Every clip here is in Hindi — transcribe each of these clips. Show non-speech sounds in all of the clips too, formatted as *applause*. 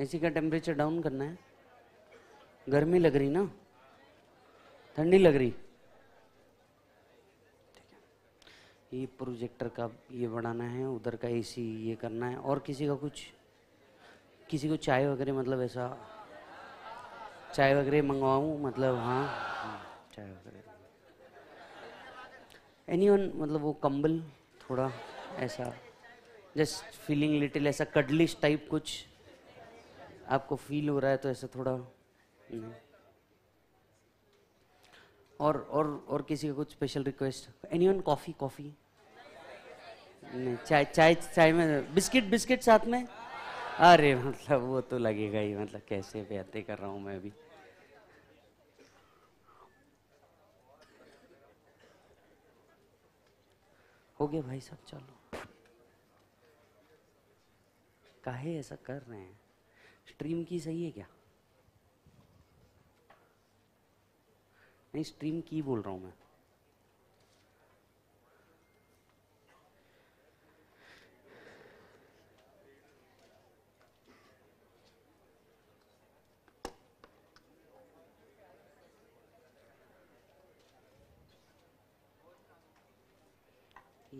एसी का टेम्परेचर डाउन करना है गर्मी लग रही ना ठंडी लग रही ये प्रोजेक्टर का ये बढ़ाना है उधर का एसी ये करना है और किसी का कुछ किसी को चाय वगैरह मतलब ऐसा चाय वगैरह मंगवाऊँ मतलब हाँ, हाँ चाय वगैरह एनी मतलब वो कंबल थोड़ा ऐसा जस्ट फीलिंग लिटिल ऐसा कडलिश टाइप कुछ आपको फील हो रहा है तो ऐसे थोड़ा और और और किसी का कुछ special request any one coffee coffee नहीं चाय चाय चाय में बिस्किट बिस्किट साथ में अरे मतलब वो तो लगेगा ही मतलब कैसे बेहतर कर रहा हूँ मैं अभी हो गया भाई साहब चलो काहे ऐसा कर रहे हैं स्ट्रीम की सही है क्या नहीं स्ट्रीम की बोल रहा हूं मैं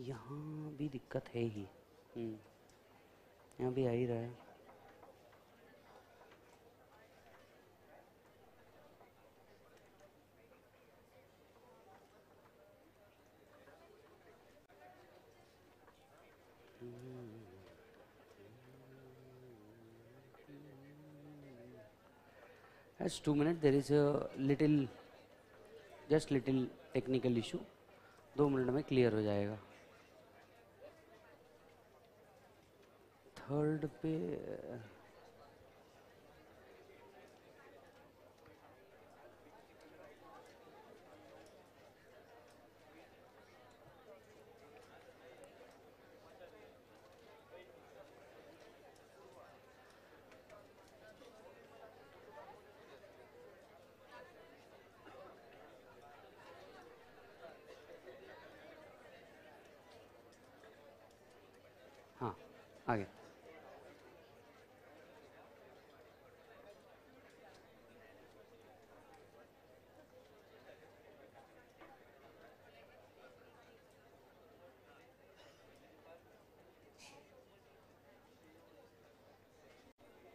यहाँ भी दिक्कत है ही हम्म, यहाँ भी आ ही रहा है That's two minutes. There is a little, just little technical issue. दो मिनट में क्लियर हो जाएगा थर्ड पे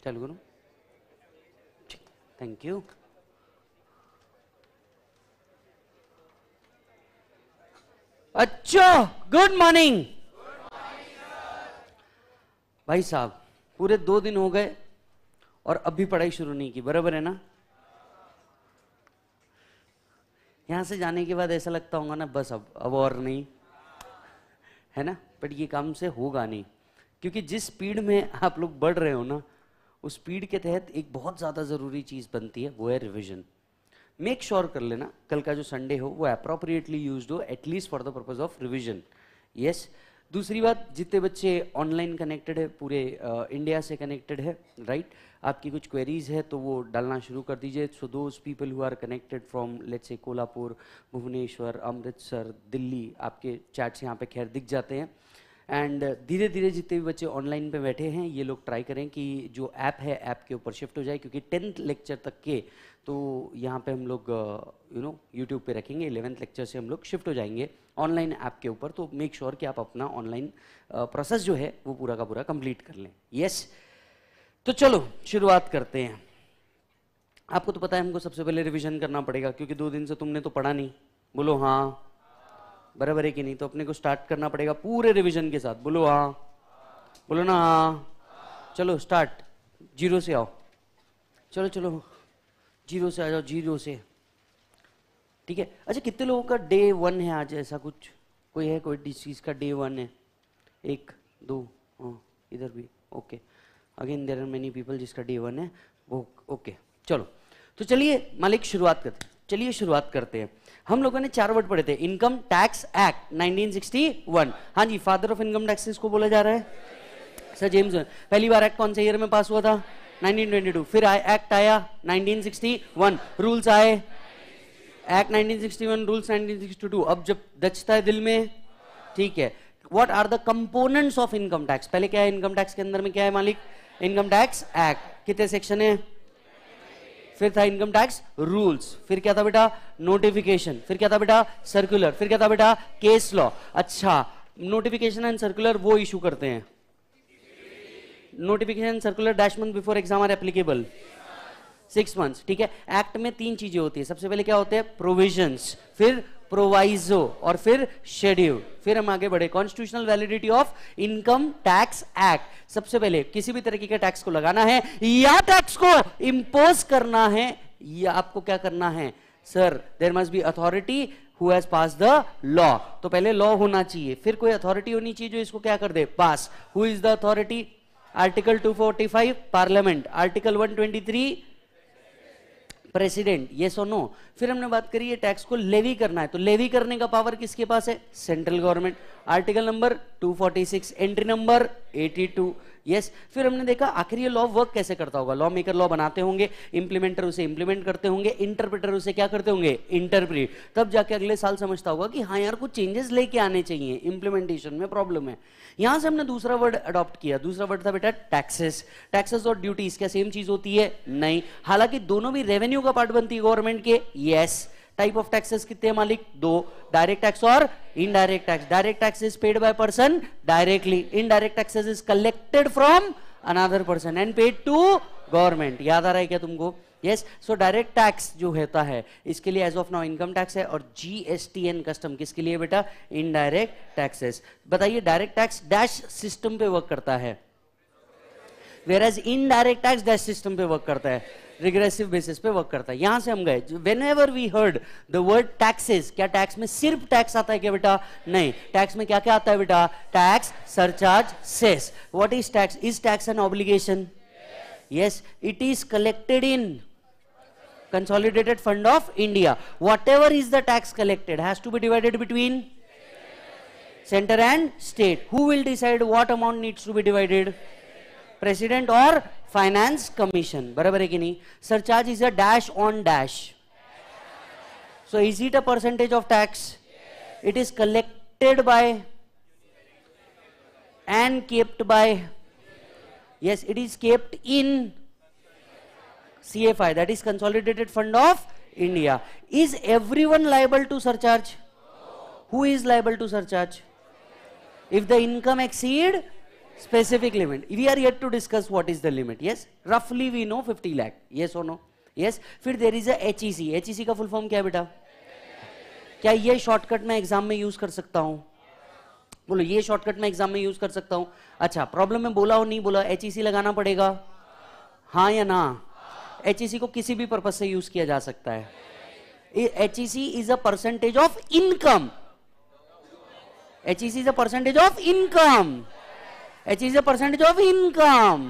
తెలుగును थैंक यू अच्छा गुड मॉर्निंग भाई साहब पूरे दो दिन हो गए और अब भी पढ़ाई शुरू नहीं की बराबर है ना यहां से जाने के बाद ऐसा लगता होगा ना बस अब अब और नहीं है ना बट ये काम से होगा नहीं क्योंकि जिस स्पीड में आप लोग बढ़ रहे हो ना उस स्पीड के तहत एक बहुत ज़्यादा ज़रूरी चीज़ बनती है वो है रिविजन मेक श्योर कर लेना कल का जो संडे हो वो अप्रोप्रिएटली यूज हो at least for the purpose of revision yes दूसरी बात जितने बच्चे ऑनलाइन कनेक्टेड है पूरे इंडिया से कनेक्टेड है राइट right? आपकी कुछ क्वेरीज है तो वो डालना शुरू कर दीजिए so those people who are connected from let's say Kolhapur Bhubaneswar Amritsar Delhi आपके चैट्स यहाँ पे खैर दिख जाते हैं एंड uh, धीरे धीरे जितने भी बच्चे ऑनलाइन पे बैठे हैं ये लोग ट्राई करें कि जो ऐप है ऐप के ऊपर शिफ्ट हो जाए क्योंकि टेंथ लेक्चर तक के तो यहाँ पे हम लोग यू नो यूट्यूब पे रखेंगे इलेवेंथ लेक्चर से हम लोग शिफ्ट हो जाएंगे ऑनलाइन ऐप के ऊपर तो मेक श्योर sure कि आप अपना ऑनलाइन प्रोसेस uh, जो है वो पूरा का पूरा कंप्लीट कर लें यस yes. तो चलो शुरुआत करते हैं आपको तो पता है हमको सबसे पहले रिविजन करना पड़ेगा क्योंकि दो दिन से तुमने तो पढ़ा नहीं बोलो हाँ बराबर है कि नहीं तो अपने को स्टार्ट करना पड़ेगा पूरे रिविजन के साथ बोलो हाँ बोलो ना हाँ चलो स्टार्ट जीरो से आओ चलो चलो जीरो से आ जाओ जीरो से ठीक है अच्छा कितने लोगों का डे वन है आज ऐसा कुछ कोई है कोई डिसीज का डे वन है एक दो हाँ इधर भी okay again there are many people जिसका डे वन है वो ओके चलो तो चलिए मालिक शुरुआत करते हैं चलिए शुरुआत करते हैं हम लोगों ने चार वर्ड पढ़े थे इनकम टैक्स एक्ट 1961 हाँ जी फादर ऑफ इनकम टैक्स इसको बोला जा रहा है सर जेम्स पहली बार एक्ट कौन से ईयर में पास हुआ था 1922 फिर एक्ट आया 1961 रूल्स आए एक्ट 1961 रूल्स 1962 अब जब दक्षता है दिल में ठीक है what are the components of income tax पहले क्या है इनकम टैक्स के अंदर में क्या है मालिक इनकम टैक्स एक्ट कितने सेक्शन है फिर था इनकम टैक्स रूल्स फिर क्या था बेटा नोटिफिकेशन फिर क्या था बेटा सर्कुलर फिर क्या था बेटा केस लॉ अच्छा नोटिफिकेशन एंड सर्कुलर वो इशू करते हैं notification circular dash month before exam are applicable six months ठीक है एक्ट में तीन चीजें होती है सबसे पहले क्या होते हैं प्रोविजंस फिर प्रोवाइजो और फिर शेड्यूल फिर हम आगे बढ़े constitutional validity of income tax act सबसे पहले किसी भी तरीके के टैक्स को लगाना है या टैक्स को इंपोज करना है या आपको क्या करना है sir there must be authority who has pass the law तो पहले लॉ होना चाहिए फिर कोई अथॉरिटी होनी चाहिए जो इसको क्या कर दे pass who is the authority article 245 parliament article 123 president ये सो नो फिर हमने बात करी है टैक्स को लेवी करना है तो लेवी करने का पावर किसके पास है central government article number 246 entry number 82 yes yes. फिर हमने देखा आखिर ये लॉ वर्क कैसे करता होगा लॉ मेकर लॉ बनाते होंगे इंप्लीमेंटर उसे इंप्लीमेंट करते होंगे इंटरप्रेटर उसे क्या करते होंगे इंटरप्रीट तब जाके अगले साल समझता होगा कि हाँ यार कुछ चेंजेस लेके आने चाहिए इंप्लीमेंटेशन में प्रॉब्लम है यहां से हमने दूसरा वर्ड अडॉप्ट किया दूसरा वर्ड था बेटा टैक्सेस टैक्सेस और ड्यूटीज क्या सेम चीज होती है नहीं हालांकि दोनों भी रेवेन्यू का पार्ट बनती है गवर्नमेंट के yes yes. Type of taxes कितने मालिक दो डायरेक्ट टैक्स और indirect tax direct tax is paid by person directly indirect taxes is collected from another person and paid to government याद आ रहा है क्या तुमको यस सो डायरेक्ट टैक्स जो होता है इसके लिए as of now income tax है और जीएसटी एंड कस्टम किसके लिए बेटा इनडायरेक्ट टैक्सेस बताइए डायरेक्ट टैक्स डैश सिस्टम पे वर्क करता है where as indirect tax dash system पे वर्क करता है रिग्रेसिव बेसिस पे वर्क करता है यहां से हम गए when ever we heard the word taxes क्या टैक्स में सिर्फ टैक्स आता है क्या बेटा नहीं टैक्स में क्या क्या आता है बेटा tax surcharge cess what is tax is tax an obligation yes it is collected in consolidated fund of India what ever is the tax collected has to be divided between centre and state who will decide what amount needs to be divided president और फाइनेंस कमीशन बराबर है कि नहीं surcharge is a dash on dash so is it a percentage of tax it is collected by and capped by yes it is capped in C F I that is consolidated fund of India is every one liable to surcharge who is liable to surcharge if the income exceed Specific limit. We are yet to discuss what is the limit. Yes? Roughly we know 50 lakh. Yes or no? Yes? fir there is a hec hec ka full form kya hai beta kya ye shortcut main exam mein use kar sakta hu कर सकता हूँ बोलो ये शॉर्टकट मैं एग्जाम में यूज कर सकता हूँ अच्छा प्रॉब्लम में बोला हो नहीं बोला एच ई सी लगाना पड़ेगा हाँ या ना एच ई सी को किसी भी पर्पज से यूज किया जा सकता है H E C is a percentage of income H E C is a percentage of income H is a percentage of income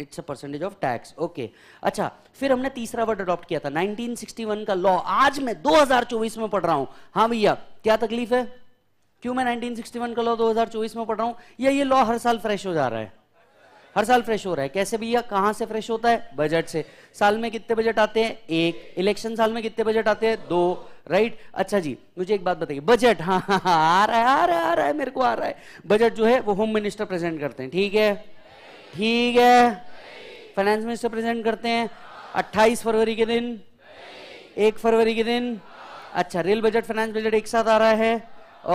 it's a percentage of tax okay अच्छा फिर हमने तीसरा वर्ड अडॉप्ट किया था 1961 का लॉ आज मैं 2024 में पढ़ रहा हूं हाँ भैया क्या तकलीफ है क्यों मैं 1961 का लॉ 2024 में पढ़ रहा हूं या ये लॉ हर साल फ्रेश हो जा रहा है हर साल फ्रेश हो रहा है कैसे भैया कहां से फ्रेश होता है बजट से साल में कितने बजट आते हैं एक इलेक्शन साल में कितने बजट आते हैं दो राइट अच्छा जी मुझे एक बात बताइए बजट हाँ हाँ हाँ आ रहा है आ रहा है आ रहा है मेरे को आ रहा है बजट जो है वो होम मिनिस्टर प्रेजेंट करते हैं ठीक है ठीक है फाइनेंस मिनिस्टर प्रेजेंट करते हैं अट्ठाईस फरवरी के दिन एक फरवरी के दिन अच्छा रेल बजट फाइनेंस बजट एक साथ आ रहा है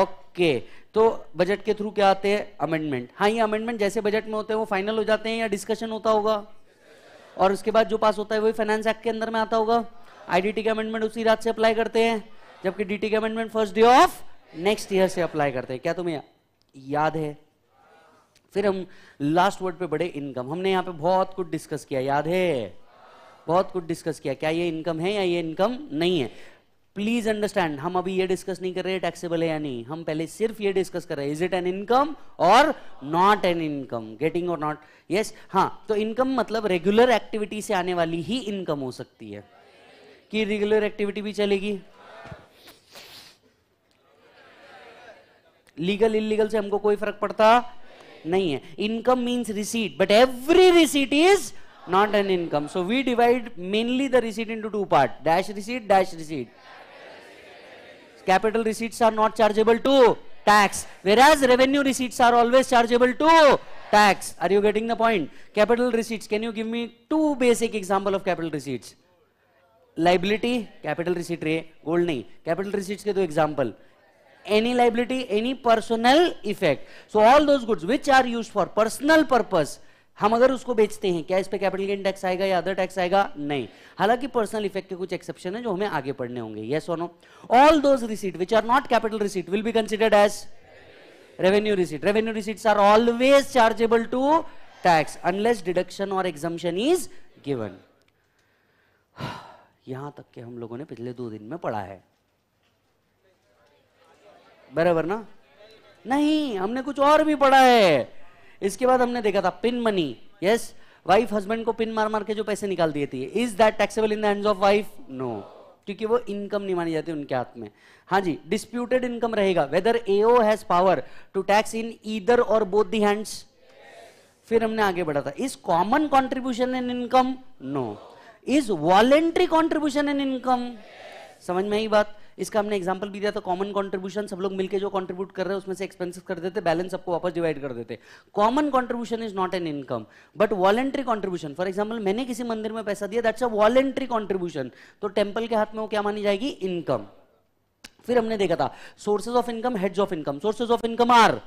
ओके तो बजट के थ्रू क्या आते हैं अमेंडमेंट हाँ ये अमेंडमेंट जैसे बजट में होते हैं वो फाइनल हो जाते हैं या डिस्कशन होता होगा और उसके बाद जो पास होता है वही फाइनेंस एक्ट के अंदर में आता होगा आईडीटी के अमेंडमेंट उसी रात से अप्लाई करते हैं जबकि डीटी के amendment first day of next year से अप्लाई करते हैं क्या तुम्हें याद है फिर हम लास्ट वर्ड पे बड़े इनकम हमने यहाँ पे बहुत कुछ डिस्कस किया याद है बहुत कुछ डिस्कस किया क्या ये इनकम है या ये इनकम नहीं है प्लीज अंडरस्टैंड हम अभी ये डिस्कस नहीं कर रहे टैक्सेबल है या नहीं हम पहले सिर्फ ये डिस्कस कर रहे हैं इज इट एन इनकम और नॉट एन इनकम गेटिंग और नॉट यस हाँ तो इनकम मतलब रेगुलर एक्टिविटी से आने वाली ही इनकम हो सकती है कि रेगुलर एक्टिविटी भी चलेगी लीगल इलीगल से हमको कोई फर्क पड़ता नहीं है income means receipt but every receipt is not an income so we divide mainly the receipt to two part dash receipt dash receipt Capital receipts are not chargeable to tax, whereas revenue receipts are always chargeable to tax. Are you getting the point? Capital receipts, can you give me two basic example of capital receipts? Liability, capital receipt, gold nahi. Capital receipts ke do example. Any liability, any personal effect. So all those goods which are used for personal purpose, हम अगर उसको बेचते हैं क्या इस पे कैपिटल गेन टैक्स आएगा या अदर टैक्स आएगा नहीं हालांकि पर्सनल इफेक्ट के कुछ एक्सेप्शन है जो हमें आगे पढ़ने होंगे यस और no all those receipt which are not capital receipt will be considered as revenue receipt revenue receipt are always chargeable to tax unless deduction और एग्जामेशन इज गिवन यहां तक के हम लोगों ने पिछले दो दिन में पढ़ा है बराबर ना नहीं हमने कुछ और भी पढ़ा है इसके बाद हमने देखा था pin money yes wife husband को पिन मार मार के जो पैसे निकाल दिए थे is that taxable in the hands of wife no क्योंकि वो इनकम नहीं मानी जाती उनके हाथ में हाँ जी डिस्प्यूटेड इनकम रहेगा whether AO has power to tax in either और बोथ दी हैंड्स फिर हमने आगे बढ़ा था is common contribution in income no is voluntary contribution in income समझ में आई बात इसका हमने एग्जाम्पल भी दिया था कॉमन कॉन्ट्रीब्यूशन सब लोग मिलकर जो कॉन्ट्रीब्यूट कर रहे हैं उसमें से एक्सपेंसिस कर देते बैलेंस सबको वापस डिवाइड कर देते common contribution is not an income but voluntary contribution for example मैंने किसी मंदिर में पैसा दिया दैट्स अ वॉलेंट्री कॉन्ट्रीब्यूशन तो टेम्पल के हाथ में वो क्या मानी जाएगी इनकम फिर हमने देखा था sources of income heads of income sources of income are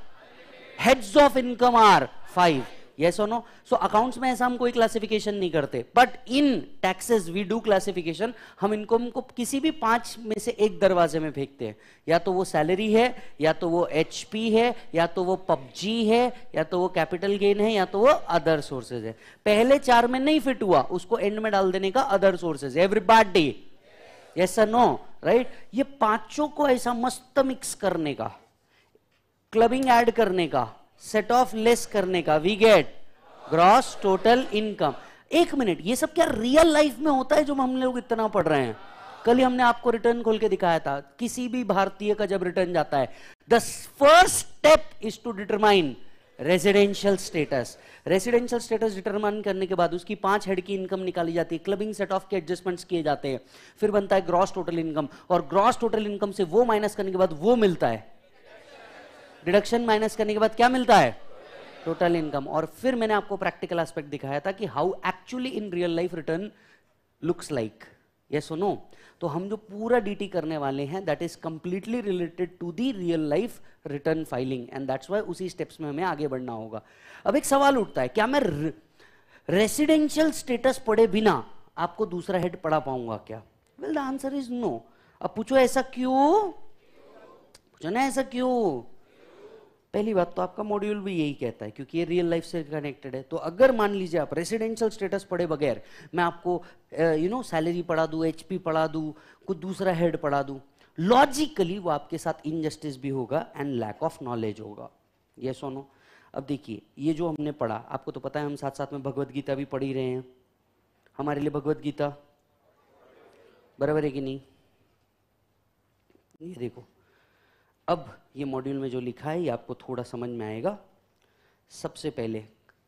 heads of income are five yes or no so accounts में ऐसा हम कोई classification नहीं करते but in taxes we do classification हम इनको हमको किसी भी पांच में से एक दरवाजे में फेंकते हैं या तो वो salary है या तो वो HP है या तो वो PUBG है या तो वो capital gain है या तो वो other sources है पहले चार में नहीं fit हुआ उसको end में डाल देने का other sources everybody yes or no right right? ये पांचों को ऐसा मस्त मिक्स करने का क्लबिंग ऐड करने का सेट ऑफ लेस करने का we get gross total income एक मिनट ये सब क्या रियल लाइफ में होता है जो हम लोग इतना पढ़ रहे हैं कल ही हमने आपको रिटर्न खोल के दिखाया था किसी भी भारतीय का जब रिटर्न जाता है the first step is to determine residential status residential status determine करने के बाद उसकी पांच हेड की इनकम निकाली जाती है क्लबिंग सेट ऑफ के एडजस्टमेंट्स किए जाते हैं फिर बनता है ग्रॉस टोटल इनकम और ग्रॉस टोटल इनकम से वो माइनस करने के बाद वो मिलता है डिडक्शन माइनस करने के बाद क्या मिलता है टोटल इनकम और फिर मैंने आपको प्रैक्टिकल एस्पेक्ट दिखाया था कि how actually in real life return looks like ये सुनो नो तो हम जो पूरा डीटी करने वाले हैं that is completely related to the real life return filing and that's why उसी स्टेप्स में हमें आगे बढ़ना होगा अब एक सवाल उठता है क्या मैं रेसिडेंशियल स्टेटस पढ़े बिना आपको दूसरा हेड पढ़ा पाऊंगा क्या well the answer is no अब पूछो ऐसा क्यों पूछो ना ऐसा क्यों पहली बात तो आपका मॉड्यूल भी यही कहता है क्योंकि ये रियल लाइफ से कनेक्टेड है तो अगर मान लीजिए आप रेसिडेंशियल स्टेटस पढ़े बगैर मैं आपको यू नो सैलरी पढ़ा दूँ एच पढ़ा दूँ कुछ दूसरा हेड पढ़ा दूँ लॉजिकली वो आपके साथ इनजस्टिस भी होगा एंड लैक ऑफ नॉलेज होगा ये सोनो अब देखिए ये जो हमने पढ़ा आपको तो पता है हम साथ साथ में भगवत गीता भी पढ़ ही रहे हैं हमारे लिए भगवत गीता बराबर है कि नहीं ये देखो अब ये मॉड्यूल में जो लिखा है ये आपको थोड़ा समझ में आएगा सबसे पहले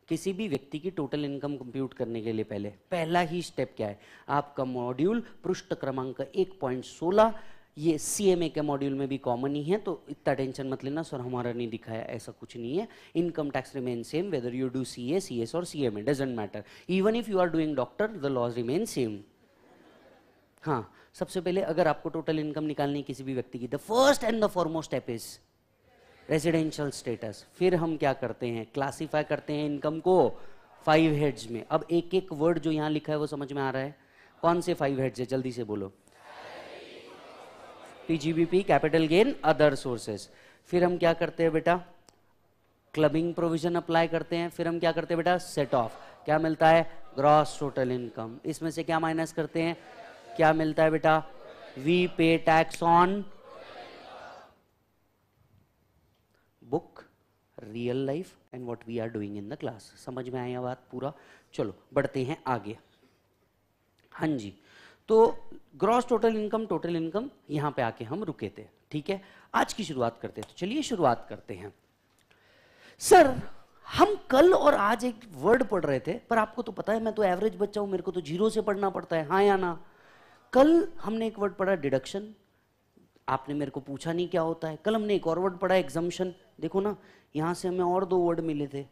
किसी भी व्यक्ति की टोटल इनकम कंप्यूट करने के लिए पहले पहला ही स्टेप क्या है आपका मॉड्यूल पृष्ठ क्रमांक एक पॉइंट सोलह ये सी एम ए के मॉड्यूल में भी कॉमन ही है तो इतना टेंशन मत लेना सर हमारा नहीं दिखाया ऐसा कुछ नहीं है income tax remain same whether you do C A C S और C M A doesn't matter even if you are doing doctor the laws remain same हाँ सबसे पहले अगर आपको टोटल इनकम निकालनी किसी भी व्यक्ति की the first and the foremost step is residential status फिर हम क्या करते हैं क्लासीफाई करते हैं इनकम को फाइव हेड्स में अब एक एक वर्ड जो यहाँ लिखा है वो समझ में आ रहा है कौन से फाइव हेड्स है जल्दी से बोलो PGBP capital gain other sources फिर हम क्या करते हैं बेटा क्लबिंग प्रोविजन अप्लाई करते हैं फिर हम क्या करते हैं बेटा सेट ऑफ क्या मिलता है ग्रॉस टोटल इनकम इसमें से क्या माइनस करते हैं क्या मिलता है बेटा we pay tax on book real life and what we are doing in the class समझ में आया बात पूरा चलो बढ़ते हैं आगे हाँ जी तो gross total income total income यहाँ पे आके हम रुके थे ठीक है आज की शुरुआत करते हैं तो चलिए शुरुआत करते हैं सर हम कल और आज एक वर्ड पढ़ रहे थे पर आपको तो पता है मैं तो एवरेज बच्चा हूं मेरे को तो जीरो से पढ़ना पड़ता है हाँ या ना कल हमने एक वर्ड पढ़ा डिडक्शन आपने मेरे को पूछा नहीं क्या होता है कल हमने एक और वर्ड पढ़ा एग्जम्पन देखो ना यहाँ से हमें और दो वर्ड मिले थे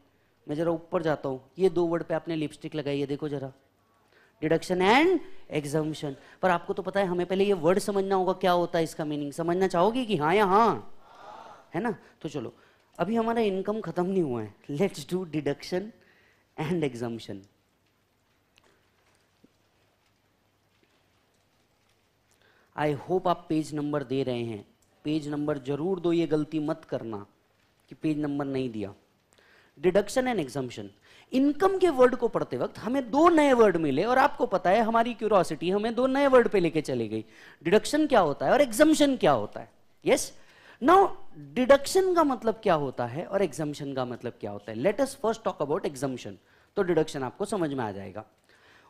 मैं जरा ऊपर जाता हूँ ये दो वर्ड पे आपने लिपस्टिक लगाई है देखो जरा डिडक्शन एंड एग्जम्पन पर आपको तो पता है हमें पहले ये वर्ड समझना होगा क्या होता है इसका मीनिंग समझना चाहोगे कि हाँ या हाँ है ना तो चलो अभी हमारा इनकम खत्म नहीं हुआ है let's do deduction and exemption I hope आप पेज नंबर दे रहे हैं पेज नंबर जरूर दो ये गलती मत करना कि पेज नंबर नहीं दिया डिडक्शन एंड एग्जाम्शन इनकम के वर्ड को पढ़ते वक्त हमें दो नए वर्ड मिले और आपको पता है हमारी क्यूरोसिटी हमें दो नए वर्ड पे लेके चली गई डिडक्शन क्या होता है और एग्जाम्शन क्या होता है यस नाउ डिडक्शन का मतलब क्या होता है और एग्जाम्शन का मतलब क्या होता है let first talk about exemption तो डिडक्शन आपको समझ में आ जाएगा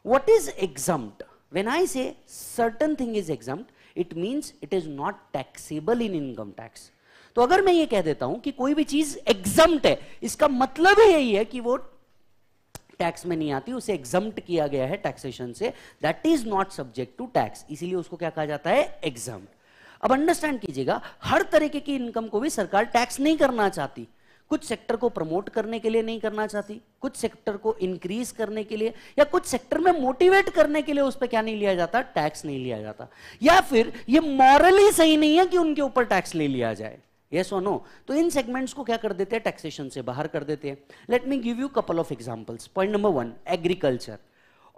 what is exempt When I say certain thing is exempt, it means it is not taxable in income tax. तो अगर मैं ये कह देता हूं कि कोई भी चीज एग्जम्प्ट है इसका मतलब यही है कि वो टैक्स में नहीं आती उसे एग्जम्प्ट किया गया है टैक्सेशन से that is not subject to tax इसीलिए उसको क्या कहा जाता है एग्जम्प्ट अब अंडरस्टैंड कीजिएगा हर तरीके की इनकम को भी सरकार टैक्स नहीं करना चाहती कुछ सेक्टर को प्रमोट करने के लिए नहीं करना चाहती कुछ सेक्टर को इंक्रीज करने के लिए या कुछ सेक्टर में मोटिवेट करने के लिए उस पर क्या नहीं लिया जाता टैक्स नहीं लिया जाता या फिर ये मॉरली सही नहीं है कि उनके ऊपर टैक्स ले लिया जाए yes सोनो no? तो इन सेगमेंट्स को क्या कर देते हैं टैक्सेशन से बाहर कर देते हैं let me give you couple of examples point number one agriculture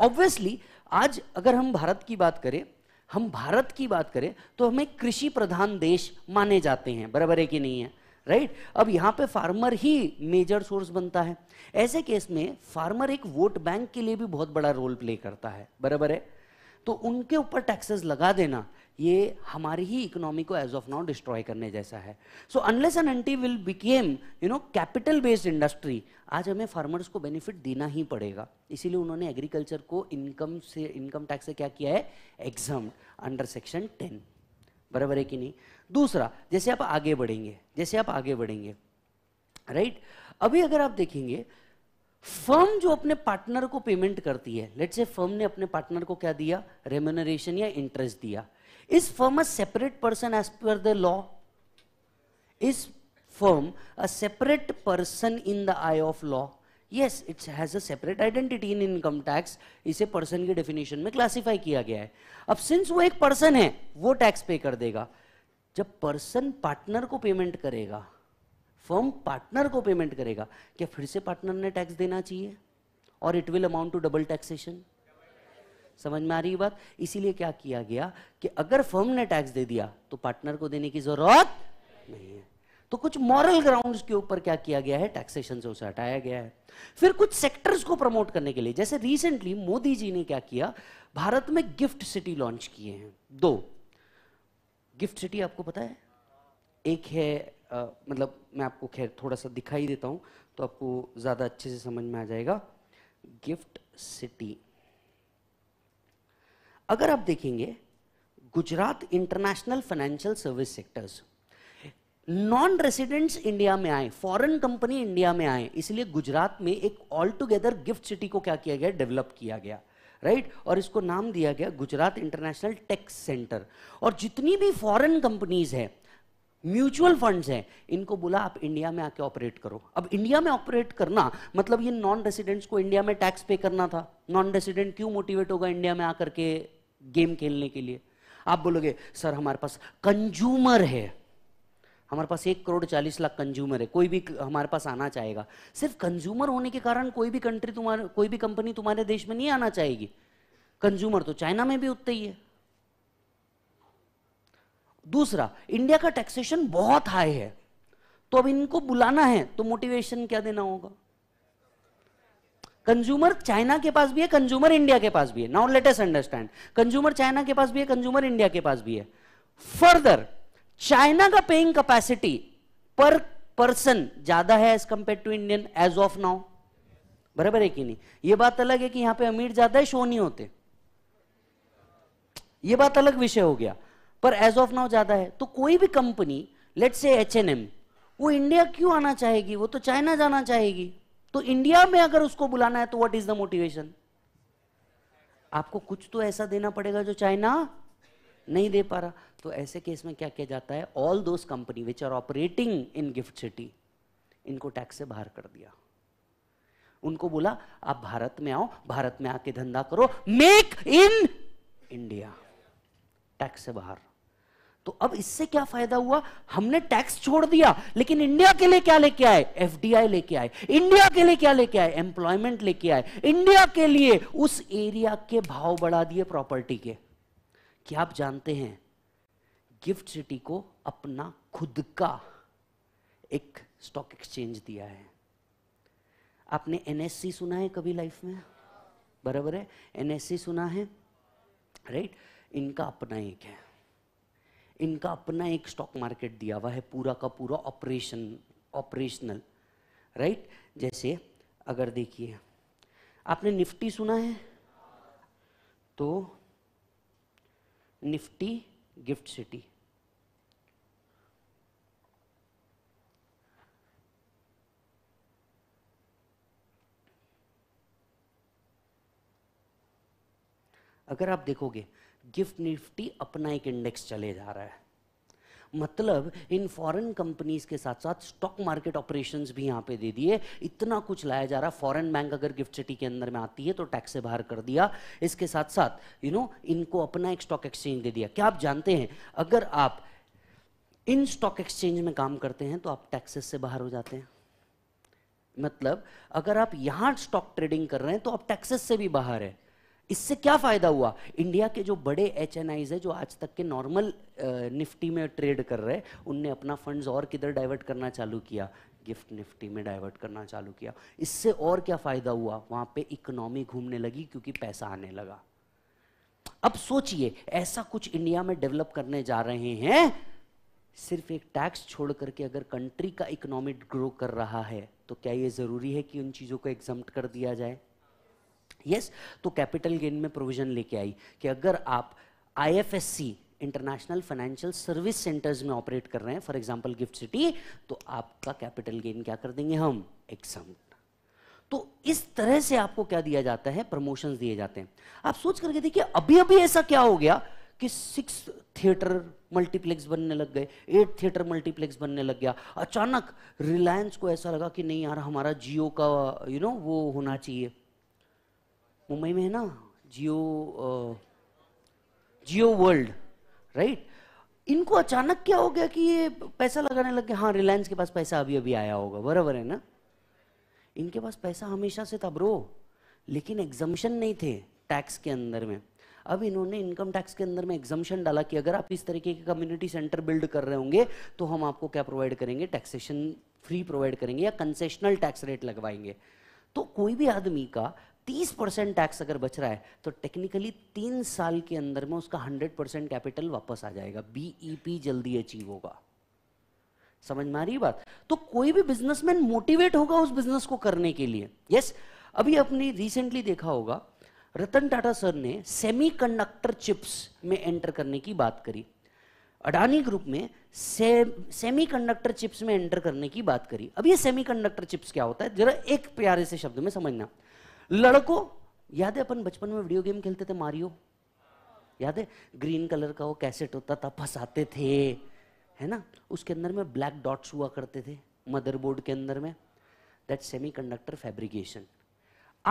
obviously आज अगर हम भारत की बात करें हम भारत की बात करें तो हमें कृषि प्रधान देश माने जाते हैं बराबर है कि नहीं है राइट right? अब यहां पे फार्मर ही मेजर सोर्स बनता है ऐसे केस में फार्मर एक वोट बैंक के लिए भी बहुत बड़ा रोल प्ले करता है बराबर है तो उनके ऊपर टैक्सेस लगा देना ये हमारी ही इकोनॉमी को एज ऑफ नाउ डिस्ट्रॉय करने जैसा है so unless an entity will became you know capital based industry आज हमें फार्मर्स को बेनिफिट देना ही पड़ेगा इसीलिए उन्होंने एग्रीकल्चर को इनकम से इनकम टैक्स से क्या किया है एग्जाम अंडर सेक्शन टेन बराबर है कि नहीं दूसरा जैसे आप आगे बढ़ेंगे जैसे आप आगे बढ़ेंगे राइट अभी अगर आप देखेंगे फर्म जो अपने पार्टनर को पेमेंट करती है लेट से फर्म ने अपने पार्टनर को क्या दिया रेम्यूनरेशन या इंटरेस्ट दिया is firm a separate person as per the law is firm a separate person in the eye of law yes it's has a separate identity in income tax इसे पर्सन की डेफिनेशन में क्लासिफाई किया गया है अब सिंस वो एक पर्सन है वो टैक्स पे कर देगा जब पर्सन पार्टनर को पेमेंट करेगा फर्म पार्टनर को पेमेंट करेगा क्या फिर से पार्टनर ने टैक्स देना चाहिए और it will amount to double taxation समझ में आ रही बात इसीलिए क्या किया गया कि अगर फर्म ने टैक्स दे दिया तो पार्टनर को देने की जरूरत नहीं है तो कुछ मॉरल ग्राउंड्स के ऊपर क्या किया गया है टैक्सेशन से उसे हटाया गया है फिर कुछ सेक्टर्स को प्रमोट करने के लिए जैसे रिसेंटली मोदी जी ने क्या किया भारत में गिफ्ट सिटी लॉन्च किए हैं दो गिफ्ट सिटी आपको पता है एक है आ, मतलब मैं आपको खैर थोड़ा सा दिखाई देता हूँ तो आपको ज़्यादा अच्छे से समझ में आ जाएगा गिफ्ट सिटी अगर आप देखेंगे Gujarat international financial service sectors non residents India में आए फॉरेन कंपनी इंडिया में आए इसलिए गुजरात में एक ऑल टुगेदर गिफ्ट सिटी को क्या किया गया डेवलप किया गया राइट और इसको नाम दिया गया गुजरात इंटरनेशनल टैक्स सेंटर और जितनी भी फॉरेन कंपनीज हैं म्यूचुअल फंड्स हैं इनको बोला आप इंडिया में आके ऑपरेट करो अब इंडिया में ऑपरेट करना मतलब ये नॉन रेसिडेंट्स को इंडिया में टैक्स पे करना था नॉन रेसिडेंट क्यों मोटिवेट होगा इंडिया में आकर के गेम खेलने के लिए आप बोलोगे सर हमारे पास कंज्यूमर है हमारे पास एक करोड़ चालीस लाख कंज्यूमर है कोई भी हमारे पास आना चाहेगा सिर्फ कंज्यूमर होने के कारण कोई भी कंट्री तुम्हारे कोई भी कंपनी तुम्हारे देश में नहीं आना चाहेगी कंज्यूमर तो चाइना में भी उतना ही है दूसरा इंडिया का टैक्सेशन बहुत हाई है तो अब इनको बुलाना है तो मोटिवेशन क्या देना होगा कंज्यूमर चाइना के पास भी है कंज्यूमर इंडिया के पास भी है now latest understand consumer China के पास भी है कंज्यूमर इंडिया के पास भी है फर्दर चाइना का पेइंग कैपेसिटी पर पर्सन ज्यादा है as compared to Indian as of now बराबर है कि नहीं ये बात अलग है कि यहां पे अमीर ज्यादा है शो नहीं होते ये बात अलग विषय हो गया पर एज ऑफ नाउ ज्यादा है तो कोई भी company let say H N M वो इंडिया क्यों आना चाहेगी वो तो चाइना जाना चाहेगी तो इंडिया में अगर उसको बुलाना है तो व्हाट इज द मोटिवेशन आपको कुछ तो ऐसा देना पड़ेगा जो चाइना नहीं दे पा रहा तो ऐसे केस में क्या किया जाता है all those company which are operating in GIFT city इनको टैक्स से बाहर कर दिया उनको बोला आप भारत में आओ भारत में आके धंधा करो मेक इन इंडिया टैक्स से बाहर तो अब इससे क्या फायदा हुआ हमने टैक्स छोड़ दिया लेकिन इंडिया के लिए क्या लेके आए एफडीआई लेके आए इंडिया के लिए क्या लेके आए एम्प्लॉयमेंट लेके आए इंडिया के लिए उस एरिया के भाव बढ़ा दिए प्रॉपर्टी के क्या आप जानते हैं गिफ्ट सिटी को अपना खुद का एक स्टॉक एक्सचेंज दिया है आपने एनएससी सुना है कभी लाइफ में बराबर है एनएससी सुना है राइट right? इनका अपना एक है इनका अपना एक स्टॉक मार्केट दिया हुआ है पूरा का पूरा ऑपरेशन ऑपरेशनल राइट जैसे अगर देखिए आपने निफ्टी सुना है तो निफ्टी गिफ्ट सिटी अगर आप देखोगे गिफ्ट निफ्टी अपना एक इंडेक्स चले जा रहा है मतलब इन फॉरेन कंपनीज के साथ साथ स्टॉक मार्केट ऑपरेशंस भी यहां पे दे दिए इतना कुछ लाया जा रहा है फॉरेन बैंक अगर गिफ्ट सिटी के अंदर में आती है तो टैक्स से बाहर कर दिया इसके साथ साथ यू नो इनको अपना एक स्टॉक एक्सचेंज दे दिया क्या आप जानते हैं अगर आप इन स्टॉक एक्सचेंज में काम करते हैं तो आप टैक्सेस से बाहर हो जाते हैं मतलब अगर आप यहां स्टॉक ट्रेडिंग कर रहे हैं तो आप टैक्सेस से भी बाहर है इससे क्या फ़ायदा हुआ इंडिया के जो बड़े एच एन आईज है जो आज तक के नॉर्मल निफ्टी में ट्रेड कर रहे हैं उनने अपना फंड्स और किधर डाइवर्ट करना चालू किया गिफ्ट निफ्टी में डाइवर्ट करना चालू किया इससे और क्या फ़ायदा हुआ वहां पे इकोनॉमी घूमने लगी क्योंकि पैसा आने लगा अब सोचिए ऐसा कुछ इंडिया में डेवलप करने जा रहे हैं सिर्फ एक टैक्स छोड़ करके अगर कंट्री का इकोनॉमी ग्रो कर रहा है तो क्या ये ज़रूरी है कि उन चीज़ों को एग्जाम कर दिया जाए यस तो कैपिटल गेन में प्रोविजन लेके आई कि अगर आप IFSC international financial service centres में ऑपरेट कर रहे हैं फॉर एग्जांपल गिफ्ट सिटी तो आपका कैपिटल गेन क्या कर देंगे हम एक्सम तो इस तरह से आपको क्या दिया जाता है प्रमोशन दिए जाते हैं आप सोच करके देखिए अभी अभी ऐसा क्या हो गया कि सिक्स थिएटर मल्टीप्लेक्स बनने लग गए एट थिएटर मल्टीप्लेक्स बनने लग गया अचानक रिलायंस को ऐसा लगा कि नहीं यार हमारा जियो का यू you नो know, वो होना चाहिए मुंबई में है ना जियो जियो वर्ल्ड राइट इनको अचानक क्या हो गया कि ये पैसा लगाने लग गया हाँ रिलायंस के पास पैसा अभी अभी आया होगा बराबर है ना इनके पास पैसा हमेशा से था ब्रो लेकिन एग्जम्पन नहीं थे टैक्स के अंदर में अब इन्होंने इनकम टैक्स के अंदर में एग्जम्पन डाला कि अगर आप इस तरीके के कम्युनिटी सेंटर बिल्ड कर रहे होंगे तो हम आपको क्या प्रोवाइड करेंगे टैक्सेशन फ्री प्रोवाइड करेंगे या कंसेशनल टैक्स रेट लगवाएंगे तो कोई भी आदमी का तीस परसेंट टैक्स अगर बच रहा है तो टेक्निकली तीन साल के अंदर में उसका हंड्रेड परसेंट कैपिटल वापस आ जाएगा बीईपी e जल्दी अचीव होगा समझ में आ रही बात तो कोई भी बिजनेसमैन मोटिवेट होगा उस बिजनेस को करने के लिए यस yes, अभी आपने रिसेंटली देखा होगा रतन टाटा सर ने सेमीकंडक्टर चिप्स में एंटर करने की बात करी अडानी ग्रुप में से, सेमीकंडक्टर चिप्स में एंटर करने की बात करी अब ये सेमीकंडक्टर चिप्स क्या होता है जरा एक प्यारे से शब्द में समझना लड़को याद है अपन बचपन में वीडियो गेम खेलते थे मारियो याद है ग्रीन कलर का वो कैसेट होता था फंसाते थे है ना उसके अंदर में ब्लैक डॉट्स हुआ करते थे मदरबोर्ड के अंदर में दैट सेमी कंडक्टर फैब्रिकेशन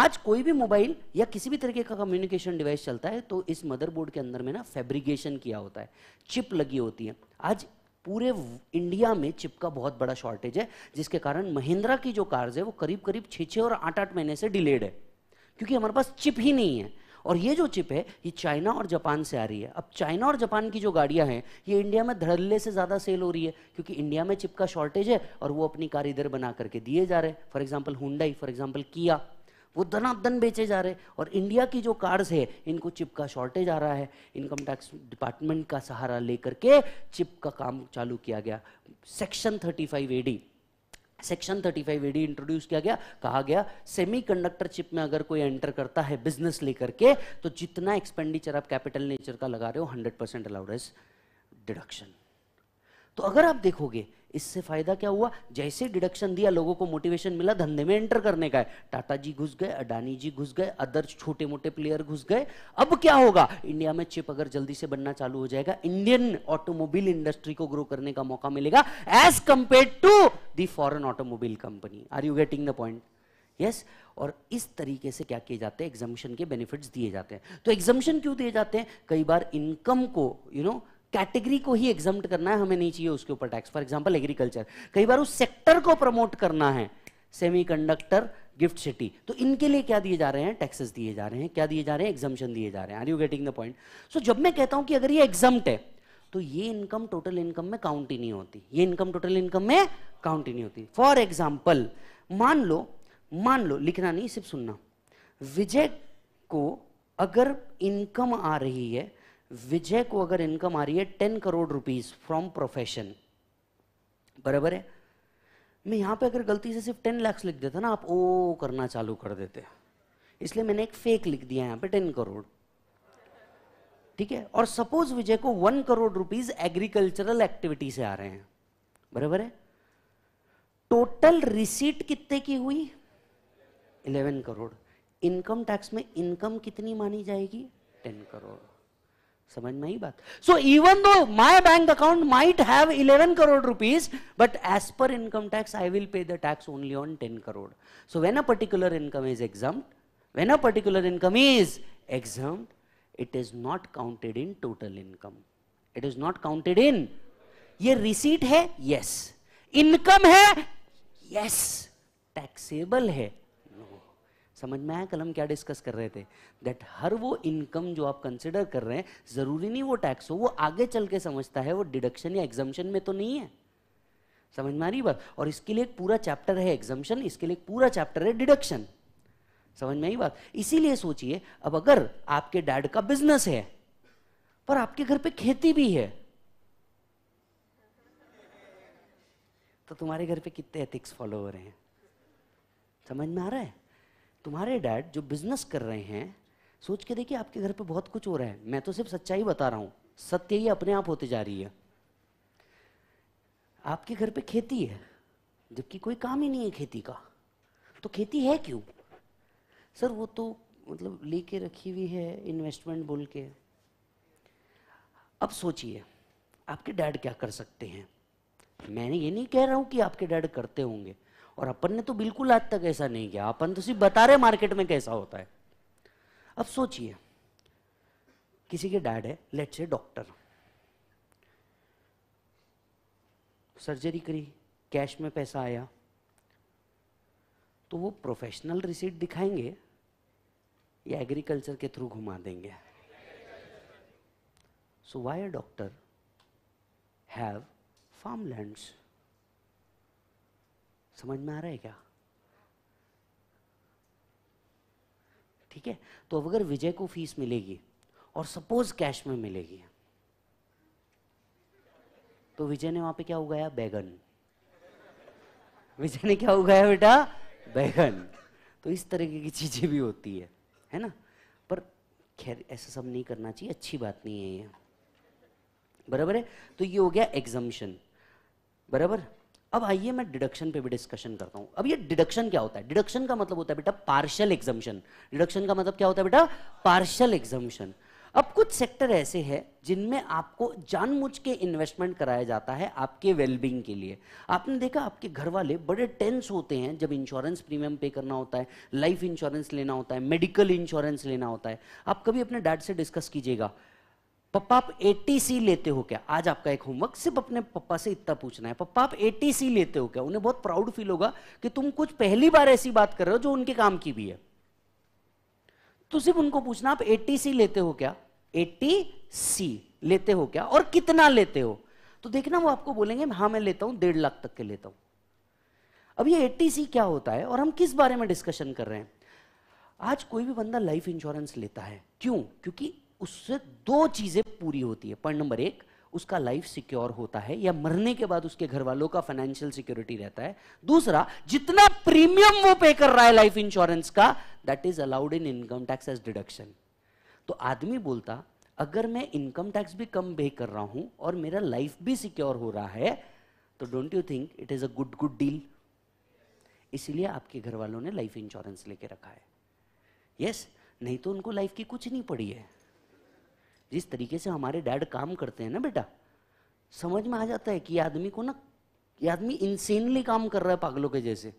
आज कोई भी मोबाइल या किसी भी तरीके का कम्युनिकेशन डिवाइस चलता है तो इस मदरबोर्ड के अंदर में ना फैब्रिकेशन किया होता है चिप लगी होती है आज पूरे इंडिया में चिप का बहुत बड़ा शॉर्टेज है जिसके कारण महिंद्रा की जो कार्स है वो करीब करीब छः छः और आठ आठ महीने से डिलेड है क्योंकि हमारे पास चिप ही नहीं है और ये जो चिप है ये चाइना और जापान से आ रही है अब चाइना और जापान की जो गाड़ियां हैं ये इंडिया में धड़ल्ले से ज़्यादा सेल हो रही है क्योंकि इंडिया में चिप का शॉर्टेज है और वो अपनी कार इधर बना करके दिए जा रहे हैं for example Hyundai for example किया वो धन बेचे जा रहे और इंडिया की जो कार्स है इनको चिप का शॉर्टेज आ रहा है इनकम टैक्स डिपार्टमेंट का सहारा लेकर के चिप का काम चालू किया गया section thirty five AD section 35 AD introduce किया गया कहा गया सेमीकंडक्टर चिप में अगर कोई एंटर करता है बिजनेस लेकर के तो जितना एक्सपेंडिचर आप कैपिटल नेचर का लगा रहे हो 100 परसेंट अलाउड डिडक्शन तो अगर आप देखोगे इससे फायदा क्या हुआ जैसे डिडक्शन दिया लोगों को मोटिवेशन मिला धंधे में एंटर करने का है टाटा जी घुस गए अडानी जी घुस गए अदर छोटे मोटे प्लेयर घुस गए अब क्या होगा इंडिया में चिप अगर जल्दी से बनना चालू हो जाएगा इंडियन ऑटोमोबाइल इंडस्ट्री को ग्रो करने का मौका मिलेगा as compared to the foreign automobile company are you getting the point yes और इस तरीके से क्या किए जाते हैं एग्जामिशन के बेनिफिट्स दिए जाते हैं तो एग्जामेशन क्यों दिए जाते हैं कई बार इनकम को you you know know, category को ही एग्जाम करना है हमें नहीं चाहिए उसके ऊपर टैक्स फॉर एग्जाम्पल एग्रीकल्चर कई बार उस सेक्टर को प्रमोट करना है सेमीकंडक्टर गिफ्ट सिटी तो इनके लिए क्या दिए जा रहे हैं टैक्सेस दिए जा रहे हैं क्या दिए जा रहे हैं एग्जामेशन दिए जा रहे हैं are you getting the point so जब मैं कहता हूं कि अगर ये एग्जाम है तो ये इनकम टोटल इनकम में काउंट ही नहीं होती ये इनकम टोटल इनकम में काउंट ही नहीं होती फॉर एग्जाम्पल मान लो मान लो लिखना नहीं सिर्फ सुनना विजय को अगर इनकम आ रही है विजय को अगर इनकम आ रही है ten crore rupees from profession बराबर है मैं यहां पे अगर गलती से सिर्फ टेन लैक्स लिख देता ना आप ओ करना चालू कर देते इसलिए मैंने एक फेक लिख दिया यहां पे टेन करोड़ ठीक है और सपोज विजय को one crore rupees agricultural activity से आ रहे हैं बराबर है टोटल रिसीट कितने की हुई इलेवन करोड़ इनकम टैक्स में इनकम कितनी मानी जाएगी टेन करोड़ समझ में ही बात so even though my bank account might have 11 crore rupees but as per income tax I will pay the tax only on 10 crore so when a particular income is exempt when a particular income is exempt it is not counted in total income it is not counted in ये रिसीट है यस yes. इनकम है यस yes. टैक्सेबल है समझ में आया कल हम क्या डिस्कस कर रहे थे दैट हर वो इनकम जो आप कंसिडर कर रहे हैं ज़रूरी नहीं वो टैक्स हो वो आगे चल के समझता है वो डिडक्शन या एग्जामेशन में तो नहीं है समझ में आ रही बात और इसके लिए एक पूरा चैप्टर है एग्जामेशन इसके लिए एक पूरा चैप्टर है डिडक्शन समझ में आई बात इसीलिए सोचिए अब अगर आपके डैड का बिजनेस है पर आपके घर पे खेती भी है तो तुम्हारे घर पे कितने एथिक्स फॉलोअर हैं समझ में आ रहा है तुम्हारे डैड जो बिजनेस कर रहे हैं सोच के देखिए आपके घर पे बहुत कुछ हो रहा है मैं तो सिर्फ सच्चाई बता रहा हूँ सत्य ही अपने आप होते जा रही है आपके घर पे खेती है जबकि कोई काम ही नहीं है खेती का तो खेती है क्यों सर वो तो मतलब लेके रखी हुई है इन्वेस्टमेंट बोल के अब सोचिए आपके डैड क्या कर सकते हैं मैंने ये नहीं कह रहा हूं कि आपके डैड करते होंगे और अपन ने तो बिल्कुल आज तक ऐसा नहीं किया अपन तो सिर्फ बता रहे मार्केट में कैसा होता है अब सोचिए किसी के डैड है लेट से डॉक्टर सर्जरी करी कैश में पैसा आया तो वो प्रोफेशनल रिसीट दिखाएंगे या एग्रीकल्चर के थ्रू घुमा देंगे so why doctor have farm lands समझ में आ रहा है क्या ठीक है तो अब अगर विजय को फीस मिलेगी और सपोज कैश में मिलेगी तो विजय ने वहां पे क्या उगाया बैगन विजय ने क्या उगाया बेटा बैगन तो इस तरीके की चीजें भी होती है है ना पर खैर ऐसा सब नहीं करना चाहिए अच्छी बात नहीं है ये बराबर है तो ये हो गया एग्जामिशन बराबर अब आइए मैं डिडक्शन पे भी डिस्कशन करता हूँ अब ये डिडक्शन क्या होता है डिडक्शन का मतलब होता है बेटा पार्शियल एग्जामिशन डिडक्शन का मतलब क्या होता है बेटा पार्शियल एग्जामिशन अब कुछ सेक्टर ऐसे हैं जिनमें आपको मुझ के इन्वेस्टमेंट कराया जाता है आपके वेलबींग के लिए आपने देखा आपके घर वाले बड़े टेंस होते हैं जब इंश्योरेंस प्रीमियम पे करना होता है लाइफ इंश्योरेंस लेना होता है मेडिकल इंश्योरेंस लेना होता है आप कभी अपने डैड से डिस्कस कीजिएगा पप्पा आप एटीसी लेते हो क्या आज आपका एक होमवर्क सिर्फ अपने पप्पा से इतना पूछना है पप्पा आप एटीसी लेते हो क्या उन्हें बहुत प्राउड फील होगा कि तुम कुछ पहली बार ऐसी बात कर रहे हो जो उनके काम की भी है तो सिर्फ उनको पूछना आप एटीसी लेते हो क्या एटीसी लेते हो क्या और कितना लेते हो तो देखना वो आपको बोलेंगे हाँ मैं लेता हूं डेढ़ लाख तक के लेता हूं अब ये एटीसी क्या होता है और हम किस बारे में डिस्कशन कर रहे हैं आज कोई भी बंदा लाइफ इंश्योरेंस लेता है क्यों क्योंकि उससे दो चीज़ें पूरी होती है पॉइंट नंबर एक उसका लाइफ सिक्योर होता है या मरने के बाद उसके घर वालों का फाइनेंशियल सिक्योरिटी रहता है दूसरा जितना प्रीमियम वो पे कर रहा है लाइफ इंश्योरेंस का that is allowed in income tax as deduction तो आदमी बोलता अगर मैं इनकम टैक्स भी कम पे कर रहा हूं और मेरा लाइफ भी सिक्योर हो रहा है तो don't you think it is a good good deal इसलिए आपके घर वालों ने लाइफ इंश्योरेंस लेके रखा है यस yes, नहीं तो उनको लाइफ की कुछ नहीं पड़ी है जिस तरीके से हमारे डैड काम करते हैं ना बेटा समझ में आ जाता है कि आदमी को ना ये आदमी इंसेनली काम कर रहा है पागलों के जैसे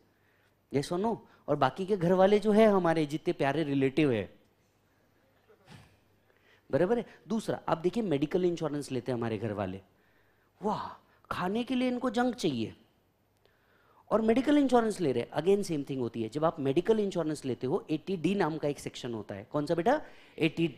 ये सुनो और बाकी के घर वाले जो है हमारे जितने प्यारे रिलेटिव है बराबर है दूसरा आप देखिए मेडिकल इंश्योरेंस लेते हैं हमारे घर वाले वाह खाने के लिए इनको जंग चाहिए और मेडिकल इंश्योरेंस ले रहे हैं अगेन सेम थिंग होती है जब आप मेडिकल इंश्योरेंस लेते हो एटी नाम का एक सेक्शन होता है कौन सा बेटा एटी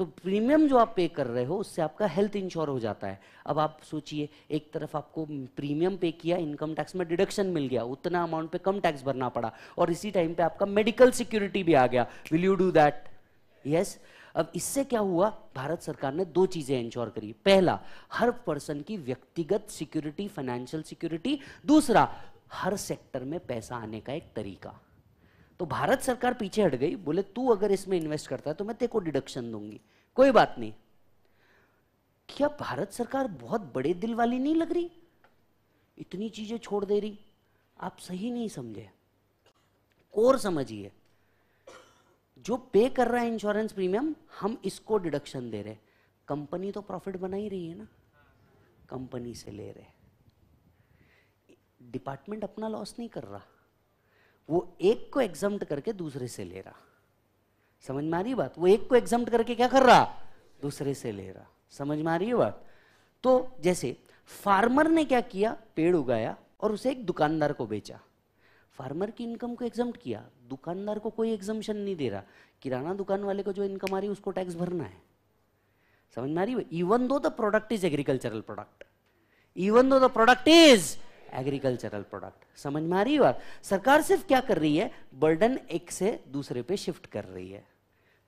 तो प्रीमियम जो आप पे कर रहे हो उससे आपका हेल्थ इंश्योर हो जाता है अब आप सोचिए एक तरफ आपको प्रीमियम पे किया इनकम टैक्स में डिडक्शन मिल गया उतना अमाउंट पे कम टैक्स भरना पड़ा और इसी टाइम पे आपका मेडिकल सिक्योरिटी भी आ गया will you do that yes अब इससे क्या हुआ भारत सरकार ने दो चीजें इंश्योर करी पहला हर पर्सन की व्यक्तिगत सिक्योरिटी फाइनेंशियल सिक्योरिटी दूसरा हर सेक्टर में पैसा आने का एक तरीका तो भारत सरकार पीछे हट गई बोले तू अगर इसमें इन्वेस्ट करता है तो मैं तेरे को डिडक्शन दूंगी कोई बात नहीं क्या भारत सरकार बहुत बड़े दिल वाली नहीं लग रही इतनी चीजें छोड़ दे रही आप सही नहीं समझे कोर समझिए जो पे कर रहा है इंश्योरेंस प्रीमियम हम इसको डिडक्शन दे रहे कंपनी तो प्रॉफिट बना ही रही है ना कंपनी से ले रहे डिपार्टमेंट अपना लॉस नहीं कर रहा वो एक को एग्जाम करके दूसरे से ले रहा समझ में आ रही बात वो एक को एग्जाम करके क्या कर रहा दूसरे से ले रहा समझ में आ रही बात तो जैसे फार्मर ने क्या किया पेड़ उगाया और उसे एक दुकानदार को बेचा फार्मर की इनकम को एग्जाम किया दुकानदार को कोई एग्जामेशन नहीं दे रहा किराना दुकान वाले को जो इनकम आ रही है उसको टैक्स भरना है समझ में आ रही even though the product is agricultural product even though the product is agricultural product समझ में आ रही है सरकार सिर्फ क्या कर रही है बर्डन एक से दूसरे पे शिफ्ट कर रही है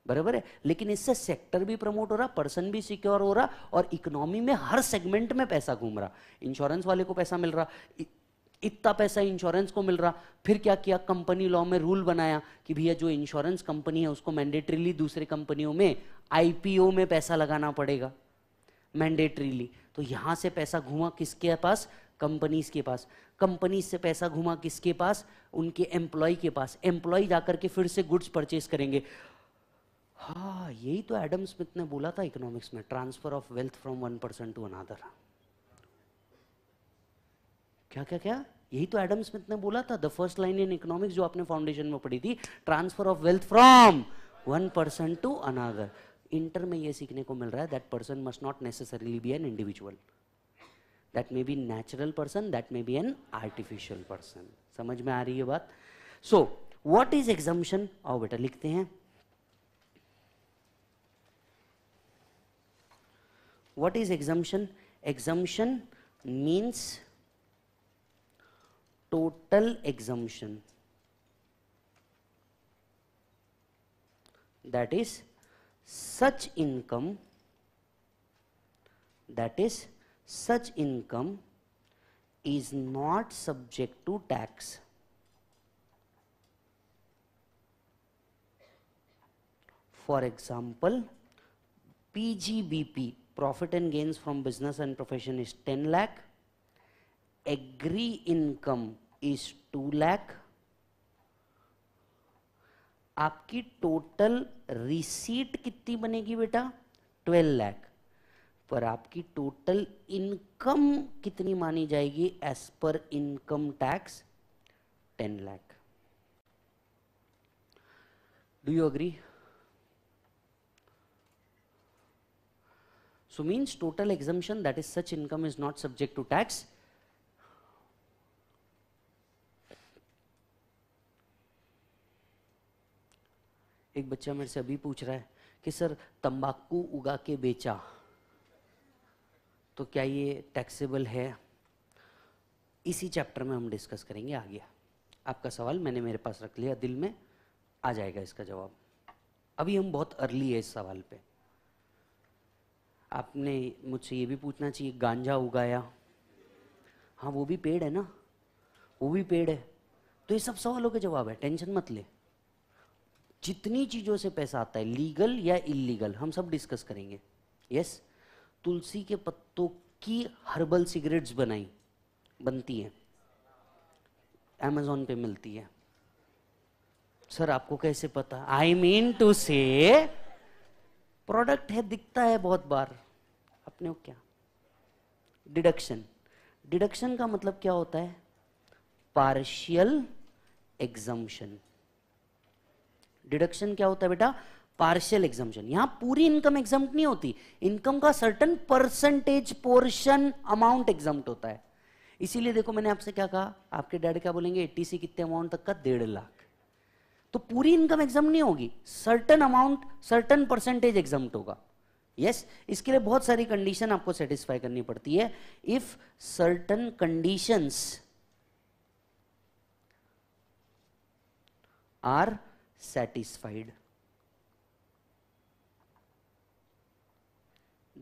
बराबर है लेकिन इससे सेक्टर भी प्रमोट हो रहा पर्सन भी सिक्योर हो रहा और इकोनॉमी में हर सेगमेंट में पैसा घूम रहा इंश्योरेंस वाले को पैसा मिल रहा इतना पैसा इंश्योरेंस को मिल रहा फिर क्या किया कंपनी लॉ में रूल बनाया कि भैया जो इंश्योरेंस कंपनी है उसको मैंडेटरीली दूसरे कंपनियों में आईपीओ में पैसा लगाना पड़ेगा मैंडेटरीली तो यहां से पैसा घुमा किसके पास कंपनीज के पास कंपनीज से पैसा घुमा किसके पास उनके एम्प्लॉय के पास एम्प्लॉय जाकर के फिर से गुड्स परचेज करेंगे हाँ यही तो एडम स्मिथ ने बोला था इकोनॉमिक्स में transfer of wealth from one person to another क्या क्या क्या यही तो एडम स्मिथ ने बोला था the first line in economics जो आपने फाउंडेशन में पढ़ी थी transfer of wealth from one person to another inter में यह सीखने को मिल रहा है that person must not necessarily be an individual that may be natural person that may be an artificial person समझ में आ रही है बात सो वॉट इज एग्जम्पन और बेटा लिखते हैं what is exemption exemption means total exemption that is such income that is such income is not subject to tax. For example, PGBP, profit and gains from business and profession is 10 lakh, agri income is 2 lakh, आपकी टोटल रिसीट कितनी बनेगी बेटा 12 लाख पर आपकी टोटल इनकम कितनी मानी जाएगी as per income tax ten lakh do you agree so means total exemption that is such income is not subject to tax एक बच्चा मेरे से अभी पूछ रहा है कि सर तंबाकू उगा के बेचा तो क्या ये टैक्सेबल है इसी चैप्टर में हम डिस्कस करेंगे आगे आपका सवाल मैंने मेरे पास रख लिया दिल में आ जाएगा इसका जवाब अभी हम बहुत अर्ली है इस सवाल पे आपने मुझसे ये भी पूछना चाहिए गांजा उगाया हाँ वो भी पेड़ है ना वो भी पेड़ है तो ये सब सवालों के जवाब है टेंशन मत ले जितनी चीज़ों से पैसा आता है लीगल या इलीगल हम सब डिस्कस करेंगे यस yes? तुलसी के पत्तों की हर्बल सिगरेट्स बनाई बनती हैं अमेजोन पे मिलती है सर आपको कैसे पता I mean to say product है दिखता है बहुत बार अपने को क्या डिडक्शन डिडक्शन का मतलब क्या होता है पार्शियल एग्जम्पन डिडक्शन क्या होता है बेटा पार्शियल एग्जामेशन यहां पूरी इनकम एग्जाम नहीं होती इनकम का certain percentage portion amount exempt होता है इसीलिए देखो मैंने आपसे क्या कहा आपके डैड क्या बोलेंगे एटीसी कितने अमाउंट तक का डेढ़ लाख तो पूरी इनकम एग्जाम नहीं होगी certain amount certain percentage exempt होगा यस yes, इसके लिए बहुत सारी कंडीशन आपको सेटिस्फाई करनी पड़ती है if certain conditions are satisfied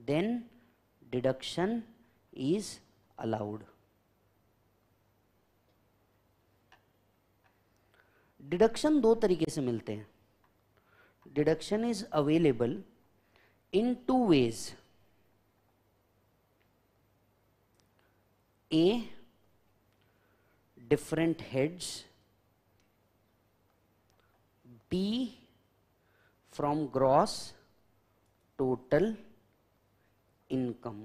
then deduction is allowed. Deduction दो तरीके से मिलते हैं deduction is available in two ways a different heads b from gross total income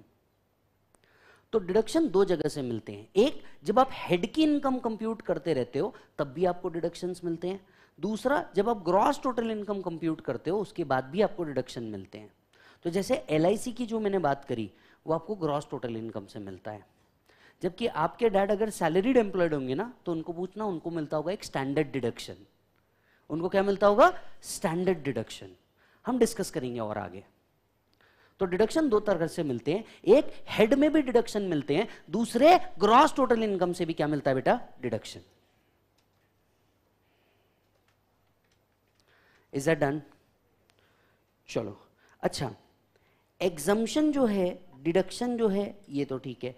तो डिडक्शन दो जगह से मिलते हैं एक जब आप हेड की इनकम कंप्यूट करते रहते हो तब भी आपको डिडक्शन मिलते हैं दूसरा जब आप ग्रॉस टोटल इनकम कंप्यूट करते हो उसके बाद भी आपको डिडक्शन मिलते हैं तो जैसे एल की जो मैंने बात करी वो आपको ग्रॉस टोटल इनकम से मिलता है जबकि आपके डैड अगर सैलरीड एम्प्लॉयड होंगे ना तो उनको पूछना उनको मिलता होगा एक स्टैंडर्ड डिडक्शन उनको क्या मिलता होगा स्टैंडर्ड डिडक्शन हम डिस्कस करेंगे और आगे तो डिडक्शन दो तरह से मिलते हैं एक हेड में भी डिडक्शन मिलते हैं दूसरे ग्रॉस टोटल इनकम से भी क्या मिलता है बेटा डिडक्शन इज एट डन चलो अच्छा एग्जम्पन जो है डिडक्शन जो है ये तो ठीक है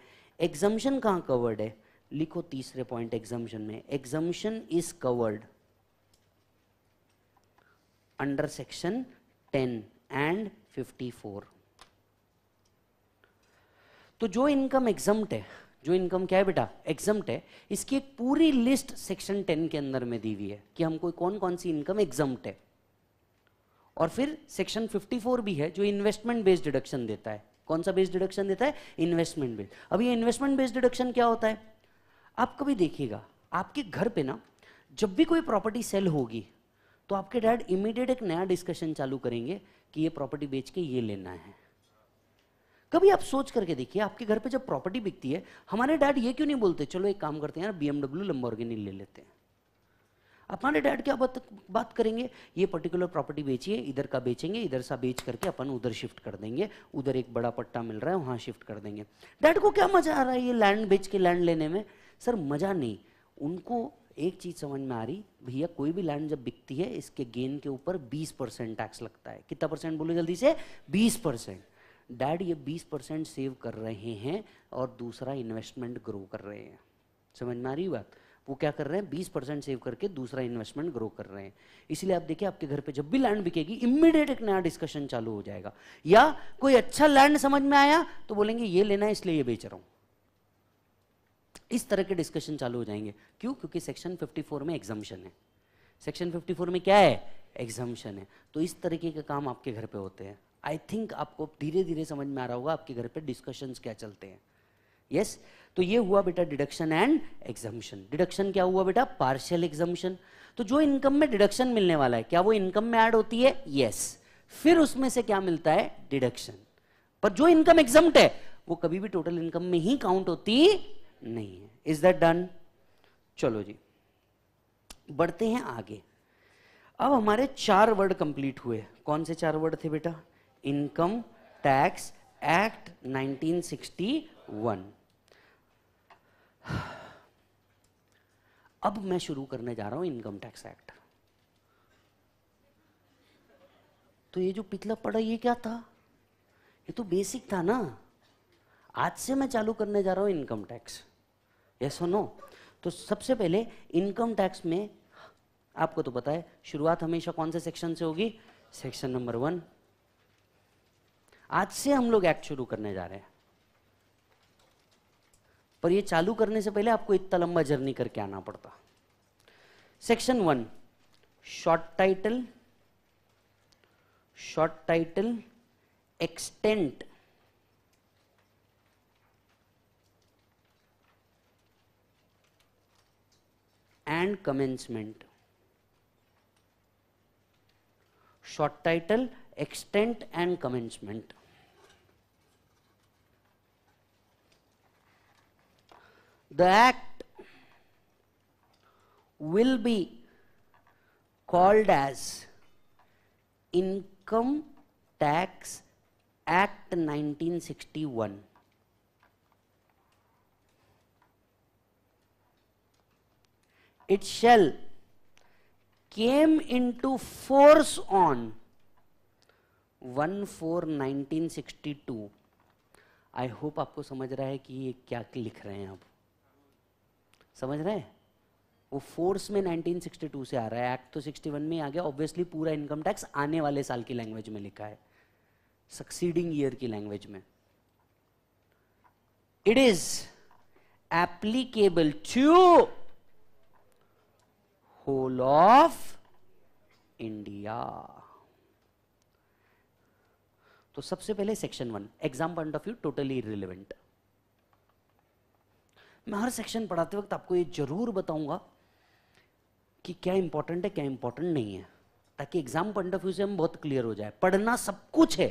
एग्जम्पन कहां कवर्ड है लिखो तीसरे पॉइंट एग्जम्पन में exemption is covered under section 10 fifty 54 तो जो इनकम एग्जम्प्ट है जो इनकम क्या है बेटा एग्जम्प्ट है इसकी एक पूरी लिस्ट सेक्शन टेन के अंदर में दी हुई है कि हमको कौन कौन सी इनकम एग्जम्प्ट है और फिर सेक्शन 54 भी है जो इन्वेस्टमेंट बेस्ड डिडक्शन देता है कौन सा बेस्ड डिडक्शन देता है इन्वेस्टमेंट बेस्ड अब ये इन्वेस्टमेंट बेस्ड डिडक्शन क्या होता है आप कभी देखिएगा आपके घर पे ना जब भी कोई प्रॉपर्टी सेल होगी तो आपके डैड इमीडिएट एक नया डिस्कशन चालू करेंगे कि ये प्रॉपर्टी बेच के ये लेना है कभी आप सोच करके देखिए आपके घर पे जब प्रॉपर्टी बिकती है हमारे डैड ये क्यों नहीं बोलते चलो एक काम करते हैं यार बी एमडब्ल्यू लम्बोर्गिनी ले लेते हैं हमारे डैड क्या बात बात करेंगे ये पर्टिकुलर प्रॉपर्टी बेचिए इधर का बेचेंगे इधर सा बेच करके अपन उधर शिफ्ट कर देंगे उधर एक बड़ा पट्टा मिल रहा है वहाँ शिफ्ट कर देंगे डैड को क्या मज़ा आ रहा है ये लैंड बेच के लैंड लेने में सर मज़ा नहीं उनको एक चीज़ समझ में आ रही भैया कोई भी लैंड जब बिकती है इसके गेन के ऊपर 20 परसेंट टैक्स लगता है कितना परसेंट बोलो जल्दी से 20 परसेंट डैड ये 20 परसेंट सेव कर रहे हैं और दूसरा इन्वेस्टमेंट ग्रो कर रहे हैं समझ में आ रही बात वो क्या कर रहे हैं 20 परसेंट सेव करके दूसरा इन्वेस्टमेंट ग्रो कर रहे हैं इसलिए आप देखिए आपके घर पे जब भी लैंड बिकेगी इमीडिएट एक नया डिस्कशन चालू हो जाएगा या कोई अच्छा लैंड समझ में आया तो बोलेंगे ये लेना है इसलिए ये बेच रहा हूं इस तरह के डिस्कशन चालू हो जाएंगे क्यों क्योंकि सेक्शन 54 में एग्जामिशन है सेक्शन 54 में क्या है एग्जामिशन है तो इस तरीके के काम आपके घर पे होते हैं आई थिंक आपको धीरे धीरे समझ में आ रहा होगा आपके घर पे डिस्कशन क्या चलते हैं यस yes? तो ये हुआ बेटा डिडक्शन एंड एग्जामिशन डिडक्शन क्या हुआ बेटा पार्शियल एग्जामिशन तो जो इनकम में डिडक्शन मिलने वाला है क्या वो इनकम में एड होती है यस yes. फिर उसमें से क्या मिलता है डिडक्शन पर जो इनकम एग्जाम है वो कभी भी टोटल इनकम में ही काउंट होती नहीं है इज दैट डन चलो जी बढ़ते हैं आगे अब हमारे चार वर्ड कंप्लीट हुए कौन से चार वर्ड थे बेटा इनकम टैक्स एक्ट 1961 अब मैं शुरू करने जा रहा हूं इनकम टैक्स एक्ट तो ये जो पिछला पड़ा ये क्या था ये तो बेसिक था ना आज से मैं चालू करने जा रहा हूं इनकम टैक्स ये सुनो तो सबसे पहले इनकम टैक्स में आपको तो पता है शुरुआत हमेशा कौन से सेक्शन से होगी सेक्शन नंबर वन आज से हम लोग एक्ट शुरू करने जा रहे हैं पर ये चालू करने से पहले आपको इतना लंबा जर्नी करके आना पड़ता section one short title short title extent and commencement short title extent and commencement the act will be called as Income Tax Act 1961. It shall came into force on 14 1962 i hope aapko samajh raha hai ki ye kya लिख rahe hain aap समझ रहे हैं वो फोर्स में 1962 से आ रहा है एक्ट तो 61 में आ गया ऑब्वियसली पूरा इनकम टैक्स आने वाले साल की लैंग्वेज में लिखा है सक्सीडिंग ईयर की लैंग्वेज में it is applicable to whole of India तो सबसे पहले section one exam point of view totally relevant मैं हर सेक्शन पढ़ाते वक्त आपको ये जरूर बताऊंगा कि क्या इंपॉर्टेंट है क्या इंपॉर्टेंट नहीं है ताकि एग्जाम पॉइंट ऑफ व्यू से हम बहुत क्लियर हो जाए पढ़ना सब कुछ है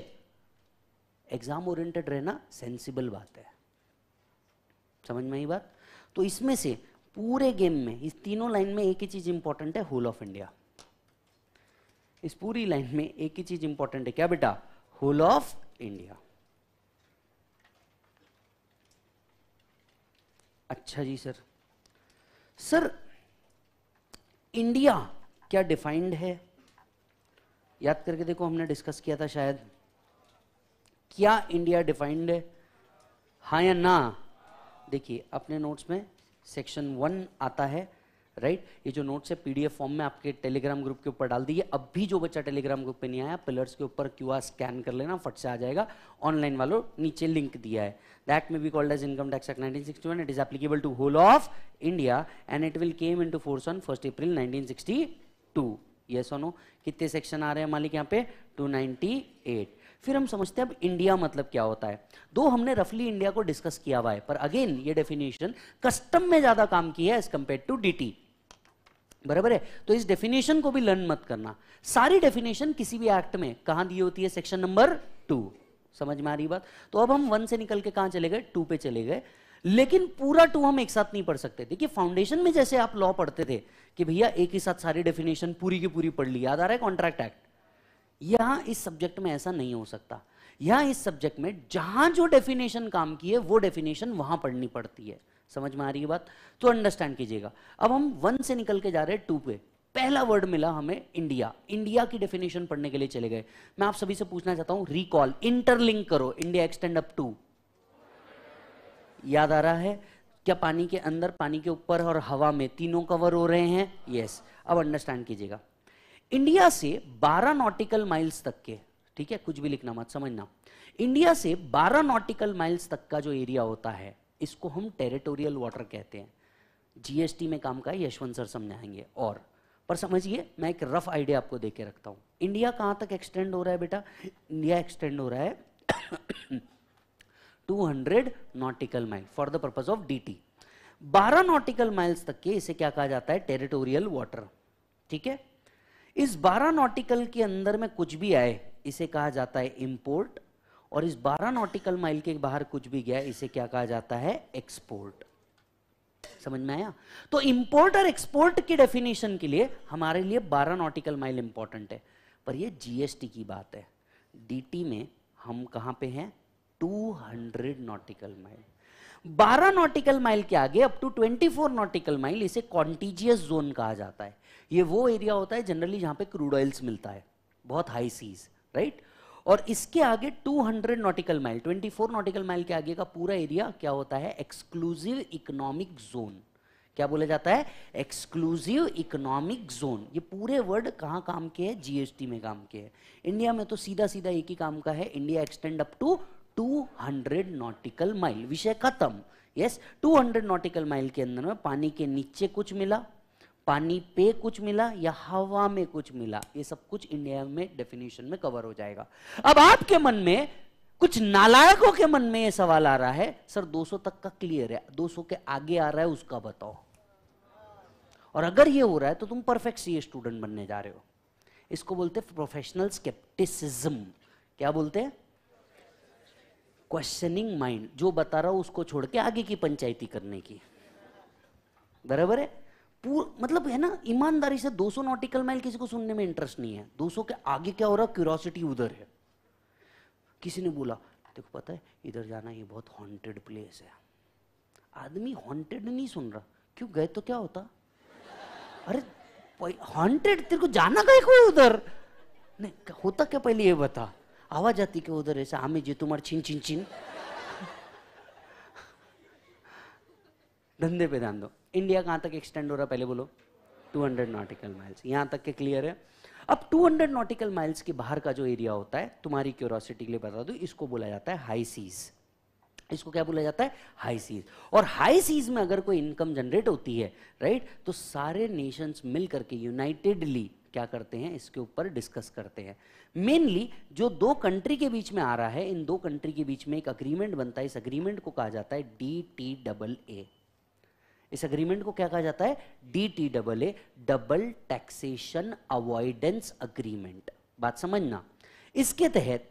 एग्जाम ओरिएंटेड रहना सेंसिबल बात है समझ में ही बात तो इसमें से पूरे गेम में इस तीनों लाइन में एक ही चीज इंपॉर्टेंट है होल ऑफ इंडिया इस पूरी लाइन में एक ही चीज इंपॉर्टेंट है क्या बेटा होल ऑफ इंडिया अच्छा जी सर सर इंडिया क्या डिफाइंड है याद करके देखो हमने डिस्कस किया था शायद क्या इंडिया डिफाइंड है हाँ या ना देखिए अपने नोट्स में सेक्शन वन आता है राइट right? ये जो नोट्स है पीडीएफ फॉर्म में आपके टेलीग्राम ग्रुप के ऊपर डाल दिए अब भी जो बच्चा टेलीग्राम ग्रुप पे नहीं आया पिलर्स के ऊपर क्यूआर स्कैन कर लेना फट से आ जाएगा ऑनलाइन वालों नीचे लिंक दिया है that may be called as income tax act 1961 it is applicable to whole of India and it will came in force on first April nineteen ये सोनो कितने सेक्शन आ रहे हैं मालिक यहाँ पे टू फिर हम समझते हैं अब इंडिया मतलब क्या होता है दो हमने रफली इंडिया को डिस्कस किया हुआ है पर अगेन ये डेफिनेशन कस्टम में ज्यादा काम किया है एज कंपेयर टू डीटी बराबर है तो इस डेफिनेशन को भी लर्न मत करना सारी डेफिनेशन किसी भी एक्ट में कहा दी होती है सेक्शन नंबर टू समझ में आ रही बात तो अब हम वन से निकल के कहां चले गए टू पे चले गए लेकिन पूरा टू हम एक साथ नहीं पढ़ सकते देखिए फाउंडेशन में जैसे आप लॉ पढ़ते थे कि भैया एक ही साथ सारी डेफिनेशन पूरी की पूरी पढ़ ली याद आ रहा है कॉन्ट्रैक्ट एक्ट यहां इस सब्जेक्ट में ऐसा नहीं हो सकता यहां इस सब्जेक्ट में जहां जो डेफिनेशन काम की है वो डेफिनेशन वहां पढ़नी पड़ती है समझ में आ रही है बात तो अंडरस्टैंड कीजिएगा अब हम वन से निकल के जा रहे हैं टू पे पहला वर्ड मिला हमें इंडिया इंडिया की डेफिनेशन पढ़ने के लिए चले गए मैं आप सभी से पूछना चाहता हूं रिकॉल इंटरलिंक करो इंडिया एक्सटेंड अप टू याद आ रहा है क्या पानी के अंदर पानी के ऊपर और हवा में तीनों कवर हो रहे हैं यस yes. अब अंडरस्टैंड कीजिएगा इंडिया से 12 नॉटिकल माइल्स तक के ठीक है कुछ भी लिखना मत समझना इंडिया से 12 नॉटिकल माइल्स तक का जो एरिया होता है इसको हम टेरिटोरियल वाटर कहते हैं जीएसटी में काम का यशवंत सर समझाएंगे और पर समझिए मैं एक रफ आइडिया आपको देके रखता हूं इंडिया कहां तक एक्सटेंड हो रहा है बेटा इंडिया एक्सटेंड हो रहा है 200 nautical mile for the purpose of DT 12 nautical miles तक के इसे क्या कहा जाता है टेरिटोरियल वाटर ठीक है इस 12 नॉटिकल के अंदर में कुछ भी आए इसे कहा जाता है इंपोर्ट और इस 12 नॉटिकल माइल के बाहर कुछ भी गया इसे क्या कहा जाता है एक्सपोर्ट समझ में आया तो इंपोर्ट और एक्सपोर्ट की डेफिनेशन के लिए हमारे लिए 12 नॉटिकल माइल इंपॉर्टेंट है पर ये जीएसटी की बात है डीटी में हम कहां पे हैं 200 नॉटिकल माइल 12 नॉटिकल माइल के आगे अप टू 24 नॉटिकल माइल इसे कॉन्टीजियस जोन कहा जाता है ये वो एरिया होता है जनरली जहां पे क्रूड ऑयल्स मिलता है बहुत हाई सीज राइट और इसके आगे 200 नॉटिकल माइल 24 नॉटिकल माइल के आगे का पूरा एरिया क्या होता है एक्सक्लूसिव इकोनॉमिक जोन क्या बोला जाता है एक्सक्लूसिव इकोनॉमिक जोन ये पूरे वर्ड कहाँ काम के है जीएसटी में काम के हैं इंडिया में तो सीधा सीधा एक ही काम का है India extend up to 200 nautical mile विषय खत्म यस yes, 200 नॉटिकल माइल के अंदर में पानी के नीचे कुछ मिला पानी पे कुछ मिला या हवा में कुछ मिला ये सब कुछ इंडिया में डेफिनेशन में कवर हो जाएगा अब आपके मन में कुछ नालायकों के मन में ये सवाल आ रहा है सर 200 तक का क्लियर है 200 के आगे आ रहा है उसका बताओ और अगर ये हो रहा है तो तुम परफेक्ट सी स्टूडेंट बनने जा रहे हो इसको बोलते हैं प्रोफेशनल स्केप्टिसिज्म क्या बोलते हैं क्वेश्चनिंग माइंड जो बता रहा हो उसको छोड़ के आगे की पंचायती करने की बराबर है मतलब है ना ईमानदारी से 200 नॉटिकल माइल किसी को सुनने में इंटरेस्ट नहीं है 200 के आगे क्या हो रहा क्यूरोसिटी उधर है किसी ने बोला देखो पता है इधर जाना ये बहुत हॉन्टेड प्लेस है आदमी हॉन्टेड नहीं सुन रहा क्यों गए तो क्या होता अरे हॉन्टेड तेरे को जाना गए कोई उधर नहीं होता क्या पहले ये बता आवाज आती क्या उधर ऐसा हमें जे तुम्हारे छिन छिन छिन *laughs* धंधे पे ध्यान दो इंडिया कहाँ तक एक्सटेंड हो रहा है पहले बोलो 200 नॉटिकल माइल्स यहाँ तक के क्लियर है अब 200 नॉटिकल माइल्स के बाहर का जो एरिया होता है तुम्हारी क्यूरोसिटी के लिए बता दो इसको बोला जाता है हाई सीज़ इसको क्या बोला जाता है हाई सीज और हाई सीज में अगर कोई इनकम जनरेट होती है राइट तो सारे नेशंस मिल करके यूनाइटेडली क्या करते हैं इसके ऊपर डिस्कस करते हैं मेनली जो दो कंट्री के बीच में आ रहा है इन दो कंट्री के बीच में एक अग्रीमेंट बनता है इस अग्रीमेंट को कहा जाता है डी टी डबल ए इस अग्रीमेंट को क्या कहा जाता है D T double A double taxation avoidance agreement बात समझना इसके तहत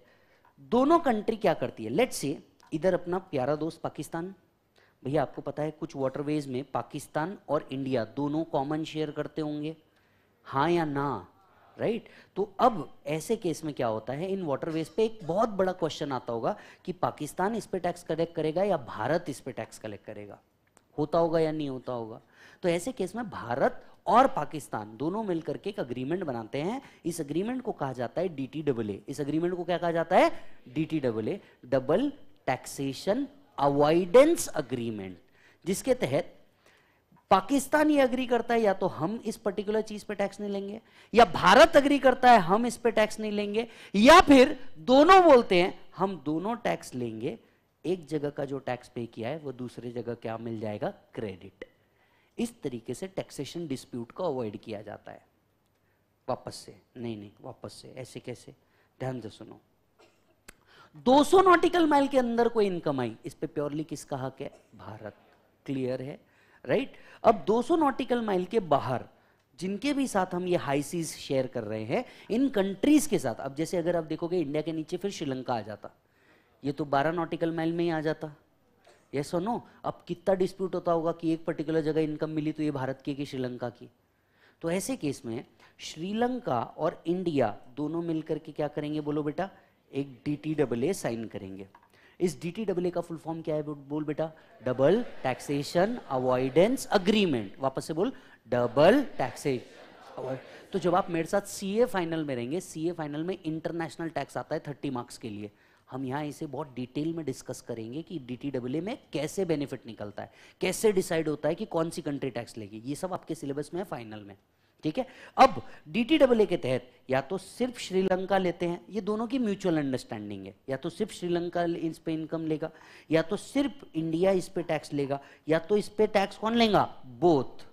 दोनों कंट्री क्या करती है लेट से इधर अपना प्यारा दोस्त पाकिस्तान भैया आपको पता है कुछ वाटरवेज में पाकिस्तान और इंडिया दोनों कॉमन शेयर करते होंगे हाँ या ना राइट right? तो अब ऐसे केस में क्या होता है इन वाटरवेज पे एक बहुत बड़ा क्वेश्चन आता होगा कि पाकिस्तान इस पे टैक्स कलेक्ट करेगा या भारत इस पे टैक्स कलेक्ट करेगा होता होगा या नहीं होता होगा तो ऐसे केस में भारत और पाकिस्तान दोनों मिलकर के एक अग्रीमेंट बनाते हैं इस अग्रीमेंट को कहा जाता है डी इस अग्रीमेंट को क्या कहा जाता है D double taxation avoidance agreement जिसके तहत पाकिस्तान ये अग्री करता है या तो हम इस पर्टिकुलर चीज पे टैक्स नहीं लेंगे या भारत अग्री करता है हम इस पे टैक्स नहीं लेंगे या फिर दोनों बोलते हैं हम दोनों टैक्स लेंगे एक जगह का जो टैक्स पे किया है वो दूसरे जगह क्या मिल जाएगा क्रेडिट इस तरीके से टैक्सेशन डिस्प्यूट को अवॉइड किया जाता है वापस से नहीं नहीं वापस से ऐसे कैसे ध्यान से सुनो 200 नॉटिकल माइल के अंदर कोई इनकम आई इस पे प्योरली किसका हक है भारत क्लियर है राइट अब 200 नॉटिकल माइल के बाहर जिनके भी साथ हम ये हाई सीज शेयर कर रहे हैं इन कंट्रीज के साथ अब जैसे अगर आप देखोगे इंडिया के नीचे फिर श्रीलंका आ जाता ये तो 12 नॉटिकल माइल में ही आ जाता ये और नो अब कितना डिस्प्यूट होता होगा कि एक पर्टिकुलर जगह इनकम मिली तो ये भारत की कि श्रीलंका की तो ऐसे केस में श्रीलंका और इंडिया दोनों मिलकर के क्या करेंगे बोलो बेटा एक डी टी साइन करेंगे इस डी टी ए का फुल फॉर्म क्या है बोल बेटा डबल टैक्सेशन अवॉइडेंस अग्रीमेंट वापस से बोल डबल टैक्सेशन तो जब आप मेरे साथ सी ए फाइनल में रहेंगे सी ए फाइनल में इंटरनेशनल टैक्स आता है थर्टी मार्क्स के लिए हम यहाँ इसे बहुत डिटेल में डिस्कस करेंगे कि डी में कैसे बेनिफिट निकलता है कैसे डिसाइड होता है कि कौन सी कंट्री टैक्स लेगी ये सब आपके सिलेबस में है फाइनल में ठीक है अब डी के तहत या तो सिर्फ श्रीलंका लेते हैं ये दोनों की म्यूचुअल अंडरस्टैंडिंग है या तो सिर्फ श्रीलंका इस पर इनकम लेगा या तो सिर्फ इंडिया इस पर टैक्स लेगा या तो इस पर टैक्स कौन लेगा बोथ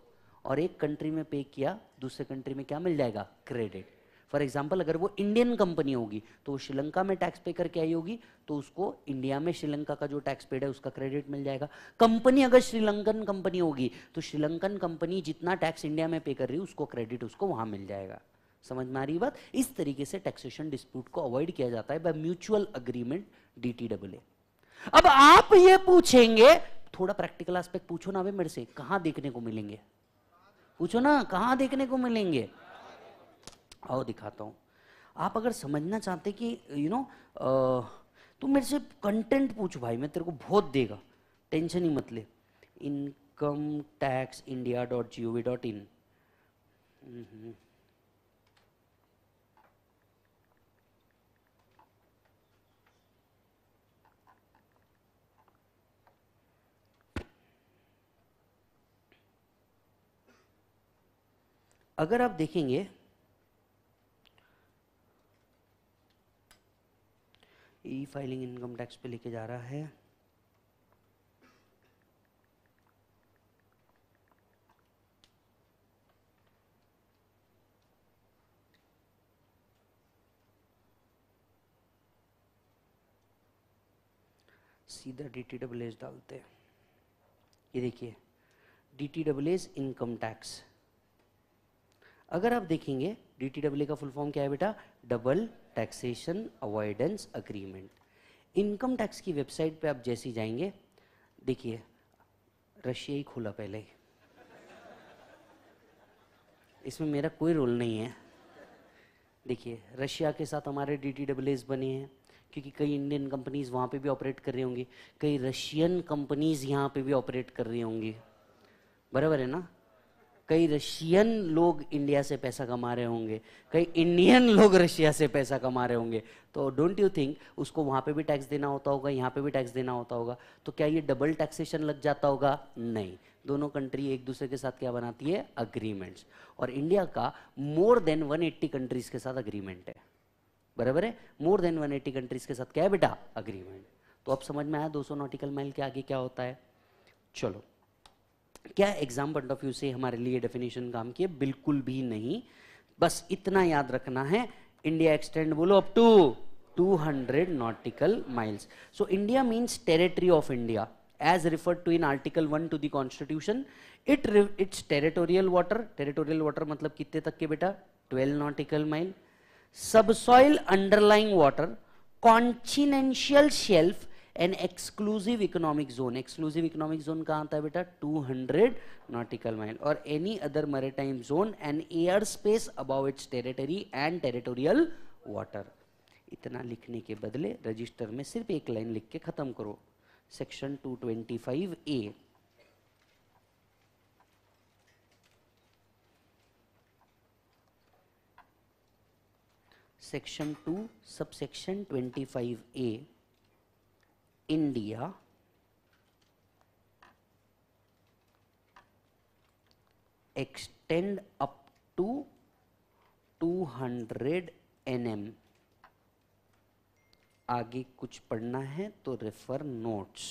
और एक कंट्री में पे किया दूसरे कंट्री में क्या मिल जाएगा क्रेडिट फॉर एग्जाम्पल अगर वो इंडियन कंपनी होगी तो वो श्रीलंका में टैक्स पे करके आई होगी तो उसको इंडिया में श्रीलंका का जो टैक्स पेड है उसका क्रेडिट मिल जाएगा कंपनी अगर श्रीलंकन कंपनी होगी तो श्रीलंकन कंपनी जितना टैक्स इंडिया में पे कर रही है उसको क्रेडिट उसको वहां मिल जाएगा समझ में आ रही बात इस तरीके से टैक्सेशन डिस्प्यूट को अवॉइड किया जाता है बाय म्यूचुअल अग्रीमेंट डी अब आप ये पूछेंगे थोड़ा प्रैक्टिकल एस्पेक्ट पूछो ना अभी मेरे से कहा देखने को मिलेंगे पूछो ना कहा देखने को मिलेंगे आओ दिखाता हूँ आप अगर समझना चाहते कि यू नो तू मेरे से कंटेंट पूछ भाई मैं तेरे को बहुत देगा टेंशन ही मत ले income tax India dot G O V dot in अगर आप देखेंगे ई फाइलिंग इनकम टैक्स पे लेके जा रहा है सीधा डी टी डबल एस डालते हैं ये देखिए D T double S income tax अगर आप देखेंगे डी टी डबल ए का फुल फॉर्म क्या है बेटा double taxation avoidance agreement income tax की वेबसाइट पे आप जैसे जाएंगे देखिए रशिया ही खुला पहले इसमें मेरा कोई रोल नहीं है देखिए रशिया के साथ हमारे डी टी बने हैं क्योंकि कई इंडियन कंपनीज वहाँ पे भी ऑपरेट कर रही होंगी कई रशियन कंपनीज यहाँ पे भी ऑपरेट कर रही होंगी बराबर है ना कई रशियन लोग इंडिया से पैसा कमा रहे होंगे कई इंडियन *laughs* लोग रशिया से पैसा कमा रहे होंगे तो डोंट यू थिंक उसको वहाँ पे भी टैक्स देना होता होगा यहाँ पे भी टैक्स देना होता होगा तो क्या ये डबल टैक्सेशन लग जाता होगा नहीं दोनों कंट्री एक दूसरे के साथ क्या बनाती है अग्रीमेंट्स और इंडिया का मोर देन वन कंट्रीज के साथ अग्रीमेंट है बराबर है मोर देन वन कंट्रीज के साथ क्या है बेटा अग्रीमेंट तो अब समझ में आया दो सौ माइल के आगे क्या होता है चलो क्या एग्जाम पॉइंट ऑफ व्यू से हमारे लिए डेफिनेशन काम किए बिल्कुल भी नहीं बस इतना याद रखना है इंडिया एक्सटेंड बोलो up to 200 nautical miles so India means territory of India as referred to in article one two the it it's territorial water territorial water मतलब कितने तक के बेटा 12 nautical mile subsoil underlying water continental shelf an exclusive economic zone exclusive economic zone कहाँ आता है बेटा 200 नॉटिकल माइल और any other maritime zone and air space about its territory and territorial water इतना लिखने के बदले रजिस्टर में सिर्फ एक लाइन लिख के खत्म करो सेक्शन 225 ए सेक्शन टू सब section twenty five A India extend up to 200 nm आगे कुछ पढ़ना है तो refer notes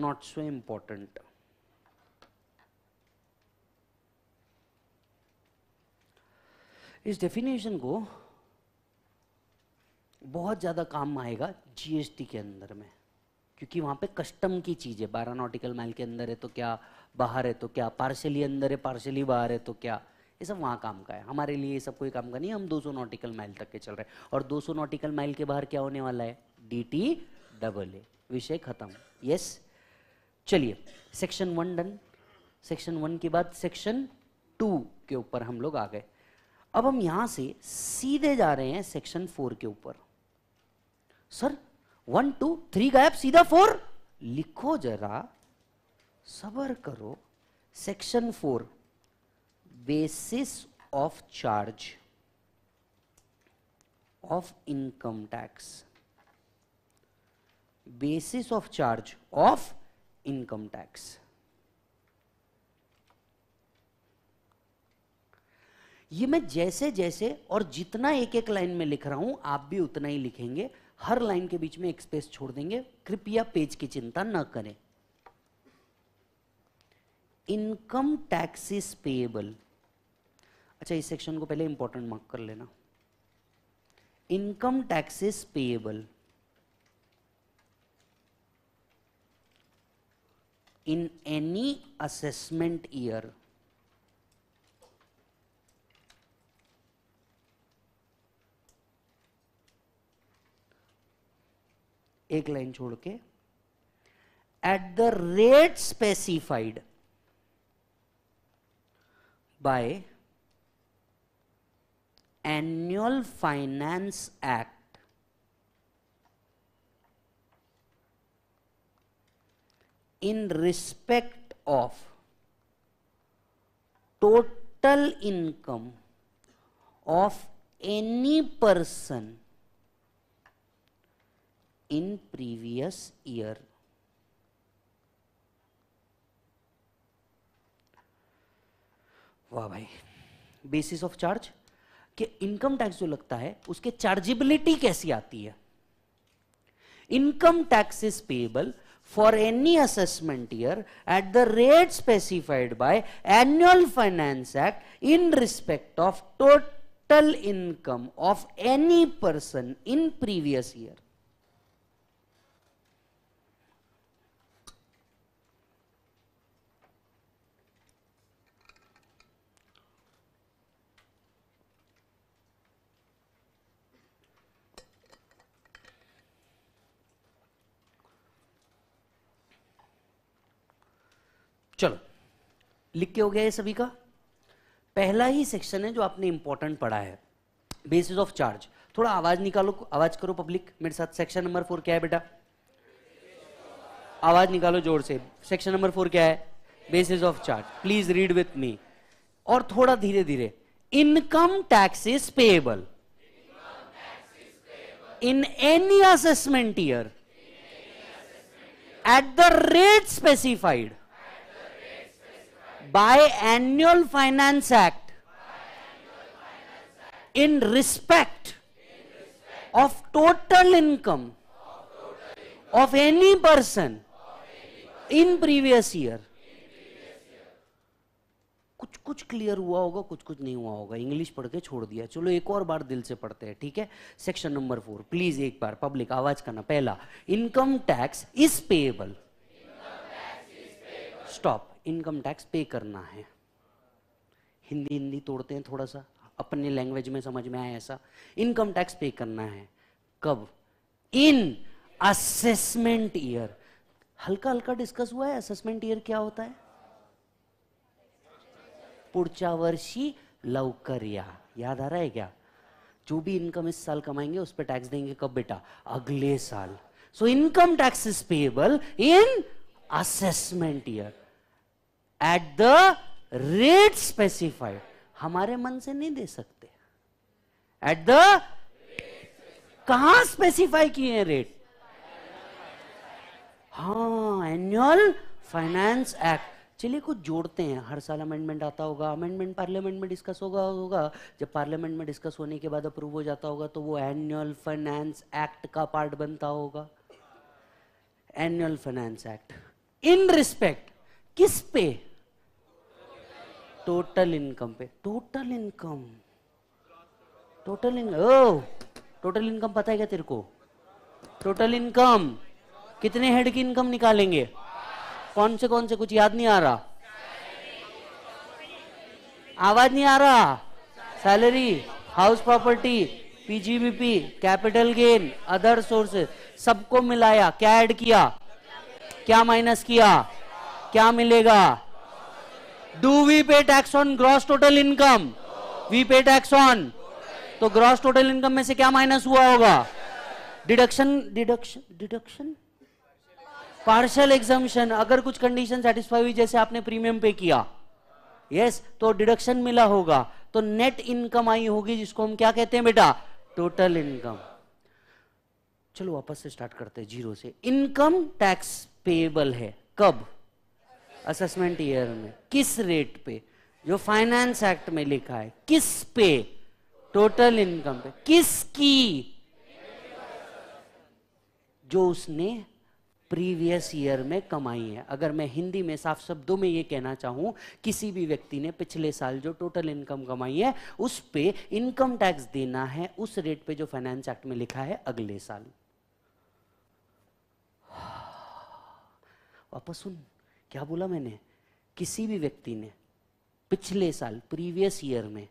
not so important इस डेफिनेशन को बहुत ज़्यादा काम आएगा जीएसटी के अंदर में क्योंकि वहाँ पे कस्टम की चीज़ है बारह नॉटिकल माइल के अंदर है तो क्या बाहर है तो क्या पार्सली अंदर है पार्सली बाहर है तो क्या ये सब वहाँ काम का है हमारे लिए ये सब कोई काम का नहीं हम 200 नॉटिकल माइल तक के चल रहे हैं और 200 नॉटिकल माइल के बाहर क्या होने वाला है डी टी डबल ए विषय खत्म यस चलिए section one done section one के बाद सेक्शन टू के ऊपर हम लोग आ गए अब हम यहाँ से सीधे जा रहे हैं सेक्शन फोर के ऊपर सर वन टू थ्री गायब सीधा फोर लिखो जरा सबर करो section four basis of charge of income tax basis of charge of income tax ये मैं जैसे जैसे और जितना एक एक लाइन में लिख रहा हूं आप भी उतना ही लिखेंगे हर लाइन के बीच में एक स्पेस छोड़ देंगे कृपया पेज की चिंता न करें इनकम टैक्सेस पेएबल अच्छा इस सेक्शन को पहले इंपॉर्टेंट मार्क कर लेना income taxes payable in any assessment year एक लाइन छोड़ के at the rate specified by annual finance act in respect of total income of any person in previous year वाह भाई बेसिस ऑफ चार्ज कि इनकम टैक्स जो लगता है उसके चार्जिबिलिटी कैसी आती है income tax is payable for any assessment year at the rate specified by annual finance act in respect of total income of any person in previous year चलो लिख के हो गया ये सभी का पहला ही सेक्शन है जो आपने इंपॉर्टेंट पढ़ा है बेसिस ऑफ चार्ज थोड़ा आवाज निकालो आवाज करो पब्लिक मेरे साथ सेक्शन नंबर फोर क्या है बेटा आवाज निकालो जोर से सेक्शन नंबर फोर क्या है basis of charge please read with me और थोड़ा धीरे धीरे income tax is payable in any assessment year at the rate specified by annual finance act in respect of total income of any person in previous year कुछ कुछ क्लियर हुआ होगा कुछ कुछ नहीं हुआ होगा इंग्लिश पढ़ के छोड़ दिया चलो एक और बार दिल से पढ़ते हैं ठीक है सेक्शन नंबर फोर प्लीज एक बार पब्लिक आवाज करना पहला income tax is payable stop income tax pay करना है हिंदी हिंदी तोड़ते हैं थोड़ा सा अपने लैंग्वेज में समझ में आया ऐसा इनकम टैक्स पे करना है कब इन असेसमेंट ईयर हल्का हल्का डिस्कस हुआ है असेसमेंट ईयर क्या होता है पुढच्या वर्षी लवकर याद आ रहा है क्या जो भी इनकम इस साल कमाएंगे उस पर टैक्स देंगे कब बेटा अगले साल so income tax is payable in assessment year at the rate specified हमारे मन से नहीं दे सकते एट द कहा स्पेसिफाई किए हैं रेट हाँ एनुअल फाइनेंस एक्ट चलिए कुछ जोड़ते हैं हर साल अमेंडमेंट आता होगा अमेंडमेंट पार्लियामेंट में डिस्कस होगा होगा जब पार्लियामेंट में डिस्कस होने के बाद अप्रूव हो जाता होगा तो वो एनुअल फाइनेंस एक्ट का पार्ट बनता होगा annual finance act in respect किस पे टोटल इनकम पे total income total income total income पता है क्या तेरे को टोटल इनकम कितने हेड की इनकम निकालेंगे कौन से कौन से कुछ याद नहीं आ रहा आवाज नहीं आ रहा salary house property PGBP capital gain other sources सबको मिलाया क्या ऐड किया क्या माइनस किया क्या मिलेगा do we pay tax on gross total income we pay tax on तो ग्रॉस टोटल इनकम में से क्या माइनस हुआ होगा deduction deduction deduction partial exemption अगर कुछ कंडीशन सेटिस्फाई हुई जैसे आपने प्रीमियम पे किया यस yes, तो डिडक्शन मिला होगा तो नेट इनकम आई होगी जिसको हम क्या कहते हैं बेटा टोटल इनकम चलो वापस से स्टार्ट करते हैं जीरो से इनकम टैक्स पेबल है कब असेसमेंट ईयर में किस रेट पे जो फाइनेंस एक्ट में लिखा है किस पे टोटल इनकम पे किसकी जो उसने प्रीवियस ईयर में कमाई है अगर मैं हिंदी में साफ शब्दों में ये कहना चाहूं किसी भी व्यक्ति ने पिछले साल जो टोटल इनकम कमाई है उस पे इनकम टैक्स देना है उस रेट पे जो फाइनेंस एक्ट में लिखा है अगले साल वापस सुन क्या बोला मैंने किसी भी व्यक्ति ने पिछले साल प्रीवियस ईयर में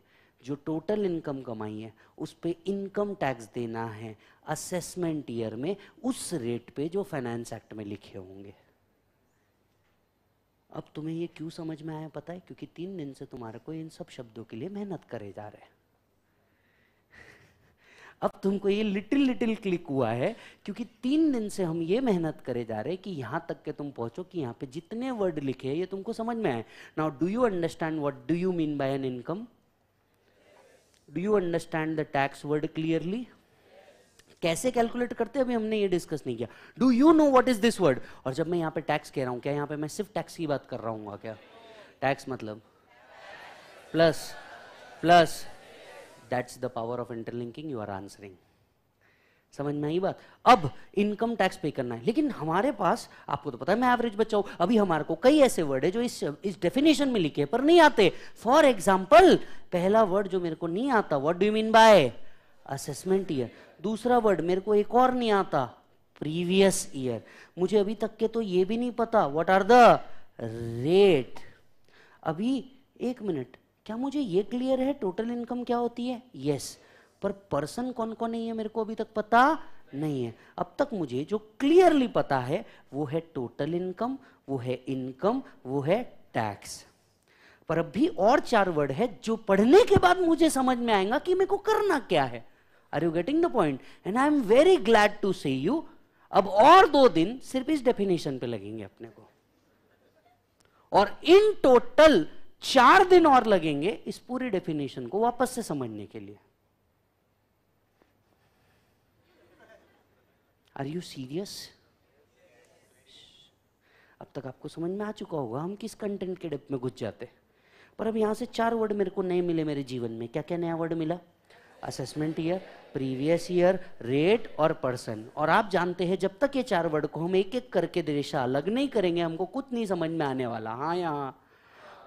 जो टोटल इनकम कमाई है उस पर इनकम टैक्स देना है असेसमेंट ईयर में उस रेट पे जो फाइनेंस एक्ट में लिखे होंगे अब तुम्हें ये क्यों समझ में आया पता है क्योंकि तीन दिन से तुम्हारे को इन सब शब्दों के लिए मेहनत करे जा रहे हैं अब तुमको ये लिटिल लिटिल क्लिक हुआ है क्योंकि तीन दिन से हम ये मेहनत करे जा रहे हैं कि यहाँ तक के तुम पहुँचो कि यहाँ पे जितने वर्ड लिखे हैं ये तुमको समझ में आए now do you understand what do you mean by an income do you understand the tax word clearly कैसे कैलकुलेट करते हैं अभी हमने ये डिस्कस नहीं किया do you know what is this word और जब मैं यहाँ पे टैक्स कह रहा हूँ क्या यहाँ पे मैं सिर्फ टैक्स की बात कर रहा हूँ क्या टैक्स मतलब plus plus that's the power of interlinking you are answering समझ में आई बात अब इनकम टैक्स पे करना है लेकिन हमारे पास आपको तो पता है मैं एवरेज बच्चा हूं अभी हमारे को कई ऐसे वर्ड है जो इस इस डेफिनेशन में लिखे पर नहीं आते फॉर एग्जाम्पल पहला वर्ड जो मेरे को नहीं आता what do mean by assessment year दूसरा वर्ड मेरे को एक और नहीं आता प्रीवियस ईयर मुझे अभी तक के तो ये भी नहीं पता वट आर द रेट अभी एक मिनट क्या मुझे ये क्लियर है टोटल इनकम क्या होती है यस yes. पर पर्सन कौन कौन नहीं है मेरे को अभी तक पता नहीं है अब तक मुझे जो क्लियरली पता है वो है टोटल इनकम वो है इनकम वो है टैक्स पर अब भी और चार वर्ड है जो पढ़ने के बाद मुझे समझ में आएगा कि मेरे को करना क्या है are you getting the point and I am very glad to say you अब और दो दिन सिर्फ इस डेफिनेशन पे लगेंगे अपने को और इन टोटल चार दिन और लगेंगे इस पूरी डेफिनेशन को वापस से समझने के लिए आर यू सीरियस अब तक आपको समझ में आ चुका होगा हम किस कंटेंट के डेप में घुस जाते पर अब यहां से चार वर्ड मेरे को नए मिले मेरे जीवन में क्या क्या नया वर्ड मिला assessment year previous year rate और पर्सन और आप जानते हैं जब तक ये चार वर्ड को हम एक एक करके दिशा अलग नहीं करेंगे हमको कुछ नहीं समझ में आने वाला हाँ यहाँ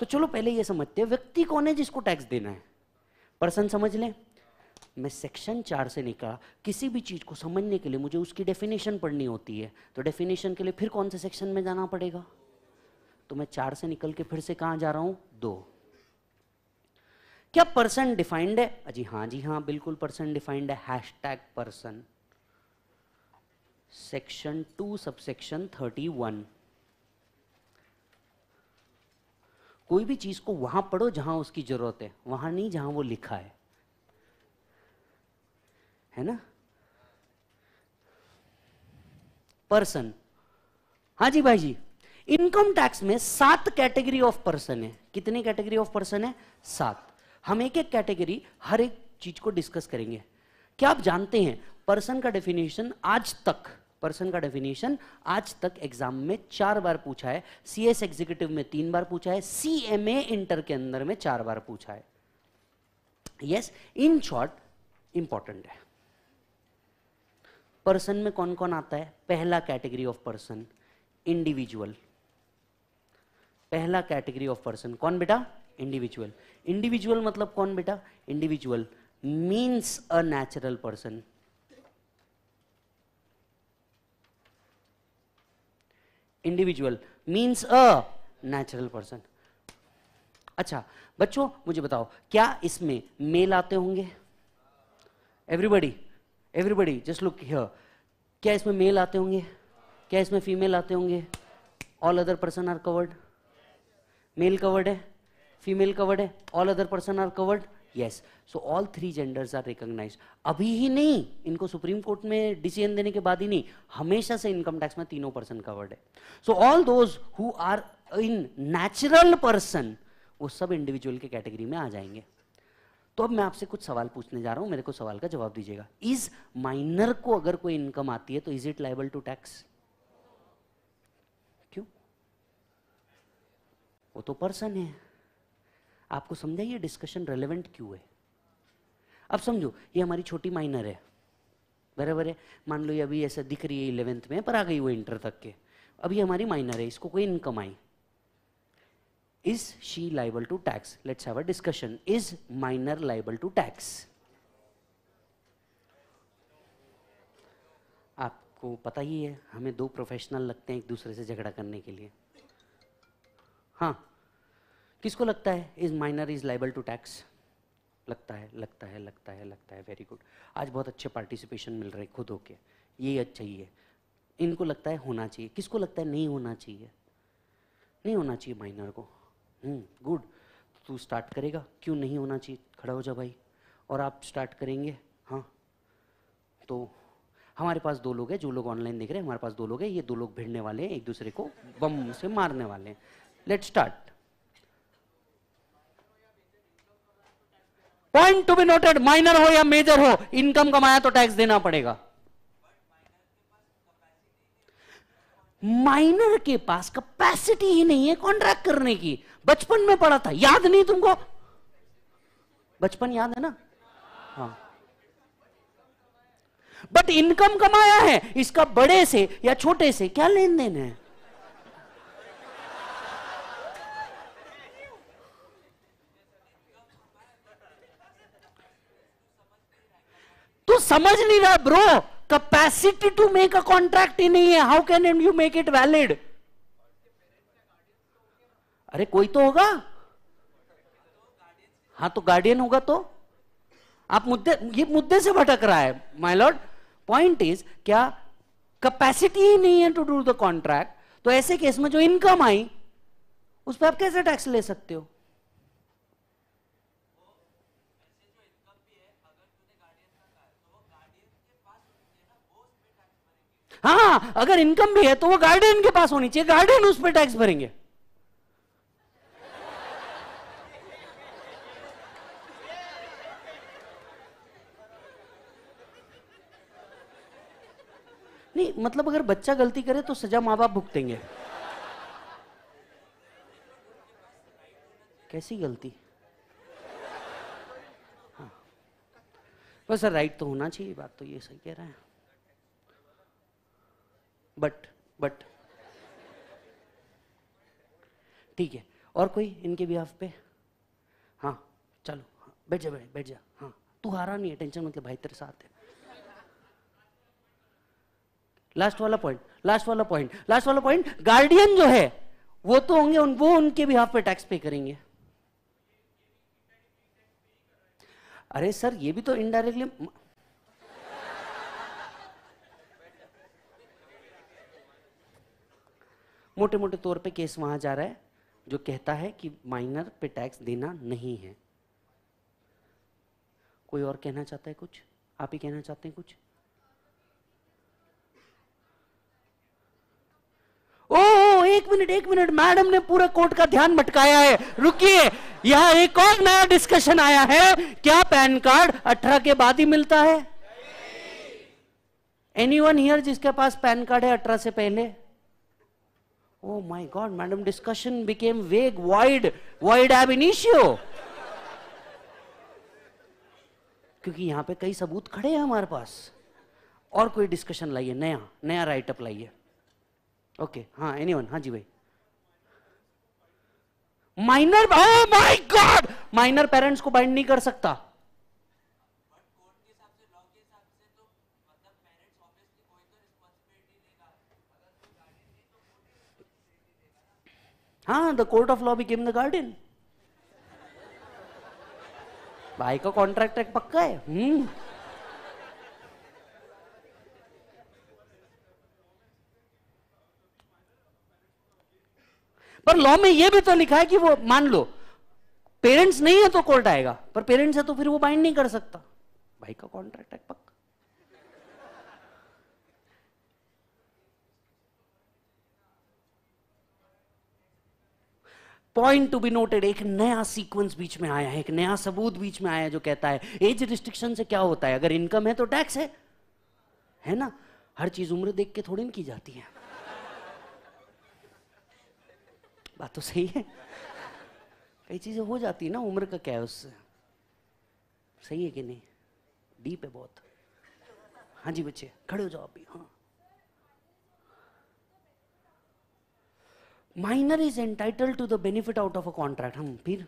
तो चलो पहले ये समझते हैं व्यक्ति कौन है जिसको टैक्स देना है पर्सन समझ लें मैं सेक्शन चार से निकला किसी भी चीज़ को समझने के लिए मुझे उसकी डेफिनेशन पढ़नी होती है तो डेफिनेशन के लिए फिर कौन से सेक्शन में जाना पड़ेगा तो मैं चार से निकल के फिर से कहाँ जा रहा हूँ दो क्या पर्सन डिफाइंड है अजी हाँ जी हाँ बिल्कुल पर्सन डिफाइंड है hashtag person section two subsection thirty one कोई भी चीज को वहां पढ़ो जहां उसकी जरूरत है वहां नहीं जहां वो लिखा है है ना पर्सन हाँ जी भाई जी इनकम टैक्स में सात कैटेगरी ऑफ पर्सन है कितने कैटेगरी ऑफ पर्सन है सात हम एक एक कैटेगरी हर एक चीज को डिस्कस करेंगे क्या आप जानते हैं पर्सन का डेफिनेशन आज तक पर्सन का डेफिनेशन आज तक एग्जाम में चार बार पूछा है सी एस एग्जीक्यूटिव में तीन बार पूछा है सी एम ए इंटर के अंदर में चार बार पूछा है यस इन शॉर्ट इंपॉर्टेंट है पर्सन में कौन कौन आता है पहला कैटेगरी ऑफ पर्सन इंडिविजुअल पहला कैटेगरी ऑफ पर्सन कौन बेटा इंडिविजुअल इंडिविजुअल मतलब कौन बेटा individual means a natural person individual means a natural person अच्छा बच्चों मुझे बताओ क्या इसमें मेल आते होंगे everybody everybody just look here क्या इसमें मेल आते होंगे क्या इसमें फीमेल आते होंगे all other person are covered male covered है फीमेल कवर्ड है all other person are covered yes so all three genders are recognise अभी ही नहीं इनको सुप्रीम कोर्ट में डिसीजन देने के बाद ही नहीं हमेशा से इनकम टैक्स में तीनों पर्सन कवर्ड है so all those who are in natural person वो सब इंडिविजुअल के कैटेगरी में आ जाएंगे तो अब मैं आपसे कुछ सवाल पूछने जा रहा हूं मेरे को सवाल का जवाब दीजिएगा इज माइनर को अगर कोई इनकम आती है तो is it liable to tax क्यों वो तो पर्सन है आपको समझा ये डिस्कशन रेलिवेंट क्यों है अब समझो ये हमारी छोटी माइनर है बराबर है मान लो ये अभी ऐसा दिख रही है इलेवेंथ में पर आ गई वो इंटर तक के अब ये हमारी माइनर है इसको कोई income I is she liable to tax let's have a discussion is minor liable to tax आपको पता ही है हमें दो प्रोफेशनल लगते हैं एक दूसरे से झगड़ा करने के लिए हाँ किसको लगता है is minor is liable to tax लगता है लगता है लगता है लगता है वेरी गुड आज बहुत अच्छे पार्टिसिपेशन मिल रहे खुद होके ये अच्छा ही है इनको लगता है होना चाहिए किसको लगता है नहीं होना चाहिए नहीं होना चाहिए माइनर को गुड हम्म, तू स्टार्ट करेगा क्यों नहीं होना चाहिए खड़ा हो जा भाई और आप स्टार्ट करेंगे हाँ तो हमारे पास दो लोग हैं जो लोग ऑनलाइन देख रहे हैं हमारे पास दो लोग हैं ये दो लोग भिड़ने वाले हैं एक दूसरे को बम से मारने वाले हैं let start point to be noted minor हो या मेजर हो इनकम कमाया तो टैक्स देना पड़ेगा माइनर के पास कैपेसिटी ही नहीं है कॉन्ट्रैक्ट करने की बचपन में पढ़ा था याद नहीं तुमको बचपन याद है ना हाँ बट इनकम कमाया है इसका बड़े से या छोटे से क्या लेन देन है तू समझ नहीं रहा bro capacity to make a contract ही नहीं है how can and you make it valid अरे कोई तो होगा हाँ तो गार्डियन होगा तो आप मुद्दे ये मुद्दे से भटक रहा है माय लॉर्ड पॉइंट इज क्या कैपेसिटी ही नहीं है टू डू द कॉन्ट्रैक्ट तो ऐसे केस में जो इनकम आई उस पर आप कैसे टैक्स ले सकते हो हाँ अगर इनकम भी है तो वो गार्डियन के पास होनी चाहिए गार्डियन उस पर टैक्स भरेंगे नहीं मतलब अगर बच्चा गलती करे तो सजा माँ बाप भुगतेंगे कैसी गलती हाँ बस सर राइट तो होना चाहिए बात तो ये सही कह रहे हैं बट बट ठीक है और कोई इनके बिहाफ पे हाँ चलो बैठ जा बैठ बैठ जा हाँ तू हारा नहीं है टेंशन मतलब भाई तेरे साथ है लास्ट वाला पॉइंट लास्ट वाला पॉइंट लास्ट वाला पॉइंट गार्डियन जो है वो तो होंगे उन, वो उनके बिहाफ पे टैक्स पे करेंगे अरे सर ये भी तो इनडायरेक्टली मोटे मोटे तौर पे केस वहां जा रहा है जो कहता है कि माइनर पे टैक्स देना नहीं है कोई और कहना चाहता है कुछ आप ही कहना चाहते हैं कुछ ओ एक मिनट एक मिनट मैडम ने पूरा कोर्ट का ध्यान भटकाया है रुकिए यहां एक और नया डिस्कशन आया है क्या पैन कार्ड अठारह के बाद ही मिलता है एनी वन हियर जिसके पास पैन कार्ड है अठारह से पहले Oh my God, madam, discussion became vague, void, void ab initio. क्योंकि यहां पे कई सबूत खड़े हैं हमारे पास और कोई डिस्कशन लाइए नया नया राइटअप लाइए ओके हाँ एनी वन हाँ जी भाई माइनर गॉड माइनर पेरेंट्स को बाइंड नहीं कर सकता हाँ the court of law became the garden भाई का कॉन्ट्रैक्ट एक पक्का है हम्म पर लॉ में यह भी तो लिखा है कि वो मान लो पेरेंट्स नहीं है तो कोर्ट आएगा पर पेरेंट्स है तो फिर वो बाइंड नहीं कर सकता भाई का कॉन्ट्रैक्ट एक पक्का पॉइंट टू बी नोटेड एक नया सीक्वेंस बीच में आया है एक नया सबूत बीच में आया जो कहता है एज रिस्ट्रिक्शन से क्या होता है अगर इनकम है तो टैक्स है है ना हर चीज उम्र देख के थोड़ी ना की जाती है बात तो सही है कई चीजें हो जाती है ना उम्र का क्या है उससे सही है कि नहीं डीप है बहुत हाँ जी बच्चे खड़े हो जाओ अभी हाँ minor is entitle to the benefit out of a contract हम फिर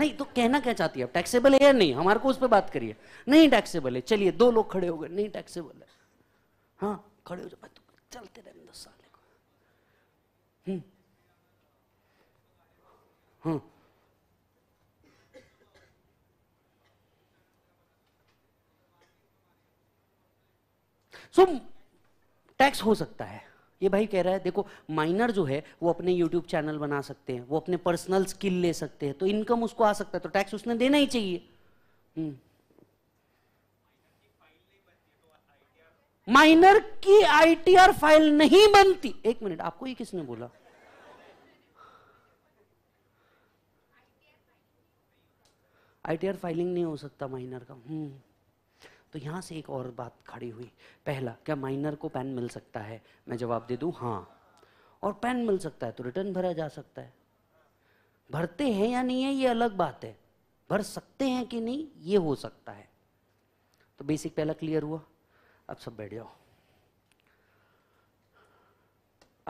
नहीं तो कहना क्या चाहती है टैक्सेबल है या नहीं हमारे को उस पर बात करिए नहीं टैक्सेबल है चलिए दो लोग खड़े हो गए नहीं टैक्सेबल है हाँ खड़े हो जाए तो चलते रहे दस साल को सो हम्म। टैक्स हम्म। हो सकता है ये भाई कह रहा है देखो माइनर जो है वो अपने यूट्यूब चैनल बना सकते हैं वो अपने पर्सनल स्किल ले सकते हैं तो इनकम उसको आ सकता है तो टैक्स उसने देना ही चाहिए माइनर हम्म। की आईटीआर फाइल नहीं बनती एक मिनट आपको ये किसने बोला आईटीआर फाइलिंग नहीं हो सकता माइनर का हम्म तो यहाँ से एक और बात खड़ी हुई पहला क्या माइनर को पेन मिल सकता है मैं जवाब दे दूँ हाँ और पेन मिल सकता है तो रिटर्न भरा जा सकता है भरते हैं या नहीं है ये अलग बात है भर सकते हैं कि नहीं ये हो सकता है तो बेसिक पहला क्लियर हुआ अब सब बैठ जाओ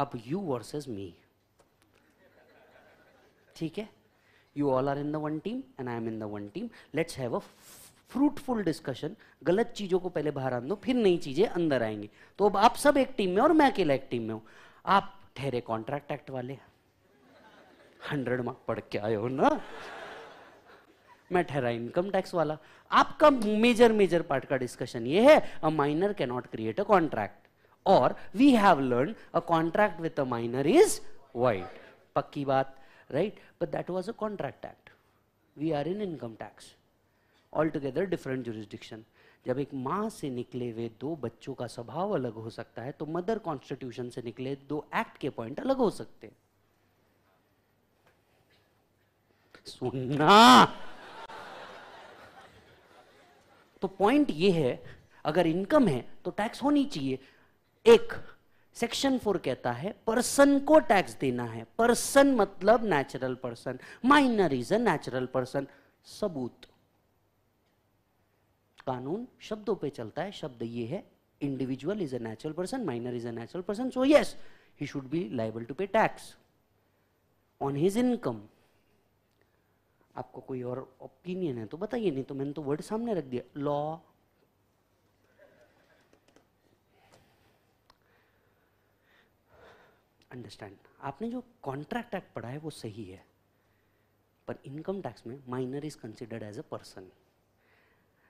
अब यू वर्सेस मी ठीक है you all are in the one team and I am in the one team let's have a fruitful discussion गलत चीज़ों को पहले बाहर आने दो फिर नई चीज़ें अंदर आएंगी तो अब आप सब एक टीम में और मैं अकेला एक टीम में हूं आप ठहरे कॉन्ट्रैक्ट एक्ट वाले हंड्रेड मार्क पढ़ के आए हो ना मैं ठहरा इनकम टैक्स वाला आपका मेजर मेजर पार्ट का डिस्कशन ये है a minor can not create a contract और we have learn a contract with a minor is void पक्की बात right but that was a contract act we are in income tax altogether different jurisdiction जब एक माँ से निकले हुए दो बच्चों का स्वभाव अलग हो सकता है तो मदर कॉन्स्टिट्यूशन से निकले दो एक्ट के पॉइंट अलग हो सकते सुनना तो पॉइंट ये है अगर इनकम है तो टैक्स होनी चाहिए एक सेक्शन फोर कहता है पर्सन को टैक्स देना है पर्सन मतलब natural person minor is a natural person सबूत कानून शब्दों पे चलता है शब्द ये है individual is a natural person minor is a natural person so yes he should be liable to pay tax on his income आपको कोई और ओपिनियन है तो बताइए नहीं तो मैंने तो वर्ड सामने रख दिया लॉ अंडरस्टैंड आपने जो कॉन्ट्रैक्ट एक्ट पढ़ा है वो सही है पर इनकम टैक्स में minor is considered as a person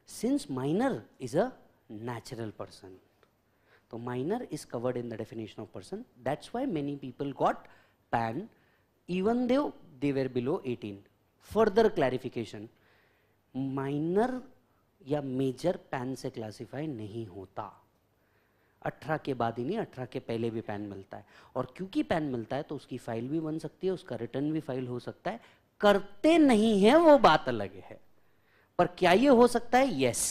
since minor is a natural person तो minor is covered in the definition of person that's why many people got PAN even though they were below eighteen further clarification minor या मेजर पैन से क्लासीफाई नहीं होता अठारह के बाद ही नहीं अठारह के पहले भी पैन मिलता है और क्योंकि पैन मिलता है तो उसकी फाइल भी बन सकती है उसका रिटर्न भी फाइल हो सकता है करते नहीं है वो बात अलग है पर क्या ये हो सकता है यस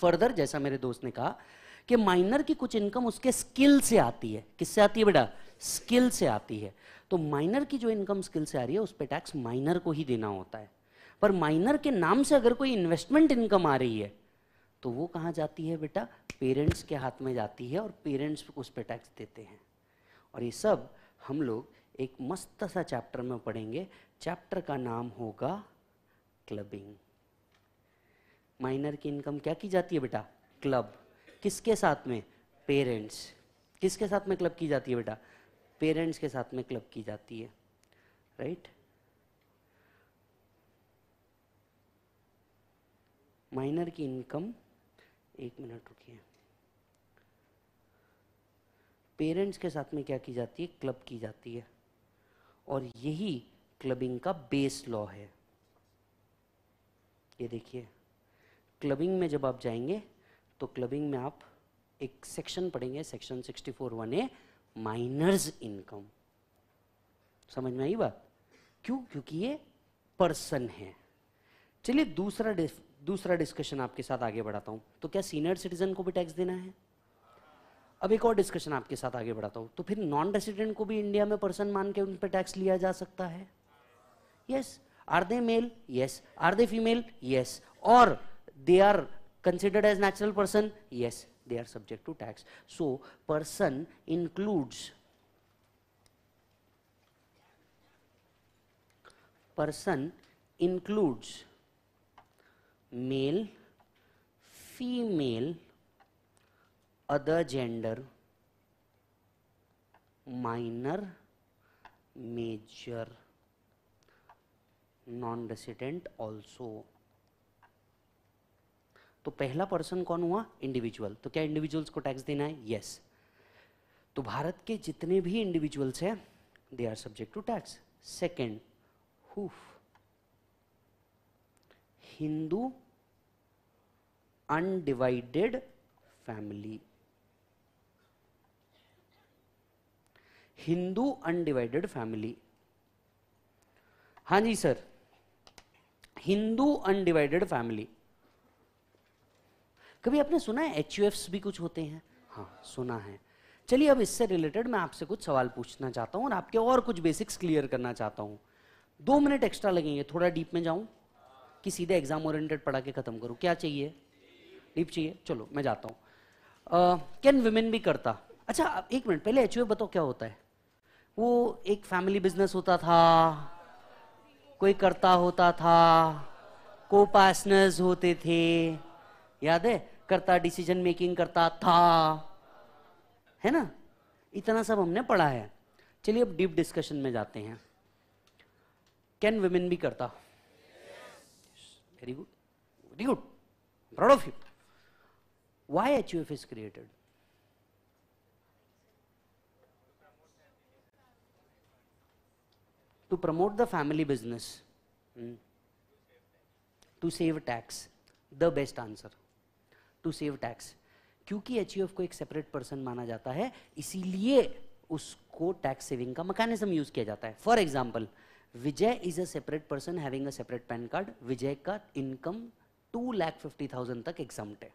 फर्दर जैसा मेरे दोस्त ने कहा कि माइनर की कुछ इनकम उसके स्किल से आती है किससे आती है बेटा स्किल से आती है तो माइनर की जो इनकम स्किल से आ रही है उस पर टैक्स माइनर को ही देना होता है पर माइनर के नाम से अगर कोई इन्वेस्टमेंट इनकम आ रही है तो वो कहाँ जाती है बेटा पेरेंट्स के हाथ में जाती है और पेरेंट्स उस पर टैक्स देते हैं और ये सब हम लोग एक मस्त सा चैप्टर में पढ़ेंगे चैप्टर का नाम होगा क्लबिंग माइनर की इनकम क्या की जाती है बेटा क्लब किसके साथ में पेरेंट्स किसके साथ में क्लब की जाती है बेटा पेरेंट्स के साथ में क्लब की जाती है राइट माइनर की इनकम एक मिनट रुकिए पेरेंट्स के साथ में क्या की जाती है क्लब की जाती है और यही क्लबिंग का बेस लॉ है ये देखिए क्लबिंग में जब आप जाएंगे तो क्लबिंग में आप एक सेक्शन पढ़ेंगे section 64 one A minors income समझ में आई बात क्यों क्योंकि ये पर्सन है चलिए दूसरा दूसरा डिस्कशन आपके साथ आगे बढ़ाता हूं तो क्या सीनियर सिटीजन को भी टैक्स देना है अब एक और डिस्कशन आपके साथ आगे बढ़ाता हूं तो फिर नॉन रेसिडेंट को भी इंडिया में पर्सन मान के उन पर टैक्स लिया जा सकता है yes are they male yes are they female yes और they are considered as natural person? Yes, they are subject to tax. So, person includes person includes male, female, other gender, minor, major, non-resident also. तो पहला पर्सन कौन हुआ इंडिविजुअल तो क्या इंडिविजुअल्स को टैक्स देना है यस तो भारत के जितने भी इंडिविजुअल्स हैं they are subject to tax second HUF Hindu undivided family Hindu undivided family हाँ जी सर हिंदू अनडिवाइडेड फैमिली कभी आपने सुना है एच भी कुछ होते हैं हाँ सुना है चलिए अब इससे रिलेटेड मैं आपसे कुछ सवाल पूछना चाहता हूँ और आपके और कुछ बेसिक्स क्लियर करना चाहता हूँ दो मिनट एक्स्ट्रा लगेंगे थोड़ा डीप में जाऊँ कि सीधे एग्जाम ओरिएंटेड पढ़ा के खत्म करूँ क्या चाहिए डीप चाहिए चलो मैं जाता हूँ कैन वुमेन भी करता अच्छा एक मिनट पहले एच बताओ क्या होता है वो एक फैमिली बिजनेस होता था कोई करता होता था को पासनर्स होते थे याद है करता डिसीजन मेकिंग करता था है ना इतना सब हमने पढ़ा है चलिए अब डीप डिस्कशन में जाते हैं कैन वुमेन भी करता very good very good proud of you H U F is created to promote the family business to save tax the best answer to save tax क्योंकि एच e को एक सेपरेट पर्सन माना जाता है इसीलिए उसको टैक्स सेविंग का मैकेनिज्म यूज किया जाता है for example Vijay is a separate person having a separate PAN card Vijay का income two lakh fifty thousand तक एग्जाम है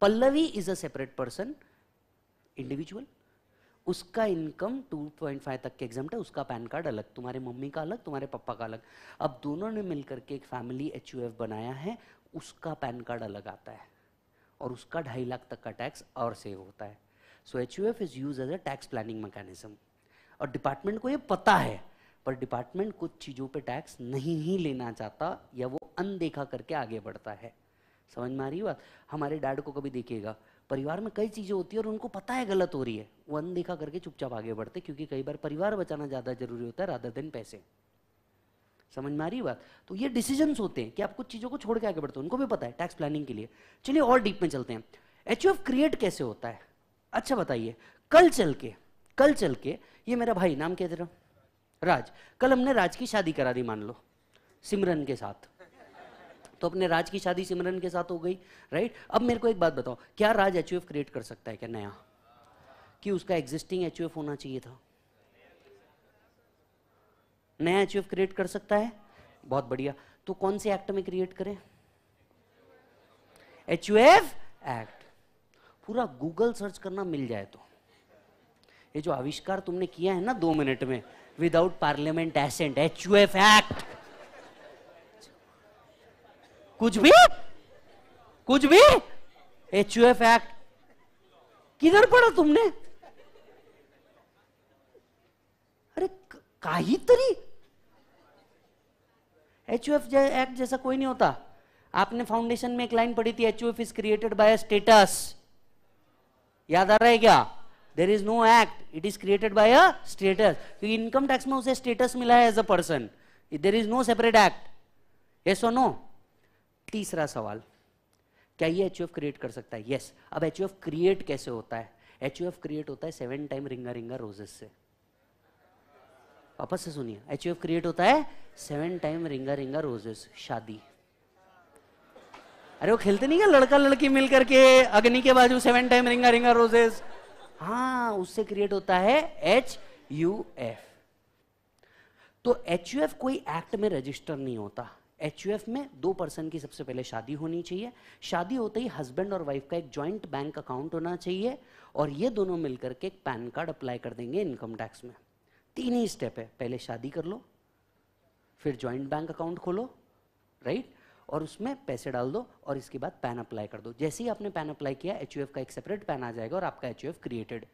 Pallavi is a separate person individual उसका इनकम 2.5 तक के एग्जाम है उसका पैन कार्ड अलग तुम्हारे मम्मी का अलग तुम्हारे पापा का अलग अब दोनों ने मिलकर के एक फैमिली एच e बनाया है उसका पैन कार्ड अलग आता है और उसका ढाई लाख तक का टैक्स और सेव होता है so H U F is use as a tax planning mechanism और डिपार्टमेंट को ये पता है पर डिपार्टमेंट कुछ चीज़ों पे टैक्स नहीं ही लेना चाहता या वो अनदेखा करके आगे बढ़ता है समझ में आ रही बात हमारे डैड को कभी देखिएगा परिवार में कई चीज़ें होती है और उनको पता है गलत हो रही है वो अनदेखा करके चुपचाप आगे बढ़ते क्योंकि कई बार परिवार बचाना ज़्यादा जरूरी होता है राधा दिन पैसे समझ में आ रही बात तो ये डिसीजन होते हैं कि आप कुछ चीज़ों को छोड़ के आगे बढ़ते हो उनको भी पता है टैक्स प्लानिंग के लिए चलिए और डीप में चलते हैं एच क्रिएट कैसे होता है अच्छा बताइए कल चल के कल चल के ये मेरा भाई नाम क्या तेरा राज कल हमने राज की शादी करा दी मान लो सिमरन के साथ तो अपने राज की शादी सिमरन के साथ हो गई राइट अब मेरे को एक बात बताओ क्या राज एच क्रिएट कर सकता है क्या नया कि उसका एग्जिस्टिंग एच होना चाहिए था नया एच क्रिएट कर सकता है बहुत बढ़िया तो कौन से एक्ट में क्रिएट करें एच एक्ट पूरा गूगल सर्च करना मिल जाए तो ये जो आविष्कार तुमने किया है ना दो मिनट में without parliament assent H act कुछ भी कुछ भी एच एक्ट किधर पढ़ा तुमने काहीतरी एच यू एफ एक्ट जैसा कोई नहीं होता आपने फाउंडेशन में एक लाइन पढ़ी थी H U F is created by status याद आ रहा है क्या there is no act it is created by a status क्योंकि इनकम टैक्स में उसे स्टेटस मिला है as a person there is no separate act ये सो नो तीसरा सवाल क्या ये एच यू एफ क्रिएट कर सकता है यस yes. अब एच यू एफ क्रिएट कैसे होता है एच यू एफ क्रिएट होता है सेवन टाइम रिंगा रिंगा रोजेस से वापस से सुनिए एच क्रिएट होता है सेवन टाइम रिंगा रिंगा रोजेस शादी अरे वो खेलते नहीं क्या लड़का लड़की मिल करके अग्नि के बाजू सेवन टाइम रिंगा रिंगा रोजेस हाँ उससे क्रिएट होता है एच यू एफ तो एच यू एफ कोई एक्ट में रजिस्टर नहीं होता एच यू एफ में दो पर्सन की सबसे पहले शादी होनी चाहिए शादी होते ही हस्बैंड और वाइफ का एक ज्वाइंट बैंक अकाउंट होना चाहिए और ये दोनों मिलकर के एक पैन कार्ड अप्लाई कर देंगे इनकम टैक्स में तीन ही स्टेप है पहले शादी कर लो फिर ज्वाइंट बैंक अकाउंट खोलो राइट और उसमें पैसे डाल दो और इसके बाद पैन अप्लाई कर दो जैसे ही आपने पैन अप्लाई किया एच का एक सेपरेट पैन आ जाएगा और आपका एच क्रिएटेड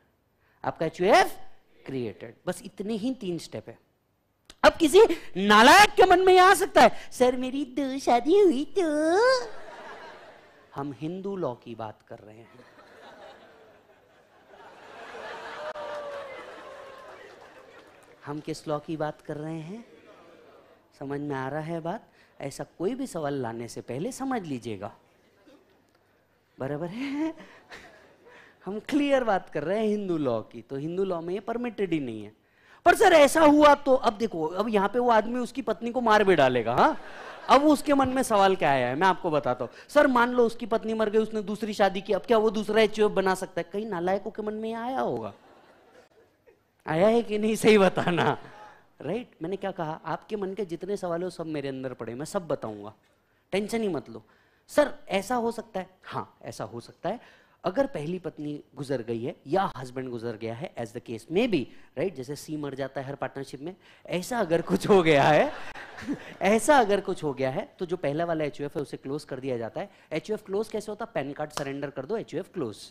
आपका एच क्रिएटेड बस इतने ही तीन स्टेप है अब किसी नालायक के मन में आ सकता है सर मेरी दो शादी हुई तो हम हिंदू लॉ की बात कर रहे हैं हम किस लॉ की बात कर रहे हैं समझ में आ रहा है बात ऐसा कोई भी सवाल लाने से पहले समझ लीजिएगा बराबर है हम क्लियर बात कर रहे हैं हिंदू लॉ की तो हिंदू लॉ में ये परमिटेड ही नहीं है पर सर ऐसा हुआ तो अब देखो अब यहाँ पे वो आदमी उसकी पत्नी को मार भी डालेगा हाँ अब उसके मन में सवाल क्या आया है मैं आपको बताता हूँ सर मान लो उसकी पत्नी मर गई उसने दूसरी शादी की अब क्या वो दूसरा एच बना सकता है कहीं नालायकों के मन में आया होगा आया है कि नहीं सही बताना राइट right? मैंने क्या कहा आपके मन के जितने सवाल हो सब मेरे अंदर पड़े मैं सब बताऊंगा टेंशन ही मत लो सर ऐसा हो सकता है हाँ ऐसा हो सकता है अगर पहली पत्नी गुजर गई है या हस्बैंड गुजर गया है एज द केस में भी राइट जैसे सी मर जाता है हर पार्टनरशिप में ऐसा अगर कुछ हो गया है *laughs* ऐसा अगर कुछ हो गया है तो जो पहला वाला एच है उसे क्लोज कर दिया जाता है एच क्लोज कैसे होता है पैन कार्ड सरेंडर कर दो H close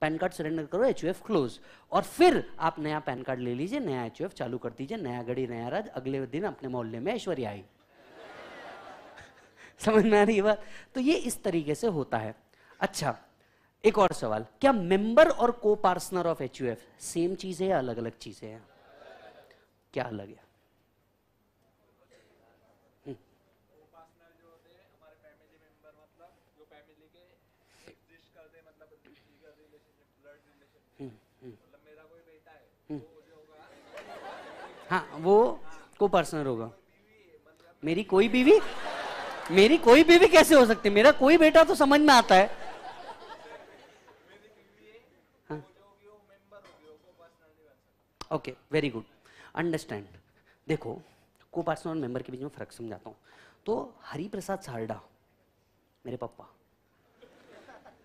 PAN card surrender करो एच क्लोज और फिर आप नया पैन कार्ड ले लीजिए नया एच चालू कर दीजिए नया गड़ी नया राज अगले दिन अपने मोहल्ले में ऐश्वर्या आई *laughs* समझ में आ रही बात तो ये इस तरीके से होता है अच्छा एक और सवाल क्या मेंबर और को पार्सनर ऑफ एच सेम चीज है या अलग अलग चीजें हैं क्या अलग है हाँ वो को पर्सनल होगा मेरी कोई बीवी मेरी कोई बीवी कैसे हो सकती मेरा कोई बेटा तो समझ में आता है ओके वेरी गुड अंडरस्टैंड देखो को पर्सनल और मेंबर के बीच में फर्क समझाता हूँ तो हरिप्रसाद सारडा मेरे पापा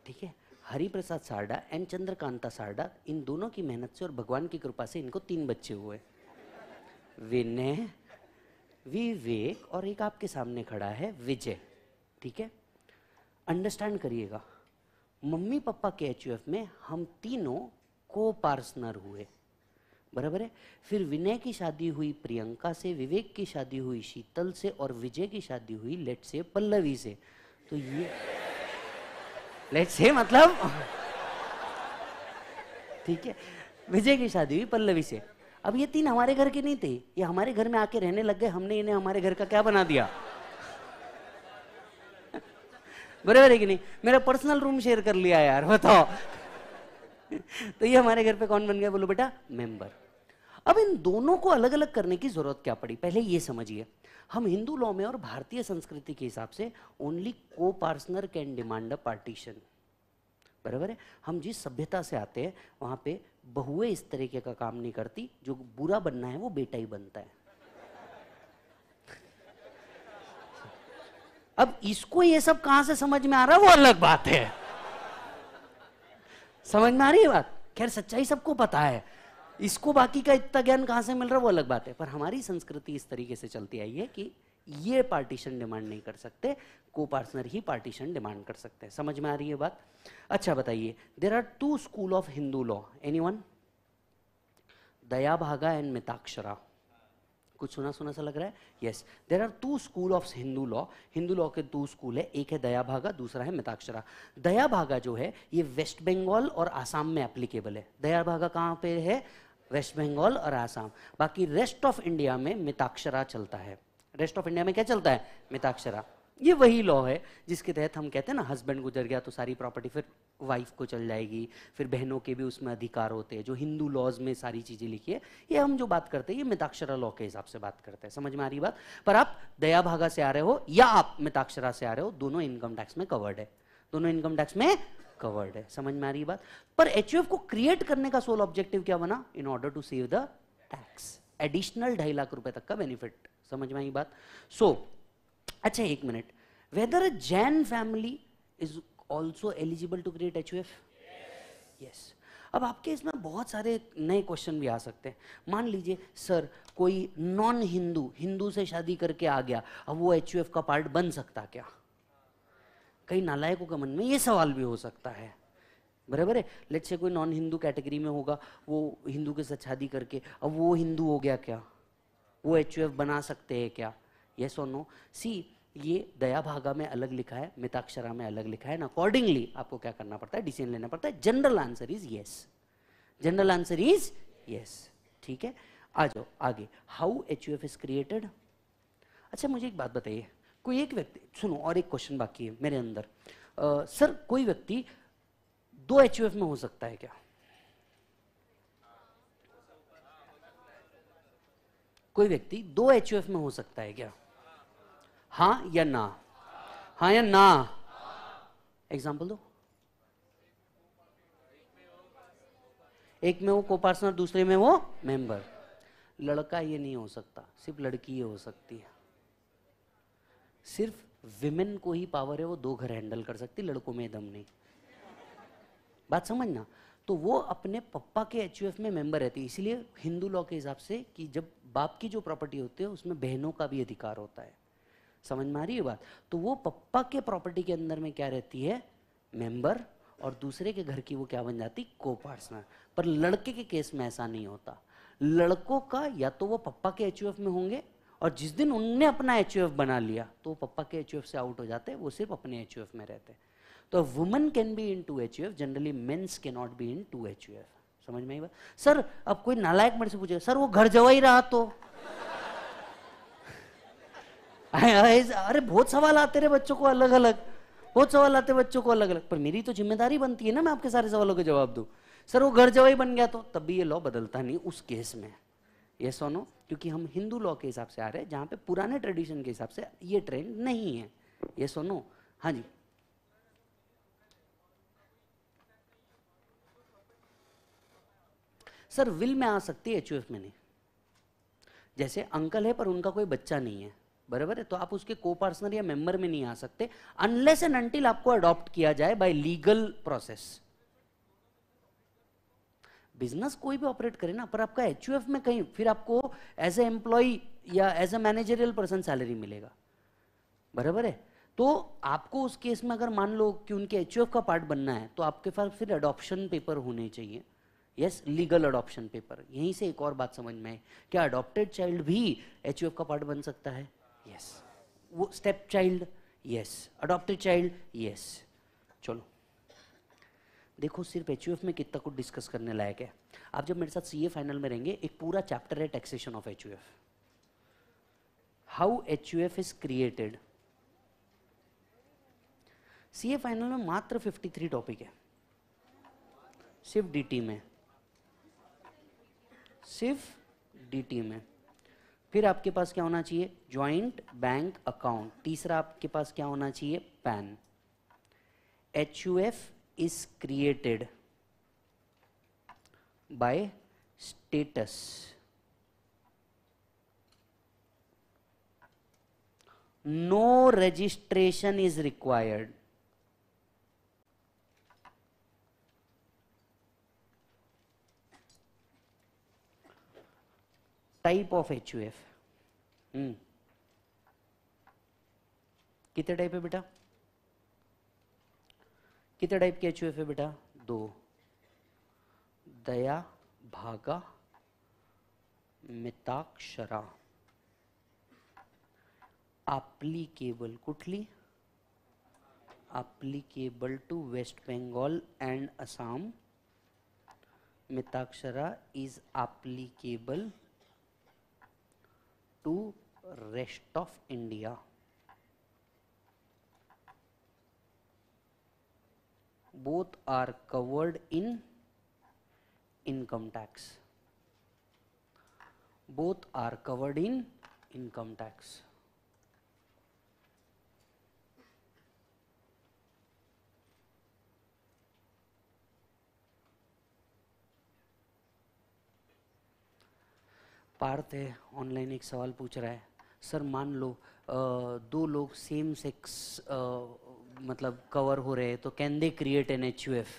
ठीक है हरिप्रसाद सारडा एंड चंद्रकांता सारडा इन दोनों की मेहनत से और भगवान की कृपा से इनको तीन बच्चे हुए हैं विनय विवेक और एक आपके सामने खड़ा है विजय ठीक है अंडरस्टैंड करिएगा मम्मी पापा के एच में हम तीनों को पार्सनर हुए बराबर है फिर विनय की शादी हुई प्रियंका से विवेक की शादी हुई शीतल से और विजय की शादी हुई लेट से पल्लवी से तो ये लेट से मतलब ठीक है विजय की शादी हुई पल्लवी से अब ये तीन हमारे घर के नहीं थे ये हमारे घर में आके रहने लग गए हमने इन्हें हमारे घर का क्या बना दिया *laughs* बराबर है कि नहीं मेरा पर्सनल रूम शेयर कर लिया यार बताओ *laughs* तो ये हमारे घर पे कौन बन गया बोलो बेटा मेंबर अब इन दोनों को अलग अलग करने की जरूरत क्या पड़ी पहले ये समझिए हम हिंदू लॉ में और भारतीय संस्कृति के हिसाब से only coparcener can demand a partition बराबर है हम जिस सभ्यता से आते हैं वहां पे बहुए इस तरीके का काम नहीं करती जो बुरा बनना है वो बेटा ही बनता है अब इसको ये सब कहां से समझ में आ रहा है वो अलग बात है समझ में आ रही है बात खैर सच्चाई सबको पता है इसको बाकी का इतना ज्ञान कहां से मिल रहा है वो अलग बात है पर हमारी संस्कृति इस तरीके से चलती आई है कि ये पार्टीशन डिमांड नहीं कर सकते को पार्सनर ही पार्टीशन डिमांड कर सकते हैं समझ में आ रही है बात अच्छा बताइए there are two school of Hindu law any one Dayabhaga and Mitakshara कुछ सुना सुना सा लग रहा है yes there are two school of Hindu law Hindu law के दो स्कूल है एक है दयाभागा दूसरा है मिताक्षरा दयाभागा जो है ये वेस्ट बंगाल और आसाम में एप्लीकेबल है दयाभागा कहाँ पे है वेस्ट बंगाल और आसाम बाकी रेस्ट ऑफ इंडिया में मिताक्षरा चलता है रेस्ट ऑफ इंडिया में क्या चलता है मिताक्षरा ये वही लॉ है जिसके तहत हम कहते हैं ना हस्बैंड गुजर गया तो सारी प्रॉपर्टी फिर वाइफ को चल जाएगी फिर बहनों के भी उसमें अधिकार होते हैं जो हिंदू लॉज में सारी चीज़ें लिखी है ये हम जो बात करते हैं ये मिताक्षरा लॉ के हिसाब से बात करते हैं समझ में आ रही बात पर आप दया भागा से आ रहे हो या आप मिताक्षरा से आ रहे हो दोनों इनकम टैक्स में कवर्ड है दोनों इनकम टैक्स में कवर्ड है समझ में आ रही बात पर एच को क्रिएट करने का सोल ऑब्जेक्टिव क्या बना in order to save the tax additional ढाई लाख रुपए तक का बेनिफिट समझ में बात सो so, अच्छा एक minute whether a Jain family is also eligible to create H yes अब आपके इसमें बहुत सारे नए क्वेश्चन भी आ सकते हैं मान लीजिए सर कोई नॉन हिंदू हिंदू से शादी करके आ गया अब वो एच का पार्ट बन सकता क्या कई नालायकों के मन में ये सवाल भी हो सकता है बराबर है लेट से कोई नॉन हिंदू कैटेगरी में होगा वो हिंदू के साथ शादी करके अब वो हिंदू हो गया क्या वो एच बना सकते हैं क्या येस और नो सी ये दया भागा में अलग लिखा है मिताक्षरा में अलग लिखा है ना अकॉर्डिंगली आपको क्या करना पड़ता है डिसीजन लेना पड़ता है general answer is yes general answer is yes ठीक है आ जाओ आगे how H U F is created अच्छा मुझे एक बात बताइए कोई एक व्यक्ति सुनो और एक क्वेश्चन बाकी है मेरे अंदर आ, सर कोई व्यक्ति दो एच में हो सकता है क्या कोई व्यक्ति दो एच में हो सकता है क्या हाँ या ना हाँ या ना एग्जाम्पल दो एक में वो को पार्सनर दूसरे में वो मेंबर लड़का ये नहीं हो सकता सिर्फ लड़की ये हो सकती है सिर्फ विमेन को ही पावर है वो दो घर हैंडल कर सकती लड़कों में दम नहीं बात समझना तो वो अपने पप्पा के एच में मेंबर रहती है इसलिए हिंदू लॉ के हिसाब से कि जब बाप की जो प्रॉपर्टी होती है उसमें बहनों का भी अधिकार होता है समझ में आ रही है बात तो वो पप्पा के प्रॉपर्टी के अंदर में क्या रहती है मेंबर और दूसरे के घर की वो क्या बन जाती को पार्टनर पर लड़के के केस में ऐसा नहीं होता लड़कों का या तो वो पप्पा के एच में होंगे और जिस दिन उनने अपना एच बना लिया तो वो पप्पा के एच से आउट हो जाते वो सिर्फ अपने एच में रहते हैं तो women can be into H U F generally men's के not be into H U F समझ में आई सर अब कोई नालायक मेरे से पूछे सर वो घर जवा ही रहा तो *laughs* अरे बहुत सवाल आते रहे बच्चों को अलग अलग बहुत सवाल आते बच्चों को अलग अलग पर मेरी तो जिम्मेदारी बनती है ना मैं आपके सारे सवालों के जवाब दू सर वो घर जवाई बन गया तो तब भी ये लॉ बदलता नहीं उस केस में ये सोनो क्योंकि हम हिंदू लॉ के हिसाब से आ रहे हैं जहां पे पुराने ट्रेडिशन के हिसाब से ये ट्रेंड नहीं है ये सोनो हाँ जी सर विल में आ सकती है एच में नहीं जैसे अंकल है पर उनका कोई बच्चा नहीं है बराबर है तो आप उसके को पार्सनर या मेंबर में नहीं आ सकते अनलेस एंड अनटिल आपको अडॉप्ट किया जाए बाय लीगल प्रोसेस बिजनेस कोई भी ऑपरेट करे ना पर आपका एच में कहीं फिर आपको एज ए एम्प्लॉय या as a managerial person salary मिलेगा बराबर है तो आपको उस केस में अगर मान लो कि उनके एच का पार्ट बनना है तो आपके पास फिर अडॉप्शन पेपर होने चाहिए यस लीगल अडॉप्शन पेपर यहीं से एक और बात समझ में आई क्या अडॉप्टेड चाइल्ड भी एच का पार्ट बन सकता है यस yes. वो step child yes adopted child yes चलो देखो सिर्फ एच में कितना कुछ डिस्कस करने लायक है आप जब मेरे साथ सी फाइनल में रहेंगे एक पूरा चैप्टर है taxation of H how H U F is created C final में मात्र 53 टॉपिक है सिर्फ डीटी में सिर्फ डीटी में फिर आपके पास क्या होना चाहिए ज्वाइंट बैंक अकाउंट तीसरा आपके पास क्या होना चाहिए PAN H U F is created by status no registration is required type of H U F कितने टाइप है बेटा कितने टाइप के एच यू एफ है बेटा दो दया भागा मिताक्षरा एप्लीकेबल कुटली applicable to West Bengal and Assam Mitakshara is applicable to rest of India. Both are covered in income tax. Both are covered in income tax. Parth है ऑनलाइन एक सवाल पूछ रहा है सर मान लो दो लोग सेम सेक्स मतलब कवर हो रहे हैं तो can they create an H U F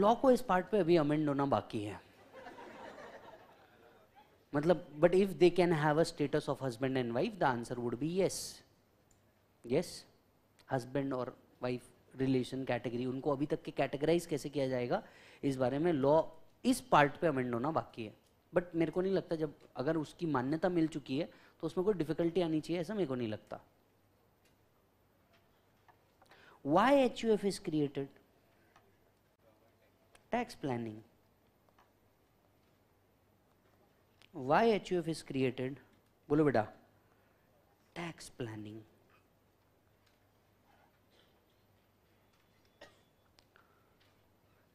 law को इस पार्ट पे अभी अमेंड होना बाकी है मतलब but if they can have a status of husband and wife the answer would be yes yes husband और वाइफ रिलेशन कैटेगरी उनको अभी तक के कैटेगराइज कैसे किया जाएगा इस बारे में लॉ इस पार्ट पे अमेंड होना बाकी है बट मेरे को नहीं लगता जब अगर उसकी मान्यता मिल चुकी है तो उसमें कोई डिफिकल्टी आनी चाहिए ऐसा मेरे को नहीं लगता why H U F is created tax planning why H U F is created बोलो बेटा tax planning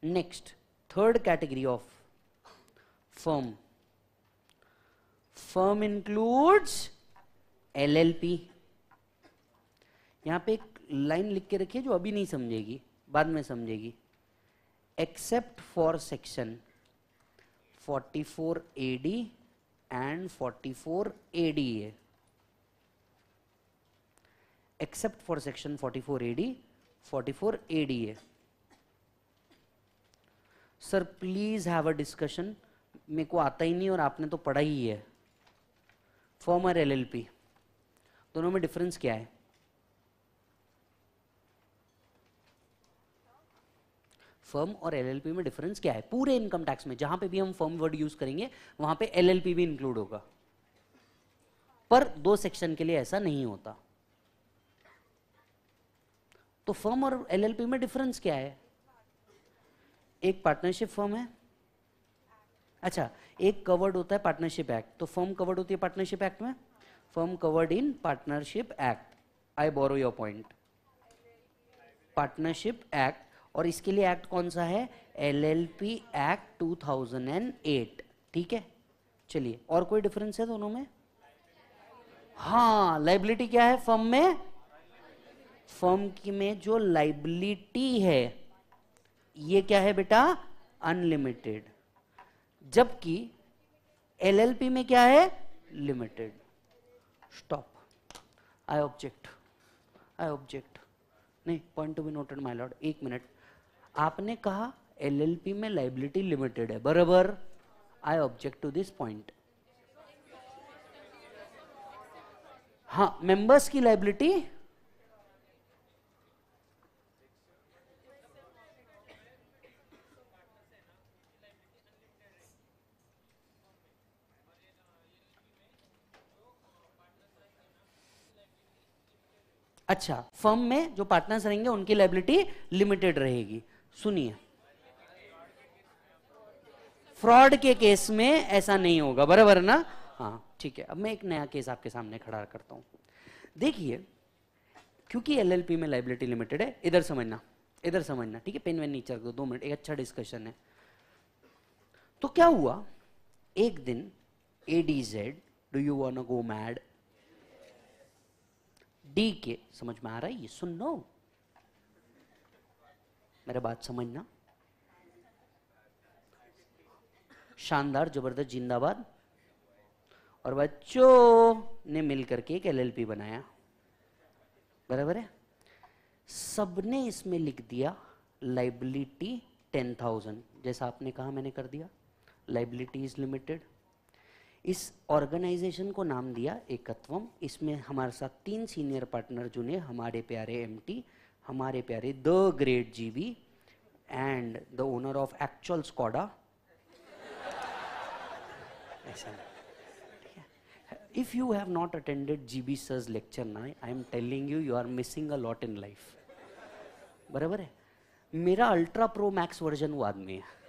next third category of firm firm includes llp यहां पे एक लाइन लिख के रखिए जो अभी नहीं समझेगी बाद में समझेगी except for section 44 AD and forty four AD है except for section 44 AD 44 AD है sir please have a discussion मेरे को आता ही नहीं और आपने तो पढ़ा ही है फॉर्मर एल दोनों में डिफरेंस क्या है फर्म और एलएलपी में डिफरेंस क्या है पूरे इनकम टैक्स में जहां पे भी हम फर्म वर्ड यूज करेंगे वहां पे एलएलपी भी इंक्लूड होगा पर दो सेक्शन के लिए ऐसा नहीं होता तो फर्म और एलएलपी में डिफरेंस क्या है एक पार्टनरशिप फर्म है अच्छा एक कवर्ड होता है पार्टनरशिप एक्ट तो फर्म कवर्ड होती है पार्टनरशिप एक्ट में firm covered in partnership act I borrow your point partnership act और इसके लिए एक्ट कौन सा है एल एल पी एक्ट 2008 ठीक है चलिए और कोई डिफरेंस है दोनों में हाँ लाइबिलिटी क्या है फर्म में फर्म की में जो लाइबिलिटी है ये क्या है बेटा अनलिमिटेड जबकि एलएलपी में क्या है limited stop I object I object नहीं point to be noted my lord एक मिनट आपने कहा एलएलपी में लाइबिलिटी लिमिटेड है बराबर I object to this point हाँ मेंबर्स की लाइबिलिटी अच्छा फर्म में जो पार्टनर्स रहेंगे उनकी लाइबिलिटी लिमिटेड रहेगी सुनिए फ्रॉड के केस में ऐसा नहीं होगा बराबर ना हाँ ठीक है अब मैं एक नया केस आपके सामने खड़ा करता हूं देखिए क्योंकि एलएलपी में लाइबिलिटी लिमिटेड है इधर समझना इधर समझना ठीक है पेन वेन नीचर दो दो मिनट एक अच्छा डिस्कशन है तो क्या हुआ एक दिन A D Z do you want go mad D K समझ में आ रहा है ये लो मेरा बात समझना शानदार जबरदस्त जिंदाबाद और बच्चों ने मिलकर के एक एलएलपी बनाया बराबर है सबने इसमें लिख दिया लाइबिलिटी टेन थाउजेंड जैसा आपने कहा मैंने कर दिया लाइबिलिटी इज लिमिटेड इस ऑर्गेनाइजेशन को नाम दिया एकत्वम इसमें हमारे साथ तीन सीनियर पार्टनर जुने हमारे प्यारे एमटी हमारे प्यारे the great B and the owner of actual squad ऐसा if you have not attended G sir's lecture ना I am telling you you are missing a lot in life बराबर है मेरा अल्ट्रा प्रो मैक्स वर्जन वो आदमी है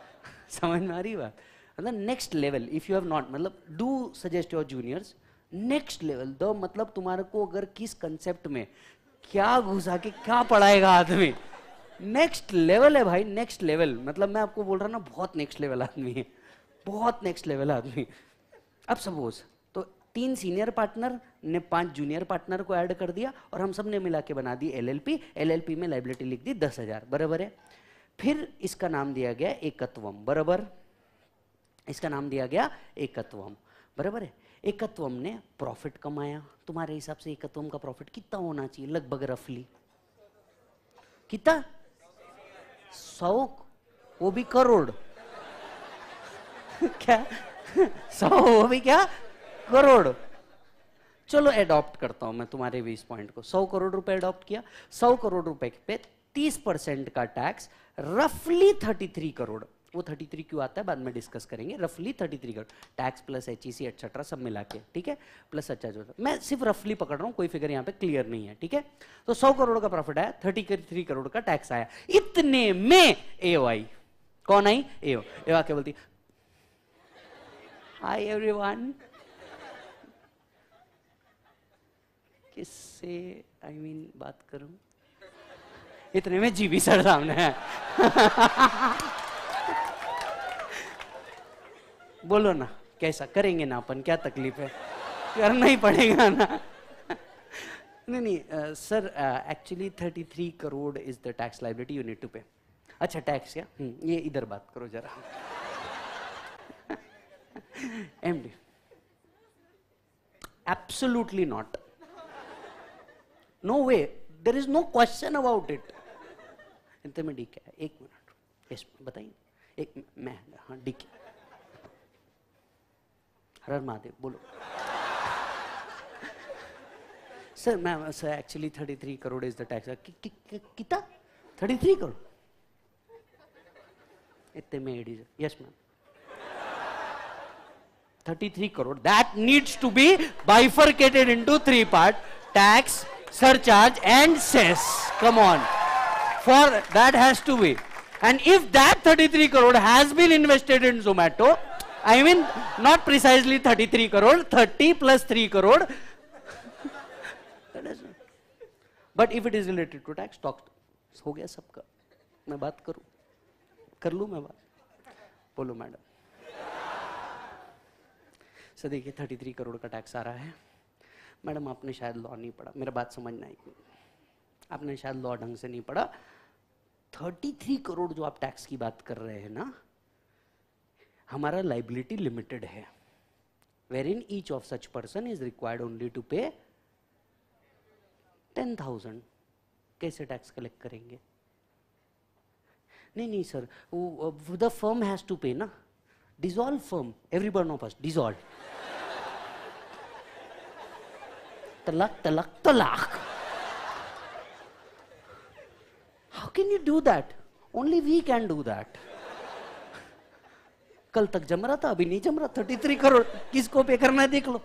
*laughs* समझ में आ रही बात the next level if you have not मतलब do suggest your juniors next level the मतलब तुम्हारे को अगर किस कंसेप्ट में क्या घुसा के क्या पढ़ाएगा आदमी नेक्स्ट लेवल है भाई नेक्स्ट लेवल मतलब मैं आपको बोल रहा ना बहुत नेक्स्ट लेवल आदमी है बहुत नेक्स्ट लेवल आदमी अब सपोज तो तीन सीनियर पार्टनर ने पांच जूनियर पार्टनर को ऐड कर दिया और हम सब ने मिला के बना दी एलएलपी एलएलपी में लाइबिलिटी लिख दी दस हजार बराबर है फिर इसका नाम दिया गया एकत्वम बराबर इसका नाम दिया गया एकत्वम बराबर है एकत्वम ने प्रॉफिट कमाया तुम्हारे हिसाब से एकत्वम का प्रॉफिट कितना होना चाहिए लगभग रफली कितना सौ वो भी करोड़ *laughs* क्या *laughs* सौ वो भी क्या करोड़ चलो एडॉप्ट करता हूं मैं तुम्हारे भी इस पॉइंट को सौ करोड़ रुपए एडॉप्ट किया सौ करोड़ रुपए पे तीस परसेंट का टैक्स रफली थर्टी थ्री करोड़ वो 33 क्यों आता है बाद में डिस्कस करेंगे रफली 33 crore tax plus H E etcetera सब मिला के ठीक है प्लस अच्छा जो मैं सिर्फ रफली पकड़ रहा हूँ कोई फिगर यहाँ पे क्लियर नहीं है ठीक है तो 100 करोड़ का प्रॉफिट आया 33 करोड़ का टैक्स आया इतने में ए आई कौन आई ए एवा क्या बोलती हाई एवरी वन किससे आई I मीन mean, बात करूं इतने में जी भी सर सामने है *laughs* बोलो ना कैसा करेंगे ना अपन क्या तकलीफ है करना ही पड़ेगा ना नहीं नहीं sir actually thirty three crore is the tax liability unit to pay अच्छा टैक्स क्या हम्म, ये इधर बात करो जरा M D absolutely not no way there is no question about it इतने में डी क्या एक मिनट यस बताइए एक मैं हाँ डीके हर हर महादेव बोलो sir ma'am sir actually thirty three crore is the tax कितना थर्टी थ्री करोड़ इतने में it is yes ma'am 33 crore that needs to be bifurcated into three part tax surcharge and cess come on for that has to be and if that 33 crore has been invested in zomato I mean, not precisely 33 crore, 30 plus 3 crore. But if it is related to tax talk हो गया सबका मैं बात करूं कर लू मैं बात बोलो मैडम सर देखिए थर्टी थ्री करोड़ का टैक्स आ रहा है मैडम आपने शायद लॉ नहीं पढ़ा मेरा बात समझ ना आई आपने शायद लॉ ढंग से नहीं पढ़ा थर्टी थ्री करोड़ जो आप टैक्स की बात कर रहे हैं ना हमारा लाइबिलिटी लिमिटेड है where in each of such person is required only to pay ten thousand कैसे टैक्स कलेक्ट करेंगे नहीं नहीं sir the firm has to pay ना dissolve firm every burn of us dissolve तलक तलक तलाक how can you do that only we can do that कल तक जम रहा था अभी नहीं जम रहा थर्टी थ्री करोड़ किसको पे करना है देख लो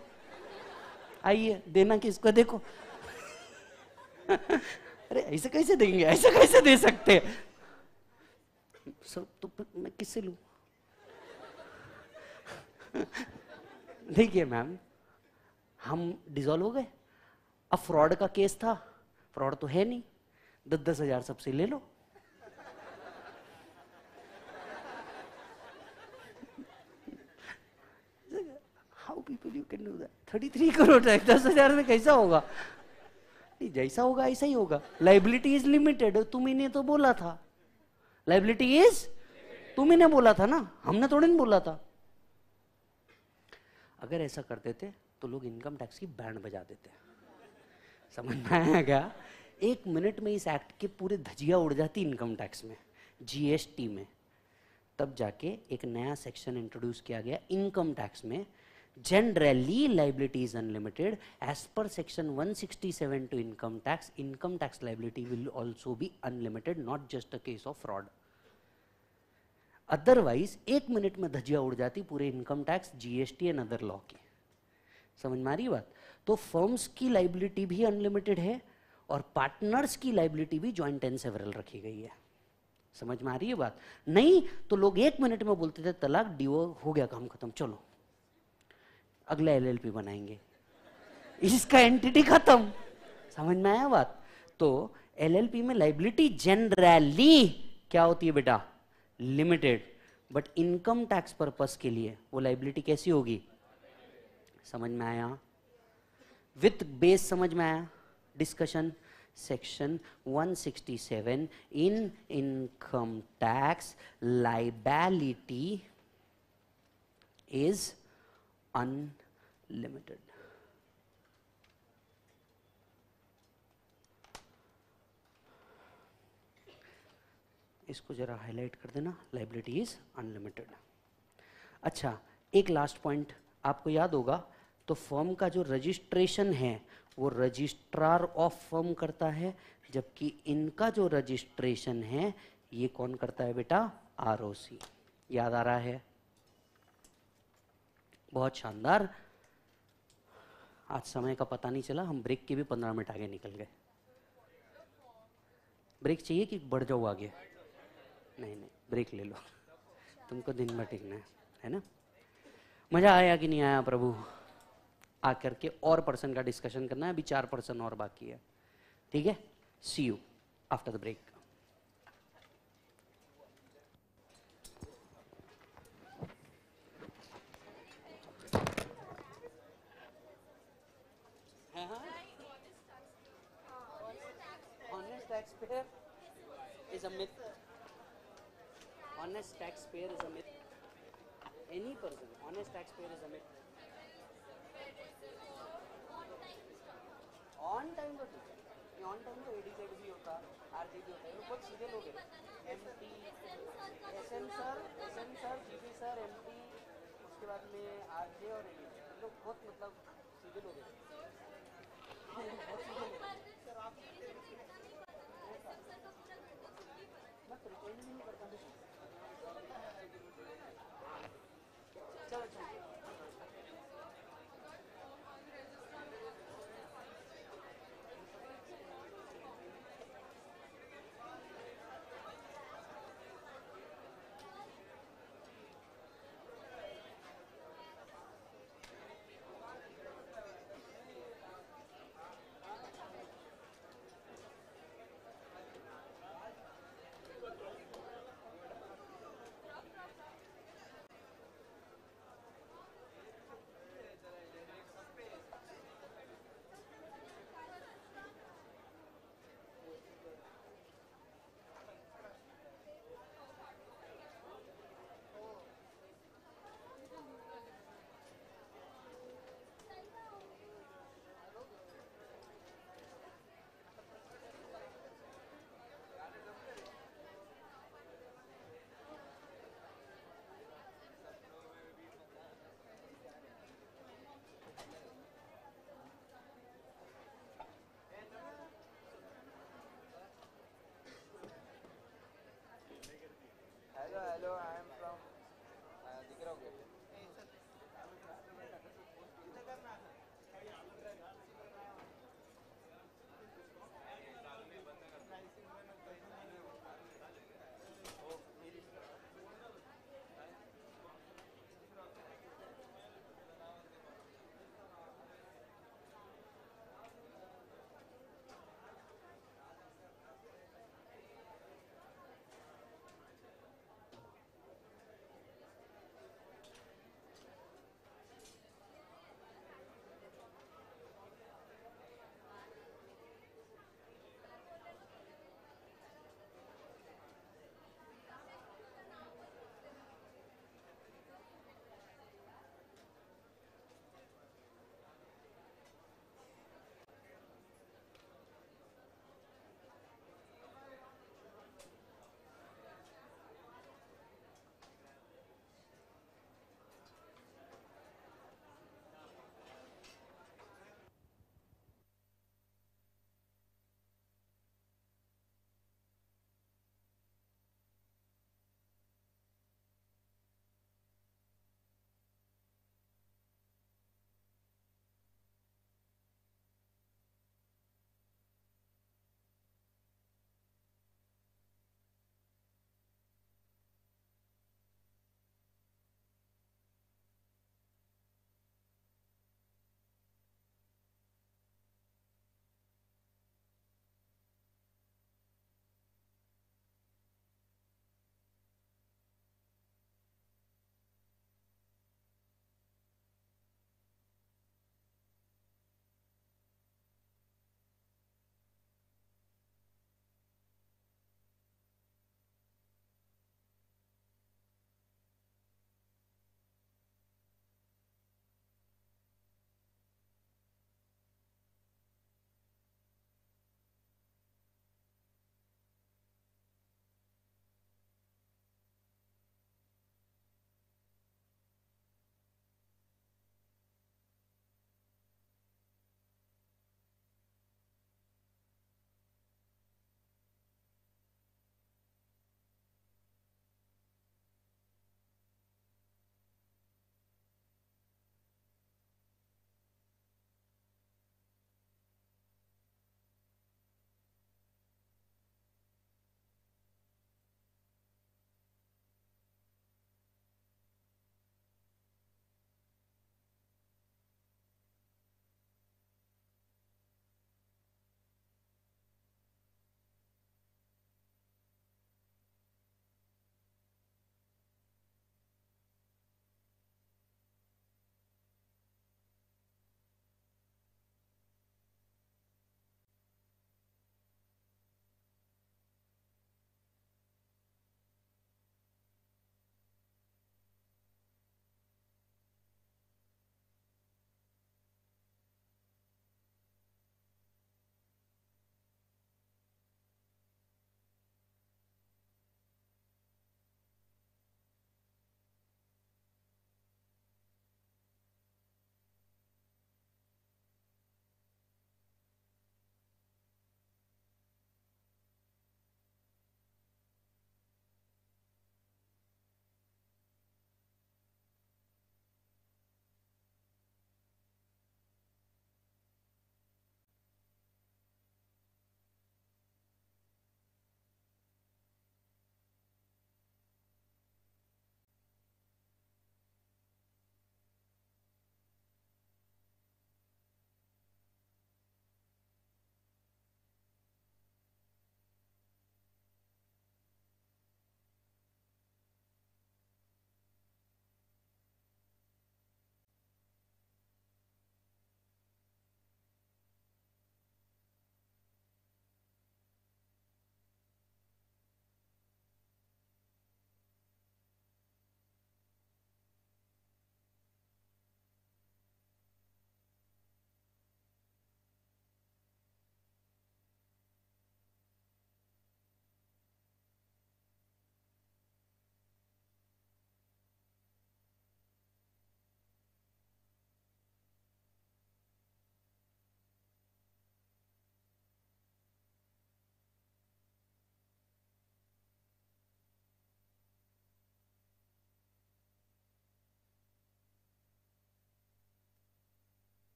आइए देना किसको देखो *laughs* अरे ऐसे कैसे देंगे ऐसे कैसे दे सकते सर तो मैं किससे लू *laughs* देखिए मैम हम डिजोल्व हो गए अब फ्रॉड का केस था फ्रॉड तो है नहीं दस दस हजार सबसे ले लो how people you can do that thirty three crore है दस हजार में कैसा होगा नहीं जैसा होगा ऐसा ही होगा लाइबिलिटी इज लिमिटेड तुम्हें तो बोला था लाइबिलिटी इज तुम्हें बोला था ना हमने थोड़े ना बोला था अगर ऐसा कर देते तो लोग इनकम टैक्स की बैंड बजा देते समझ में आया क्या एक मिनट में इस एक्ट के पूरे धजिया उड़ जाती इनकम टैक्स में जीएसटी में तब जाके एक नया सेक्शन इंट्रोड्यूस किया गया इनकम टैक्स में generally liability is unlimited as per section 167 to income tax income tax liability will also be unlimited not just a case of fraud otherwise एक मिनट में धजिया उड़ जाती पूरे income tax GST and other law की समझ में आ रही बात तो फर्म्स की लाइबिलिटी भी अनलिमिटेड है और पार्टनर्स की लाइबिलिटी भी ज्वाइंट एंड सेवरल रखी गई है समझ में आ रही है बात नहीं तो लोग एक मिनट में बोलते थे तलाक डीओ हो गया काम खत्म चलो अगला एलएलपी बनाएंगे इसका एंटिटी खत्म समझ में आया बात तो एलएलपी में लाइबिलिटी जनरली क्या होती है बेटा limited but income tax purpose के लिए वो लाइबिलिटी कैसी होगी समझ में आया विथ बेस समझ में आया discussion section 167 in income tax liability is unlimited. इसको जरा हाईलाइट कर देना लाइबिलिटी इज अनलिमिटेड अच्छा एक लास्ट पॉइंट आपको याद होगा तो फर्म का जो रजिस्ट्रेशन है वो रजिस्ट्रार ऑफ फर्म करता है जबकि इनका जो रजिस्ट्रेशन है ये कौन करता है बेटा आर याद आ रहा है बहुत शानदार आज समय का पता नहीं चला हम ब्रेक के भी पंद्रह मिनट आगे निकल गए ब्रेक चाहिए कि बढ़ जाओ आगे नहीं नहीं ब्रेक ले लो तुमको दिन में टिकना है है ना मजा आया कि नहीं आया प्रभु आकर के और पर्सन का डिस्कशन करना है अभी चार पर्सन और बाकी है ठीक है see you after the break taxpayer is a myth. Honest taxpayer is a myth. Any person, honest taxpayer is a myth. On time तो ठीक है ऑन टाइम तो एडीजेड भी होता आरजे भी होता है बहुत सीधे लोग हैं M T S M sir S M sir G P sir M T उसके बाद में आरजे और एडी लोग बहुत मतलब सीधे लोग हैं बहुत सीधे लोग Gracias.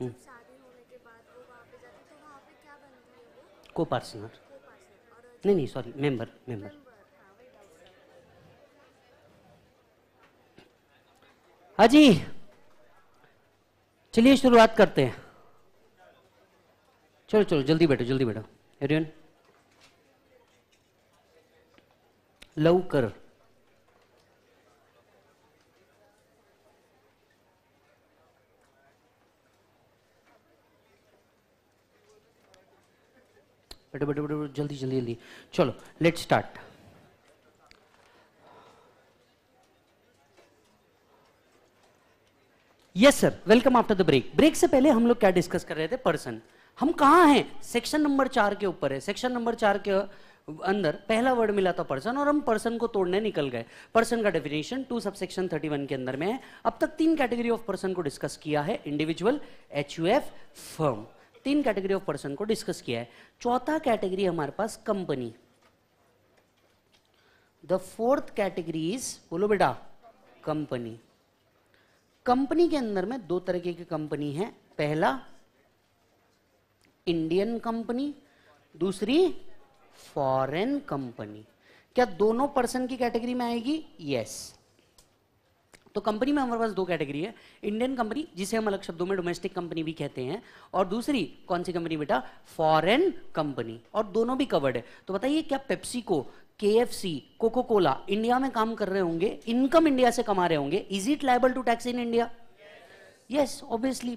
हम्म। को पार्सनर तो नहीं नहीं सॉरी मेंबर मेंबर हाजी चलिए शुरुआत करते हैं चलो चलो जल्दी बैठो जल्दी बैठो एरियन लव कर बेटे बेटे बेटे जल्दी जल्दी जल्दी चलो let start yes sir welcome after the break break से पहले हम लोग क्या डिस्कस कर रहे थे पर्सन हम कहाँ हैं सेक्शन नंबर चार के ऊपर है सेक्शन नंबर चार के अंदर पहला वर्ड मिला था पर्सन और हम पर्सन को तोड़ने निकल गए पर्सन का डेफिनेशन टू सब सेक्शन थर्टी वन के अंदर में है अब तक तीन कैटेगरी ऑफ पर्सन को डिस्कस किया है individual H U F firm तीन कैटेगरी ऑफ पर्सन को डिस्कस किया है चौथा कैटेगरी हमारे पास company the fourth category is बोलो बेटा कंपनी कंपनी के अंदर में दो तरीके की कंपनी है पहला इंडियन कंपनी दूसरी फॉरेन कंपनी क्या दोनों पर्सन की कैटेगरी में आएगी यस yes. तो कंपनी में हमारे पास दो कैटेगरी है इंडियन कंपनी जिसे हम अलग शब्दों में डोमेस्टिक कंपनी भी कहते हैं और दूसरी कौन सी कंपनी बेटा फॉरेन कंपनी और दोनों भी कवर्ड है तो बताइए क्या पेप्सी को के कोको कोला इंडिया में काम कर रहे होंगे इनकम इंडिया से कमा रहे होंगे is it liable to tax in India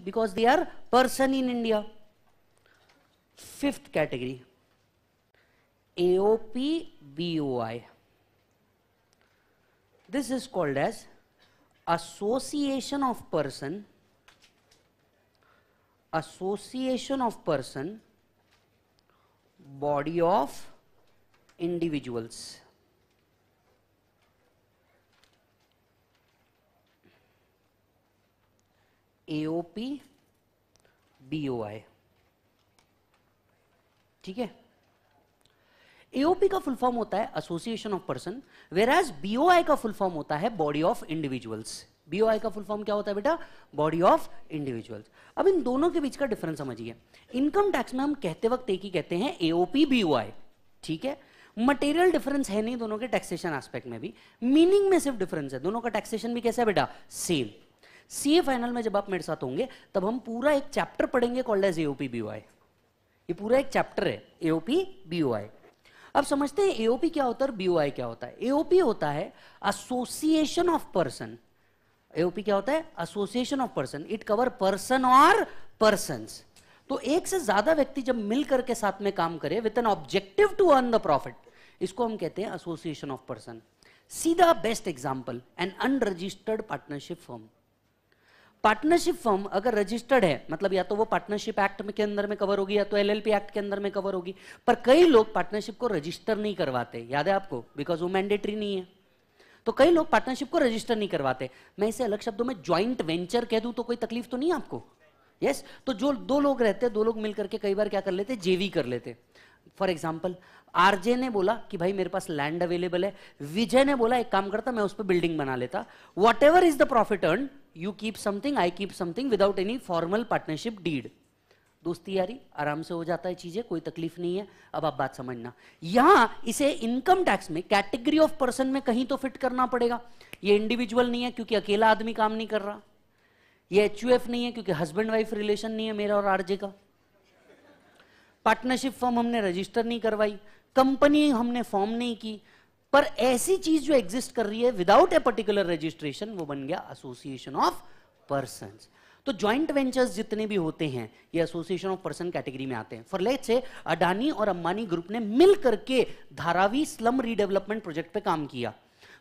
because they are person in India fifth category AOP B O I this is called as association of person association of person body of individuals AOP BOI ठीक है एओपी का फुल फॉर्म होता है association of person where as BOI का फुल फॉर्म होता है बॉडी ऑफ इंडिविजुअल्स बीओआई का फुल फॉर्म क्या होता है बेटा बॉडी ऑफ इंडिविजुअल्स अब इन दोनों के बीच का डिफरेंस समझिए इनकम टैक्स में हम कहते वक्त एक ही कहते हैं एओपी बीओआई ठीक है मटेरियल डिफरेंस है नहीं दोनों के टैक्सेशन एस्पेक्ट में भी मीनिंग में सिर्फ डिफरेंस है दोनों का टैक्सेशन भी कैसा है बेटा सेम सीए फाइनल में जब आप मेरे साथ होंगे तब हम पूरा एक चैप्टर पढ़ेंगे कॉल्ड एज एओपी बीओआई ये पूरा एक चैप्टर है एओपी बीओआई अब समझते हैं एओपी क्या होता है और बीओआई क्या होता है एओपी होता है एसोसिएशन ऑफ पर्सन एओपी क्या होता है association of person it cover person और पर्सन तो एक से ज्यादा व्यक्ति जब मिल करके साथ में काम करे with an objective to earn the profit इसको हम कहते हैं एसोसिएशन ऑफ पर्सन सीधा best example an unregistered partnership form partnership firm अगर रजिस्टर्ड है मतलब या तो वो पार्टनरशिप एक्ट में के अंदर में कवर होगी या तो एलएलपी एक्ट के अंदर में कवर होगी पर कई लोग पार्टनरशिप को रजिस्टर नहीं करवाते याद है आपको बिकॉज वो मैंडेटरी नहीं है तो कई लोग पार्टनरशिप को रजिस्टर नहीं करवाते मैं इसे अलग शब्दों में ज्वाइंट वेंचर कह दूं तो कोई तकलीफ तो नहीं आपको यस yes? तो जो दो लोग रहते दो लोग मिलकर के कई बार क्या कर लेते जेवी कर लेते फॉर एग्जाम्पल आरजे ने बोला कि भाई मेरे पास लैंड अवेलेबल है विजय ने बोला एक काम करता मैं उस पर बिल्डिंग बना लेता what is the profit earn you keep something I keep something without any formal partnership deed दोस्ती यारी आराम से हो जाता है चीजें कोई तकलीफ नहीं है अब आप बात समझना यहां इसे इनकम टैक्स में कैटेगरी ऑफ पर्सन में कहीं तो फिट करना पड़ेगा ये इंडिविजुअल नहीं है क्योंकि अकेला आदमी काम नहीं कर रहा ये एच नहीं है क्योंकि हस्बैंड वाइफ रिलेशन नहीं है मेरा और आरजे का पार्टनरशिप फॉर्म हमने रजिस्टर नहीं करवाई कंपनी हमने फॉर्म नहीं की पर ऐसी चीज जो एग्जिस्ट कर रही है विदाउट ए पर्टिकुलर रजिस्ट्रेशन वो बन गया एसोसिएशन ऑफ पर्सन तो ज्वाइंट वेंचर्स जितने भी होते हैं ये एसोसिएशन ऑफ पर्सन कैटेगरी में आते हैं फॉर लेट से अडानी और अंबानी ग्रुप ने मिल करके धारावी स्लम रीडेवलपमेंट प्रोजेक्ट पे काम किया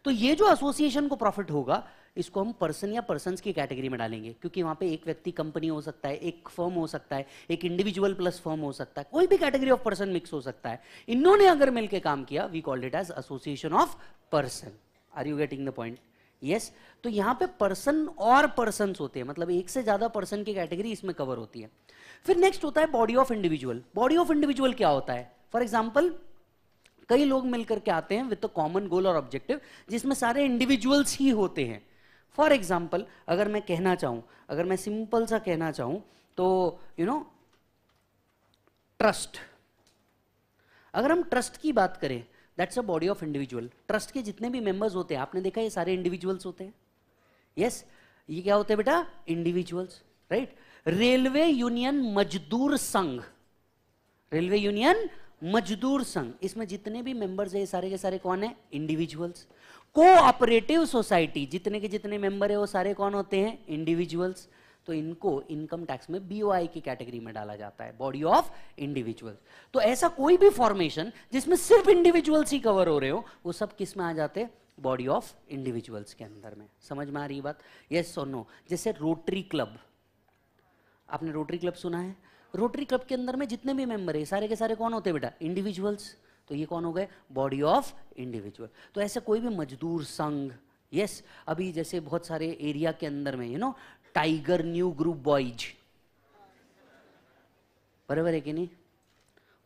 तो ये जो एसोसिएशन को प्रॉफिट होगा इसको हम पर्सन या पर्सन की कैटेगरी में डालेंगे क्योंकि वहां पे एक व्यक्ति कंपनी हो सकता है एक फर्म हो सकता है एक इंडिविजुअल प्लस फर्म हो सकता है कोई भी कैटेगरी ऑफ पर्सन मिक्स हो सकता है इन्होंने अगर मिलकर काम किया we called it as association of person are you getting the point yes तो यहाँ पे पर्सन और पर्सन होते हैं मतलब एक से ज्यादा पर्सन की कैटेगरी इसमें कवर होती है फिर नेक्स्ट होता है body of individual body of individual क्या होता है फॉर एग्जाम्पल कई लोग मिलकर के आते हैं विद कॉमन गोल और ऑब्जेक्टिव जिसमें सारे इंडिविजुअल्स ही होते हैं फॉर एग्जाम्पल अगर मैं कहना चाहूं अगर मैं सिंपल सा कहना चाहूं तो यू नो ट्रस्ट अगर हम ट्रस्ट की बात करें that's a body of individual trust के जितने भी मेंबर्स होते हैं आपने देखा ये सारे इंडिविजुअल्स होते हैं यस yes, ये क्या होते हैं बेटा इंडिविजुअल्स राइट रेलवे यूनियन मजदूर संघ रेलवे यूनियन मजदूर संघ इसमें जितने भी मेंबर्स है ये सारे के सारे कौन है इंडिविजुअल्स कोऑपरेटिव सोसाइटी जितने के जितने मेंबर है वो सारे कौन होते हैं इंडिविजुअल्स तो इनको इनकम टैक्स में बीओआई की कैटेगरी में डाला जाता है बॉडी ऑफ इंडिविजुअल तो ऐसा कोई भी फॉर्मेशन जिसमें सिर्फ इंडिविजुअल्स ही कवर हो रहे हो वो सब किस में आ जाते हैं बॉडी ऑफ इंडिविजुअल्स के अंदर में समझ में आ रही बात यस और नो जैसे रोटरी क्लब आपने रोटरी क्लब सुना है रोटरी क्लब के अंदर में जितने भी मेंबर है सारे के सारे कौन होते हैं बेटा इंडिविजुअल्स तो ये कौन हो गए बॉडी ऑफ इंडिविजुअल तो ऐसे कोई भी मजदूर संघ यस अभी जैसे बहुत सारे एरिया के अंदर में you know tiger new group boys है कि नहीं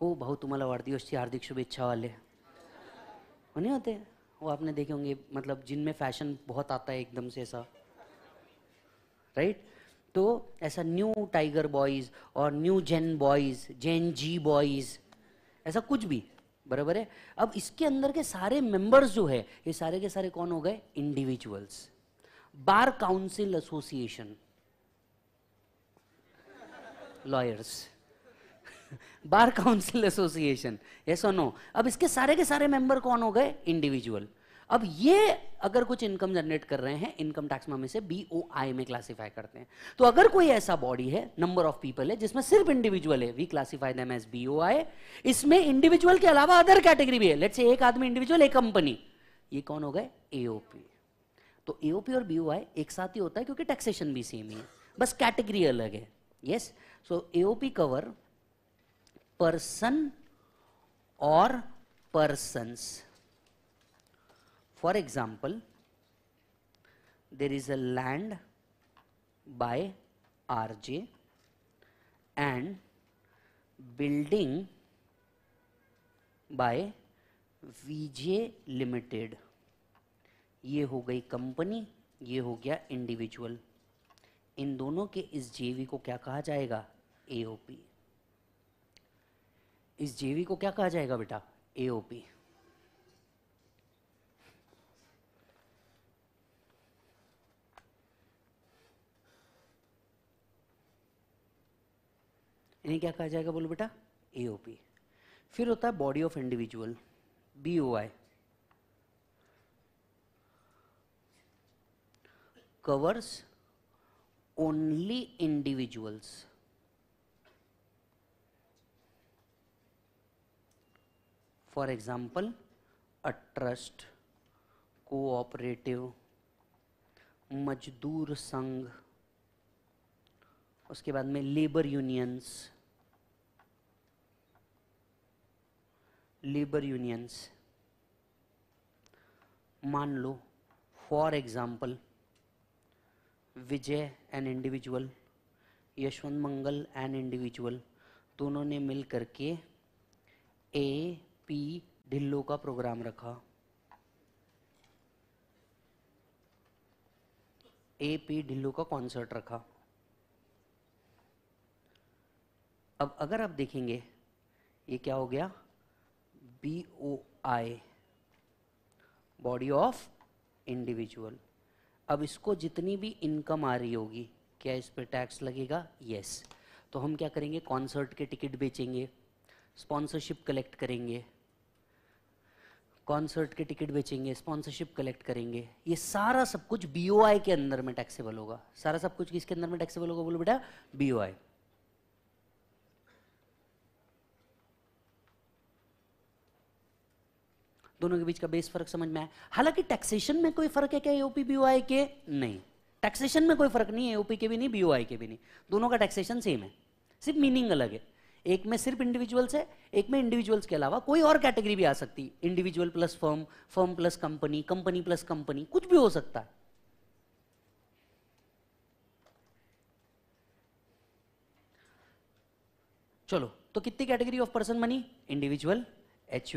वो बहुत तुम्हारा तुम्हाला वाढदिवसची हार्दिक वाले वो नहीं होते वो आपने देखे होंगे मतलब जिनमें फैशन बहुत आता है एकदम से ऐसा राइट तो ऐसा न्यू टाइगर बॉयज़ और new gen boys gen Z boys ऐसा कुछ भी बराबर है अब इसके अंदर के सारे मेंबर्स जो है ये सारे के सारे कौन हो गए individuals bar council association lawyers bar council association ये सो नो अब इसके सारे के सारे मेंबर कौन हो गए इंडिविजुअल अब ये अगर कुछ इनकम जनरेट कर रहे हैं इनकम टैक्स में हम बी ओ आई में क्लासीफाई करते हैं तो अगर कोई ऐसा बॉडी है नंबर ऑफ पीपल है जिसमें सिर्फ इंडिविजुअल है we classify them as B O I इसमें इंडिविजुअल के अलावा अदर कैटेगरी भी है लेट से एक आदमी इंडिविजुअल एक कंपनी ये कौन हो गए एओपी तो एओपी और बी ओ आई एक साथ ही होता है क्योंकि टैक्सेशन भी सेम ही है बस कैटेगरी अलग है yes so AOP cover person और persons For example, there is a land by RJ and building by VJ Limited. ये हो गई कंपनी ये हो गया इंडिविजुअल इन दोनों के इस जेवी को क्या कहा जाएगा एओपी इस जेवी को क्या कहा जाएगा बेटा एओपी इन्हें क्या कहा जाएगा बोलो बेटा एओपी फिर होता है body of individual B I covers only individuals for example a trust cooperative मजदूर संघ उसके बाद में लेबर यूनियंस लेबर यूनियंस मान लो for example Vijay an individual Yashwant Mangal an individual दोनों ने मिल करके ए पी ढिल्लो का प्रोग्राम रखा ए पी ढिल्लो का कॉन्सर्ट रखा अब अगर आप देखेंगे ये क्या हो गया B O I body of individual अब इसको जितनी भी इनकम आ रही होगी क्या इस पर टैक्स लगेगा यस yes. तो हम क्या करेंगे कॉन्सर्ट के टिकट बेचेंगे स्पॉन्सरशिप कलेक्ट करेंगे कॉन्सर्ट के टिकट बेचेंगे स्पॉन्सरशिप कलेक्ट करेंगे ये सारा सब कुछ बीओआई के अंदर में टैक्सेबल होगा सारा सब कुछ किसके अंदर में टैक्सेबल होगा बोलो बेटा बीओआई दोनों के बीच का बेस फर्क समझ में आया हालांकि टैक्सेशन में कोई फर्क है क्या एओपी बीओआई के नहीं टैक्सेशन में कोई फर्क नहीं है एओपी के भी नहीं बीओआई के भी नहीं दोनों का टैक्सेशन सेम है सिर्फ मीनिंग अलग है एक में सिर्फ इंडिविजुअल्स है एक में इंडिविजुअल्स के अलावा कोई और कैटेगरी भी आ सकती है individual plus firm firm plus company company plus company कुछ भी हो सकता है चलो तो कितनी कैटेगरी ऑफ पर्सन बनी individual H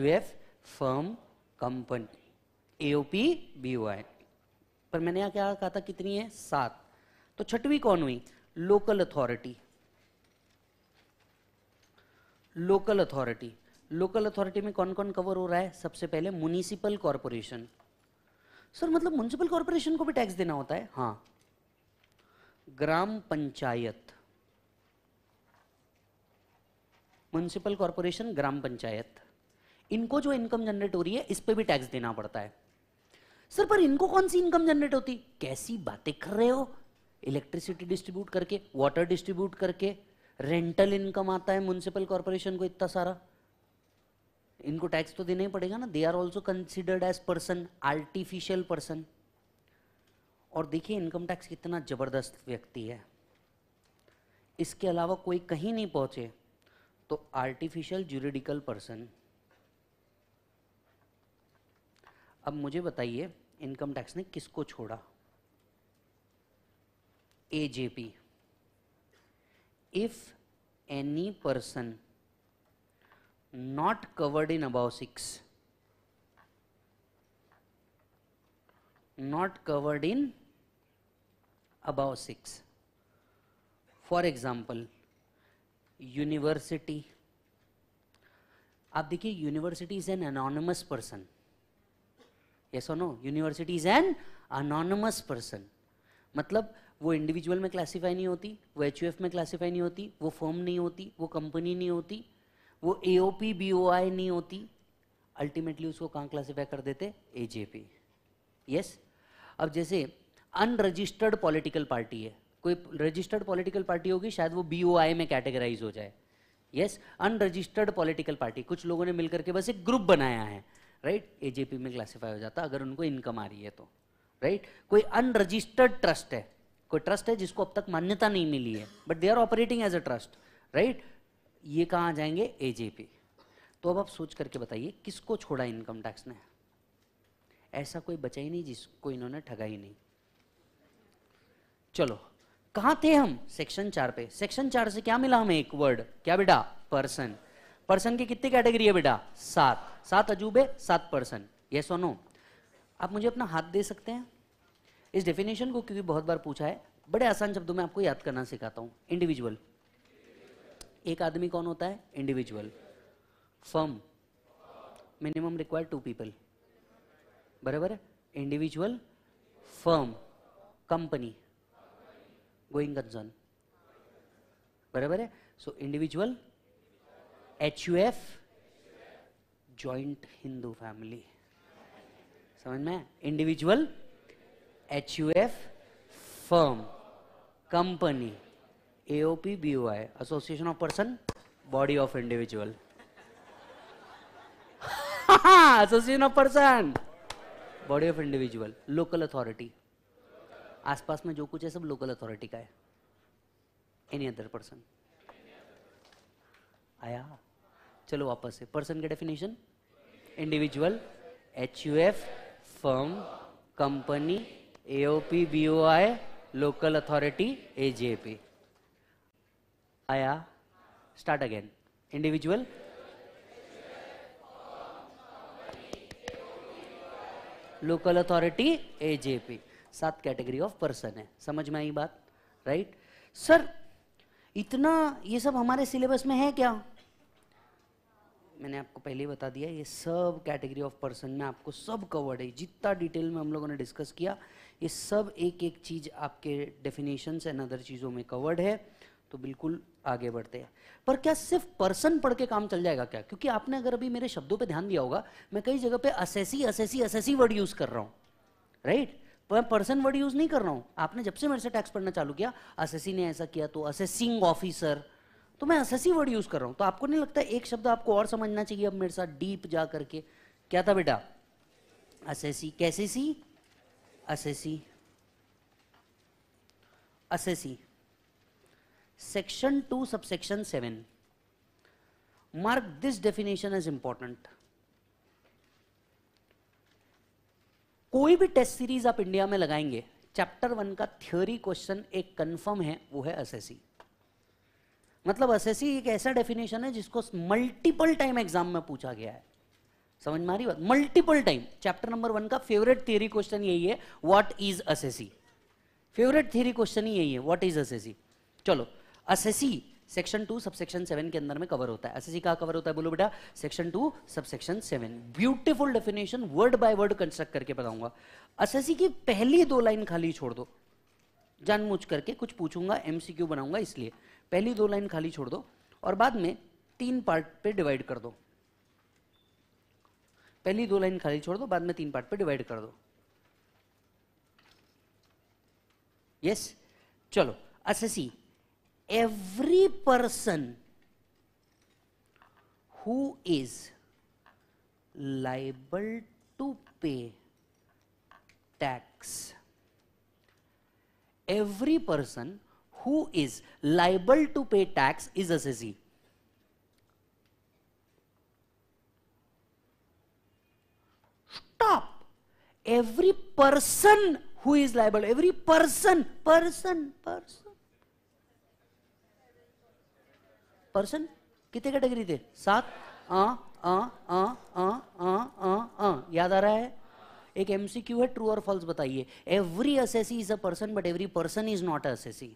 firm company AOP B O I पर मैंने यहां क्या कहा था कितनी है सात तो छठवीं कौन हुई local authority local authority local authority में कौन कौन कवर हो रहा है सबसे पहले म्यूनिसिपल कॉरपोरेशन सर मतलब म्यूनिसिपल कॉरपोरेशन को भी टैक्स देना होता है हाँ ग्राम पंचायत म्यूनिसिपल कॉरपोरेशन ग्राम पंचायत इनको जो इनकम जनरेट हो रही है इस पर भी टैक्स देना पड़ता है सर पर इनको कौन सी इनकम जनरेट होती कैसी बातें कर रहे हो इलेक्ट्रिसिटी डिस्ट्रीब्यूट करके वाटर डिस्ट्रीब्यूट करके रेंटल इनकम आता है म्यूनसिपल कॉरपोरेशन को इतना सारा इनको टैक्स तो देना ही पड़ेगा ना they are also considered as person artificial person और देखिए इनकम टैक्स कितना जबरदस्त व्यक्ति है इसके अलावा कोई कहीं नहीं पहुंचे तो आर्टिफिशियल जुरिडिकल पर्सन अब मुझे बताइए इनकम टैक्स ने किसको छोड़ा AJP if any person not covered in above six not covered in above six for example university आप देखिए university is an anonymous person yes और no university is an anonymous person मतलब वो इंडिविजुअल में क्लासीफाई नहीं होती वो एच में क्लासीफाई नहीं होती वो फॉर्म नहीं होती वो कंपनी नहीं होती वो ए ओ पी बी ओ आई नहीं होती अल्टीमेटली उसको कहाँ क्लासीफाई कर देते ए जे पी यस अब जैसे अनरजिस्टर्ड पॉलिटिकल पार्टी है कोई रजिस्टर्ड पॉलिटिकल पार्टी होगी शायद वो बी ओ आई में कैटेगराइज हो जाए यस अनरजिस्टर्ड पॉलिटिकल पार्टी कुछ लोगों ने मिलकर के बस एक ग्रुप बनाया है राइट एजेपी में क्लासीफाई हो जाता अगर उनको इनकम आ रही है तो राइट कोई अनरजिस्टर्ड ट्रस्ट है कोई ट्रस्ट है जिसको अब तक मान्यता नहीं मिली है but they are operating as a trust right ये कहाँ जाएंगे एजेपी तो अब आप सोच करके बताइए किसको छोड़ा इनकम टैक्स ने ऐसा कोई बचा ही नहीं जिसको इन्होंने ठगा ही नहीं चलो कहाँ थे हम सेक्शन चार पे सेक्शन चार से क्या मिला हमें एक वर्ड क्या बेटा पर्सन पर्सन की कितनी कैटेगरी है बेटा सात सात अजूबे सात पर्सन ये सो नो आप मुझे अपना हाथ दे सकते हैं इस डेफिनेशन को क्योंकि बहुत बार पूछा है बड़े आसान शब्दों में आपको याद करना सिखाता हूँ इंडिविजुअल एक आदमी कौन होता है individual firm minimum require two people बराबर है individual firm company going concern बराबर है so individual H U F joint Hindu family समझ में individual H U F firm company AOP B O I association of person body of individual association of person body of individual local authority आसपास में जो कुछ है सब लोकल अथॉरिटी का है एनी अदर पर्सन आया चलो वापस से पर्सन का definition individual H U F firm company AOP BOI local authority AJP आया start again individual local authority AJP सात कैटेगरी ऑफ पर्सन है समझ में आई बात राइट right? सर इतना ये सब हमारे सिलेबस में है क्या मैंने आपको पहले ही बता दिया ये सब कैटेगरी ऑफ पर्सन में आपको सब कवर्ड है जितना डिटेल में हम लोगों ने डिस्कस किया ये सब एक एक चीज़ आपके डेफिनेशन एंड अदर चीज़ों में कवर्ड है तो बिल्कुल आगे बढ़ते हैं पर क्या सिर्फ पर्सन पढ़ के काम चल जाएगा क्या क्योंकि आपने अगर अभी मेरे शब्दों पे ध्यान दिया होगा मैं कई जगह पे assessee assessee assessee word use कर रहा हूँ राइट मैं पर्सन वर्ड यूज नहीं कर रहा हूँ आपने जब से मेरे से टैक्स पढ़ना चालू किया असेसी ने ऐसा किया तो असेसिंग ऑफिसर तो मैं अससी वर्ड यूज कर रहा हूं तो आपको नहीं लगता एक शब्द आपको और समझना चाहिए अब मेरे साथ डीप जा करके क्या था बेटा असेसी कैसे see assessee assessee section two subsection seven mark this definition is important कोई भी टेस्ट सीरीज आप इंडिया में लगाएंगे चैप्टर वन का थ्योरी क्वेश्चन एक कंफर्म है वो है असेसी मतलब एस एक ऐसा डेफिनेशन है जिसको मल्टीपल टाइम एग्जाम में पूछा गया है समझ में आ रही बात multiple time chapter number one का फेवरेट थियरी क्वेश्चन यही है व्हाट इज एस फेवरेट थियरी क्वेश्चन ही यही है व्हाट इज एस चलो एस सेक्शन टू सब सेक्शन सेवन के अंदर में कवर होता है एसएससी का कवर होता है बोलो बेटा सेक्शन टू सब section seven beautiful definition word by word construct करके बताऊंगा एसएससी की पहली दो लाइन खाली छोड़ दो मुझ करके कुछ पूछूंगा एमसीक्यू बनाऊंगा इसलिए पहली दो लाइन खाली छोड़ दो और बाद में तीन पार्ट पे डिवाइड कर दो पहली दो लाइन खाली छोड़ दो बाद में तीन पार्ट पे डिवाइड कर दो यस yes? चलो अच्छा see every person who is liable to pay tax every person who is liable to pay tax is a SEZI. Stop. Every person who is liable, every person, person, person. Person? कितने कैटेगरी थे सात आ आ आ आ आ आ आ याद आ रहा है एक एमसीक्यू है ट्रू और फॉल्स बताइए every assessee is a person but every person is not a assessee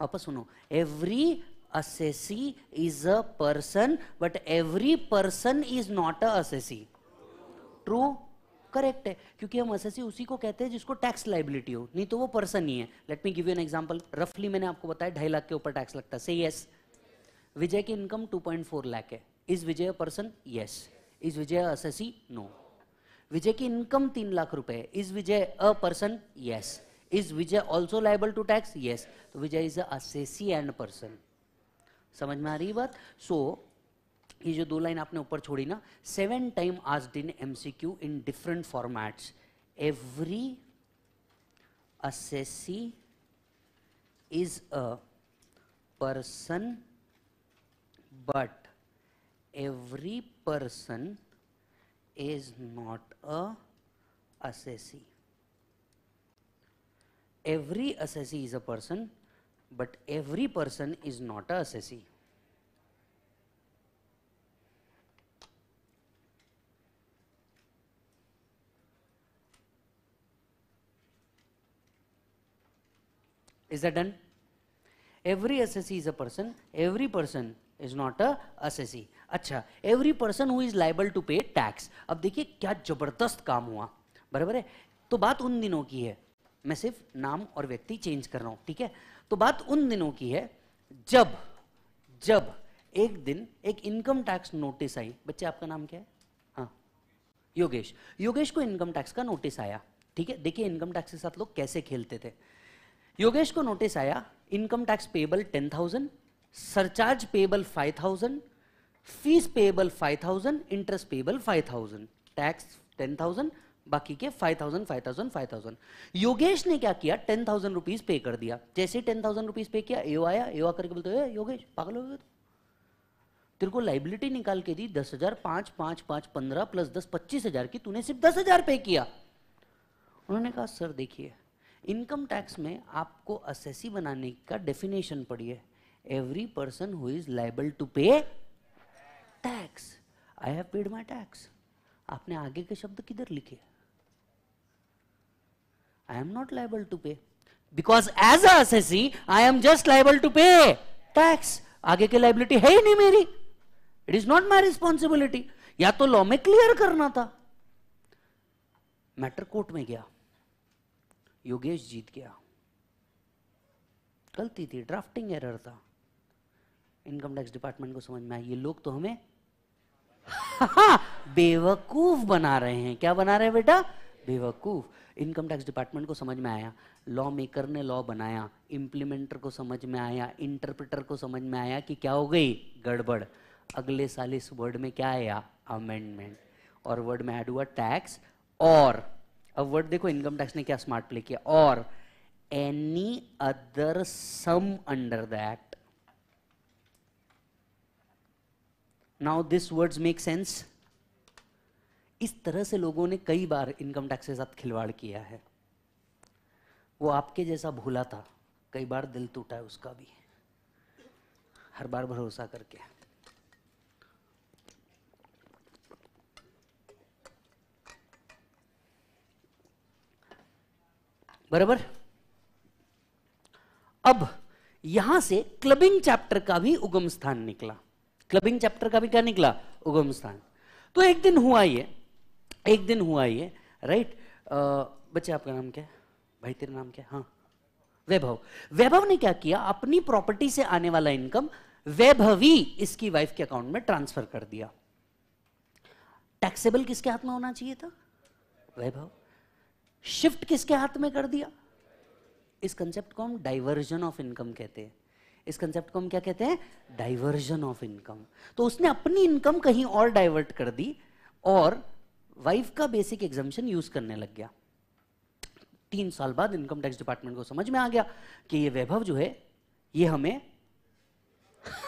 वापस सुनो every assessee is a person but every person is not a assessee true correct है क्योंकि हम असेसी उसी को कहते हैं जिसको टैक्स लाइबिलिटी हो नहीं तो वो पर्सन ही है let me give you an example रफली मैंने आपको बताया ढाई लाख के ऊपर टैक्स लगता है से यस विजय की इनकम 2.4 लाख है is Vijay person yes is Vijay assessee no Vijay की इनकम तीन लाख रुपए is Vijay a person yes is Vijay also liable to tax yes Vijay is assessee and person समझ में आ रही बात सो so, ये जो दो लाइन आपने ऊपर छोड़ी ना सेवन टाइम आज M C Q in different formats every assessee is a person but every person is not a assessee every assessee is a person, but every person is not a assessee. Is that done? Every assessee is a person, every person is not a assessee अच्छा every person who is liable to pay tax अब देखिए क्या जबरदस्त काम हुआ बराबर है तो बात उन दिनों की है मैं सिर्फ नाम और व्यक्ति चेंज कर रहा हूं ठीक है तो बात उन दिनों की है जब जब एक दिन एक इनकम टैक्स नोटिस आई बच्चे आपका नाम क्या है हाँ योगेश योगेश को इनकम टैक्स का नोटिस आया ठीक है देखिए इनकम टैक्स के साथ लोग कैसे खेलते थे योगेश को नोटिस आया income tax payable ten thousand surcharge payable five thousand fees payable five thousand interest payable five thousand tax ten thousand बाकी के five thousand five thousand five thousand Yogesh ने क्या किया टेन थाउजेंड रुपीज पे कर दिया जैसे टेन थाउजेंड रुपीज पे किया एओ आया एओ आकर के बोलते योगेश पागल हो गया तेरे को लाइबिलिटी निकाल के दी दस हजार पांच पांच पांच पंद्रह प्लस दस पच्चीस हजार की तूने सिर्फ दस हजार पे किया उन्होंने कहा सर देखिए इनकम टैक्स में आपको असेसी बनाने का डेफिनेशन पड़ी है every person who is liable to pay tax I have paid my tax आपने आगे के शब्द किधर लिखे I am not liable to pay. Because as a assessee, I am just liable to pay tax. आगे की लाइबिलिटी है ही नहीं मेरी it is not my responsibility या तो लॉ में क्लियर करना था मैटर कोर्ट में गया योगेश जीत गया गलती थी ड्राफ्टिंग एरर था इनकम टैक्स डिपार्टमेंट को समझ में आया ये लोग तो हमें *laughs* हाँ, बेवकूफ बना रहे हैं क्या बना रहे हैं बेटा बेवकूफ इनकम टैक्स डिपार्टमेंट को समझ में आया लॉ मेकर ने लॉ बनाया इम्प्लीमेंटर को समझ में आया इंटरप्रेटर को समझ में आया कि क्या हो गई गड़बड़ अगले साल इस वर्ड में क्या आया अमेंडमेंट और वर्ड में ऐड हुआ टैक्स और अब वर्ड देखो इनकम टैक्स ने क्या स्मार्ट प्ले किया और any other sum under that now this words make sense इस तरह से लोगों ने कई बार इनकम टैक्स के साथ खिलवाड़ किया है वो आपके जैसा भूला था कई बार दिल टूटा है उसका भी हर बार भरोसा करके बराबर अब यहां से क्लबिंग चैप्टर का भी उगम स्थान निकला क्लबिंग चैप्टर का भी क्या निकला उगम स्थान तो एक दिन हुआ ये एक दिन हुआ ये राइट बच्चे आपका नाम क्या है भाई तेरा नाम क्या हाँ वैभव वैभव ने क्या किया अपनी प्रॉपर्टी से आने वाला इनकम वैभवी इसकी वाइफ के अकाउंट में ट्रांसफर कर दिया टैक्सेबल किसके हाथ में होना चाहिए था वैभव शिफ्ट किसके हाथ में कर दिया इस कंसेप्ट को हम डाइवर्जन ऑफ इनकम कहते हैं इस कंसेप्ट को हम क्या कहते हैं डाइवर्जन ऑफ इनकम तो उसने अपनी इनकम कहीं और डाइवर्ट कर दी और वाइफ का बेसिक एग्जामेशन यूज करने लग गया तीन साल बाद इनकम टैक्स डिपार्टमेंट को समझ में आ गया कि ये वैभव जो है ये हमें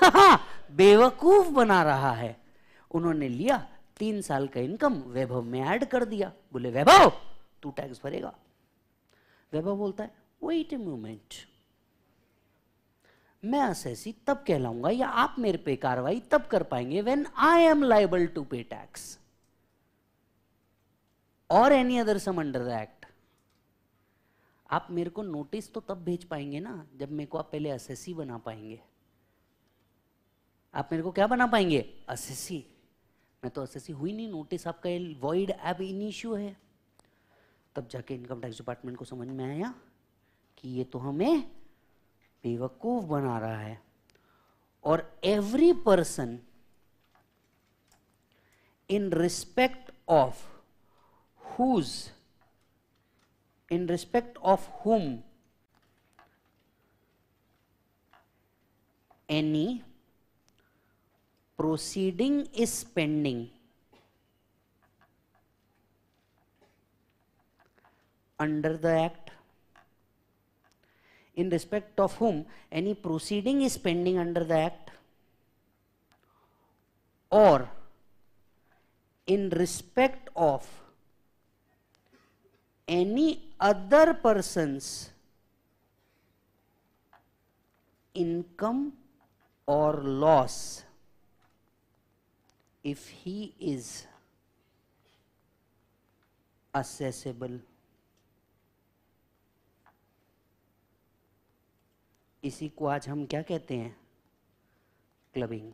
*laughs* बेवकूफ बना रहा है उन्होंने लिया तीन साल का इनकम वैभव में ऐड कर दिया बोले वैभव तू टैक्स भरेगा वैभव बोलता है वेट ए मोमेंट मैं असैसी तब कहलाऊंगा या आप मेरे पे कार्रवाई तब कर पाएंगे when I am liable to pay tax और any other sum under the act आप मेरे को नोटिस तो तब भेज पाएंगे ना जब मेरे को आप पहले असेसी बना पाएंगे आप मेरे को क्या बना पाएंगे असेसी मैं तो असेसी हुई नहीं नोटिस आपका वॉइड एब इन इश्यू है तब जाके इनकम टैक्स डिपार्टमेंट को समझ में आया कि ये तो हमें बेवकूफ बना रहा है और every person in respect of whose, in respect of whom any proceeding is pending under the act in respect of whom any proceeding is pending under the act or in respect of any other person's income or loss if he is accessible इसी को आज हम क्या कहते हैं क्लबिंग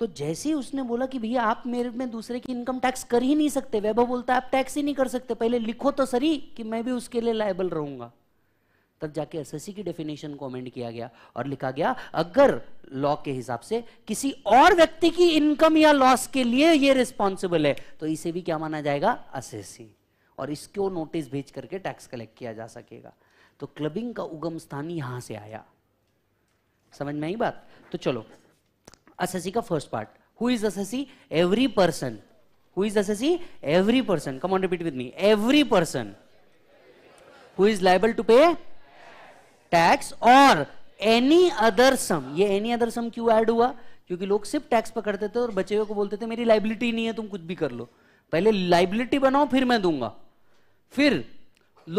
तो जैसे ही उसने बोला कि भैया आप मेरे में दूसरे की इनकम टैक्स कर ही नहीं सकते वैभव बोलता आप टैक्स ही नहीं कर सकते पहले लिखो तो सर कि मैं भी उसके लिए लाइबल रहूंगा तब जाके एसएससी की डेफिनेशन को अमेंड किया गया और लिखा गया अगर लॉ के हिसाब से किसी और व्यक्ति की इनकम या लॉस के लिए ये रिस्पॉन्सिबल है तो इसे भी क्या माना जाएगा असेसी और इसको नोटिस भेज करके टैक्स कलेक्ट किया जा सकेगा तो क्लबिंग का उगम स्थान यहां से आया समझ में आई बात तो चलो assessee ka first part who is assessee every person who is assessee every person come on repeat with me every person who is liable to pay tax or any other sum ye any other sum क्यों ऐड हुआ क्योंकि लोग सिर्फ टैक्स पकड़ते थे और बचे हुए को बोलते थे मेरी लाइबिलिटी नहीं है तुम कुछ भी कर लो पहले लाइबिलिटी बनाओ फिर मैं दूंगा फिर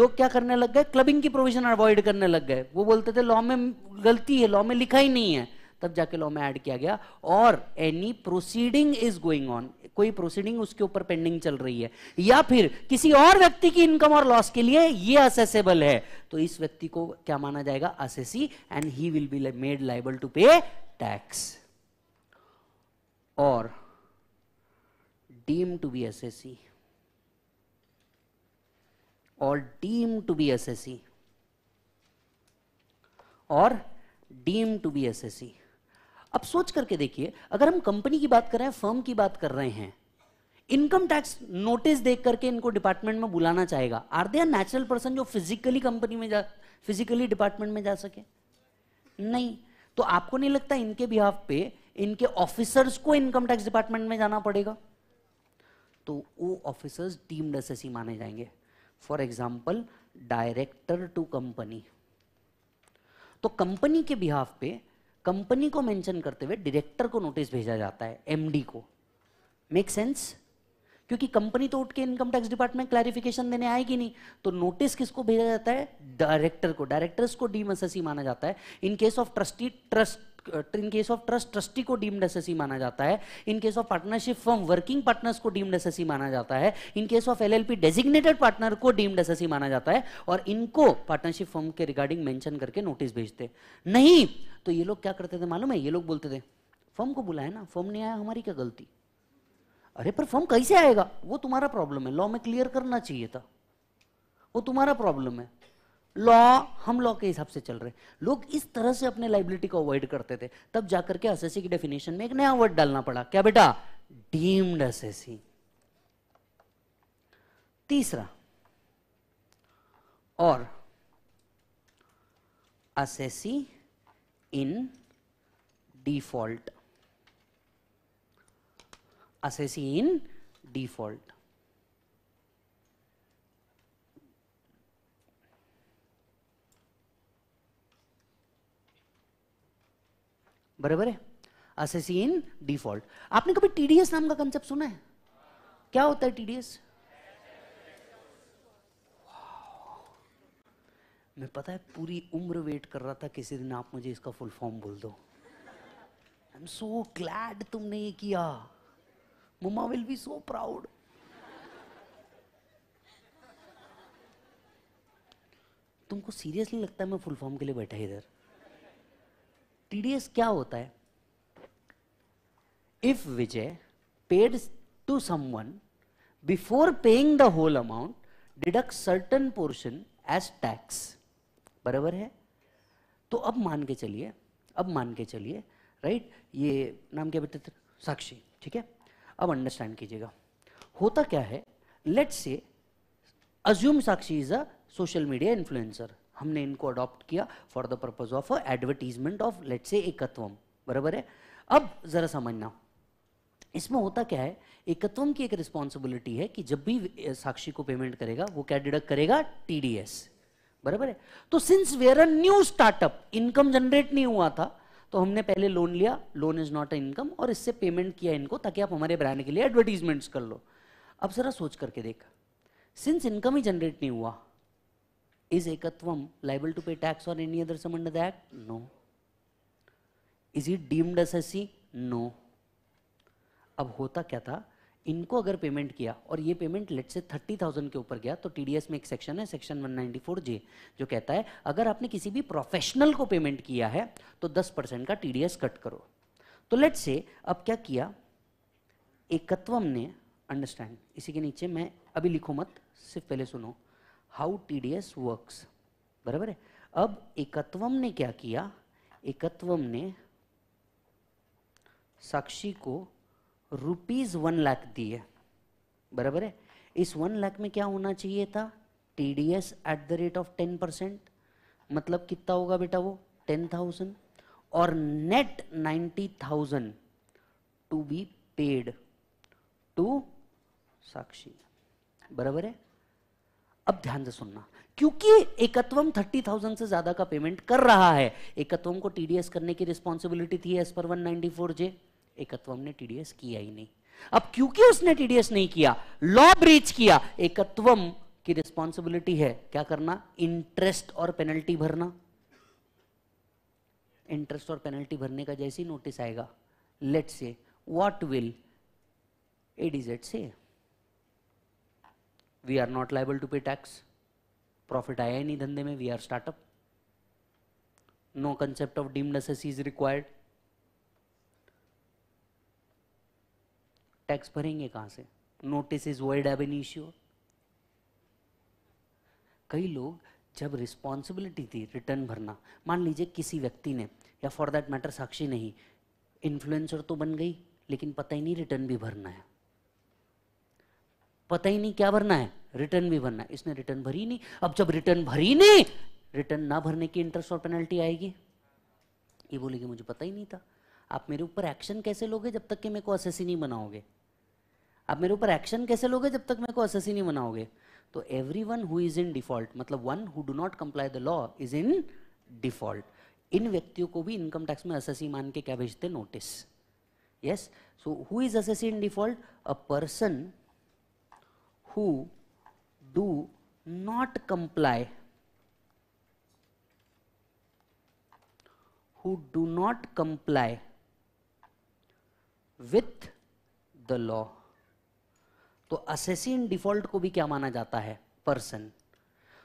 लोग क्या करने लग गए क्लबिंग की प्रोविजन अवॉइड करने लग गए वो बोलते थे लॉ में गलती है लॉ में लिखा ही नहीं है तब जाके लॉ में ऐड किया गया और any proceeding is going on कोई प्रोसीडिंग उसके ऊपर पेंडिंग चल रही है या फिर किसी और व्यक्ति की इनकम और लॉस के लिए ये असेसेबल है तो इस व्यक्ति को क्या माना जाएगा assessee and he will be made liable to pay tax और डीम टू बी असेसी और डीम टू बी असेसी और deemed to be assessee अब सोच करके देखिए अगर हम कंपनी की बात कर रहे हैं फर्म की बात कर रहे हैं इनकम टैक्स नोटिस देख करके इनको डिपार्टमेंट में बुलाना चाहेगा आर दे नेचुरल पर्सन जो फिजिकली कंपनी में जा फिजिकली डिपार्टमेंट में जा सके नहीं तो आपको नहीं लगता इनके बिहाफ पे इनके ऑफिसर्स को इनकम टैक्स डिपार्टमेंट में जाना पड़ेगा तो वो ऑफिसर्स डीम्ड एस माने जाएंगे for example director to company तो कंपनी के बिहाफ पे कंपनी को मेंशन करते हुए डायरेक्टर को नोटिस भेजा जाता है एमडी को मेक सेंस क्योंकि कंपनी तो उठ के इनकम टैक्स डिपार्टमेंट क्लैरिफिकेशन देने आएगी नहीं तो नोटिस किसको भेजा जाता है डायरेक्टर को डायरेक्टर्स को डी मससी e माना जाता है in case of trustee trust in case of trust trustee को डीम्ड एसएससी माना जाता है in case of partnership form working partners को डीम्ड एसएससी माना जाता है in case of LLP designated partner को डीम्ड एसएससी माना जाता है और इनको पार्टनरशिप फॉर्म के रिगार्डिंग मेंशन करके नोटिस भेजते नहीं तो ये लोग क्या करते थे मालूम है ये लोग बोलते थे फॉर्म को बुलाया ना फॉर्म नहीं आया हमारी क्या गलती अरे पर फॉर्म कैसे आएगा वो तुम्हारा प्रॉब्लम है लॉ में क्लियर करना चाहिए था वो तुम्हारा प्रॉब्लम है लॉ हम लॉ के हिसाब से चल रहे लोग इस तरह से अपने लाइबिलिटी को अवॉइड करते थे तब जाकर के असेसी की डेफिनेशन में एक नया वर्ड डालना पड़ा क्या बेटा डीम्ड असेसी तीसरा और assessee in default assessee in default बराबर है असेसी इन डिफॉल्ट आपने कभी टीडीएस नाम का कंसेप्ट सुना है क्या होता है टीडीएस मैं पता है पूरी उम्र वेट कर रहा था किसी दिन आप मुझे इसका फुल फॉर्म बोल दो आई एम सो ग्लैड तुमने ये किया mamma will be so proud तुमको सीरियसली लगता है मैं फुल फॉर्म के लिए बैठा इधर टीडीएस क्या होता है if Vijay paid to someone before paying the whole amount deduct certain portion as tax बराबर है तो अब मान के चलिए अब मान के चलिए राइट ये नाम क्या बताते साक्षी ठीक है अब अंडरस्टैंड कीजिएगा होता क्या है let's say assume Sakshi is a social media influencer हमने इनको अडॉप्ट किया for the purpose of advertisement of let say Ekatvam बराबर है अब जरा समझना इसमें होता क्या है एकत्वम की एक रिस्पॉन्सिबिलिटी है कि जब भी साक्षी को पेमेंट करेगा वो क्या डिडक्ट करेगा टीडीएस बराबर है तो since we're a new startup income generate नहीं हुआ था तो हमने पहले लोन लिया loan is not a income और इससे पेमेंट किया इनको ताकि आप हमारे ब्रांड के लिए एडवर्टीजमेंट्स कर लो अब जरा सोच करके देख सिंस इनकम ही जनरेट नहीं हुआ Is Ekatvam liable to pay tax on any other sum under the Act? No. Is it deemed as SC? No. अब होता क्या था इनको अगर पेमेंट किया और ये पेमेंट लेट से थर्टी थाउजेंड के ऊपर गया तो टीडीएस में एक सेक्शन है सेक्शन 194 जे जो कहता है अगर आपने किसी भी प्रोफेशनल को पेमेंट किया है तो 10 परसेंट का टीडीएस कट करो तो लेट से अब क्या किया एकत्वम ने अंडरस्टैंड इसी के नीचे मैं अभी लिखो मत सिर्फ पहले सुनो हाउ टीडीएस वर्क्स बराबर है अब एकत्वम ने क्या किया एकत्वम ने साक्षी को रुपीज वन लाख दिए बराबर है इस वन लाख में क्या होना चाहिए था T D S at the rate of ten percent मतलब कितना होगा बेटा वो टेन थाउजेंड और net ninety thousand to be paid to Sakshi बराबर है अब ध्यान से सुनना क्योंकि एकत्वम थर्टी थाउजेंड से ज्यादा का पेमेंट कर रहा है एकत्वम को टीडीएस करने की रिस्पॉन्सिबिलिटी थी एस पर 194 जे एकत्वम ने टीडीएस किया ही नहीं अब क्योंकि उसने टीडीएस नहीं किया लॉ ब्रीच किया एकत्वम की रिस्पॉन्सिबिलिटी है क्या करना इंटरेस्ट और पेनल्टी भरना इंटरेस्ट और पेनल्टी भरने का जैसी नोटिस आएगा लेट से वॉट विल एडीजेट से we are not liable to pay tax profit आया ही नहीं धंधे में we are startup no concept of deem necessity is required tax भरेंगे कहाँ से notice is word of an issue कई लोग जब रिस्पॉन्सिबिलिटी थी रिटर्न भरना मान लीजिए किसी व्यक्ति ने या फॉर दैट मैटर साक्षी नहीं इन्फ्लुएंसर तो बन गई लेकिन पता ही नहीं रिटर्न भी भरना है पता ही नहीं क्या भरना है रिटर्न भी भरना है इसने रिटर्न भरी नहीं अब जब रिटर्न भरी नहीं रिटर्न ना भरने की इंटरेस्ट और पेनल्टी आएगी ये बोलेगी मुझे पता ही नहीं था आप मेरे ऊपर एक्शन कैसे लोगे जब तक कि मेरे को असेसी नहीं बनाओगे आप मेरे ऊपर एक्शन कैसे लोगे जब तक मेरे को असेसी नहीं बनाओगे तो every one who is in default मतलब one who do not comply the law is in default इन व्यक्तियों को भी इनकम टैक्स में असेसी मान के क्या भेजते notice yes so who is assessee in default a person who do not comply who do not comply with the law तो असेसिन डिफॉल्ट को भी क्या माना जाता है पर्सन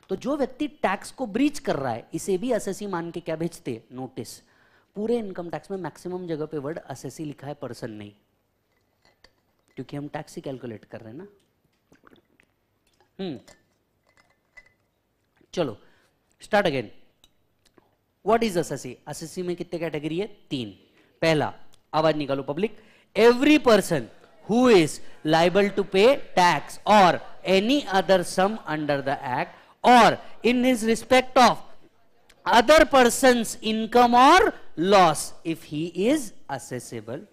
तो जो व्यक्ति टैक्स को ब्रीच कर रहा है इसे भी असेसी मान के क्या भेजते नोटिस पूरे इनकम टैक्स में मैक्सिमम जगह पे वर्ड असेसी लिखा है पर्सन नहीं क्योंकि हम टैक्स ही कैलकुलेट कर रहे हैं ना Hmm. चलो start again what is SSC SSC में कितने कैटेगरी है तीन पहला आवाज निकालो public every person who is liable to pay tax और any other sum under the act और in his respect of other person income और loss if he is assessable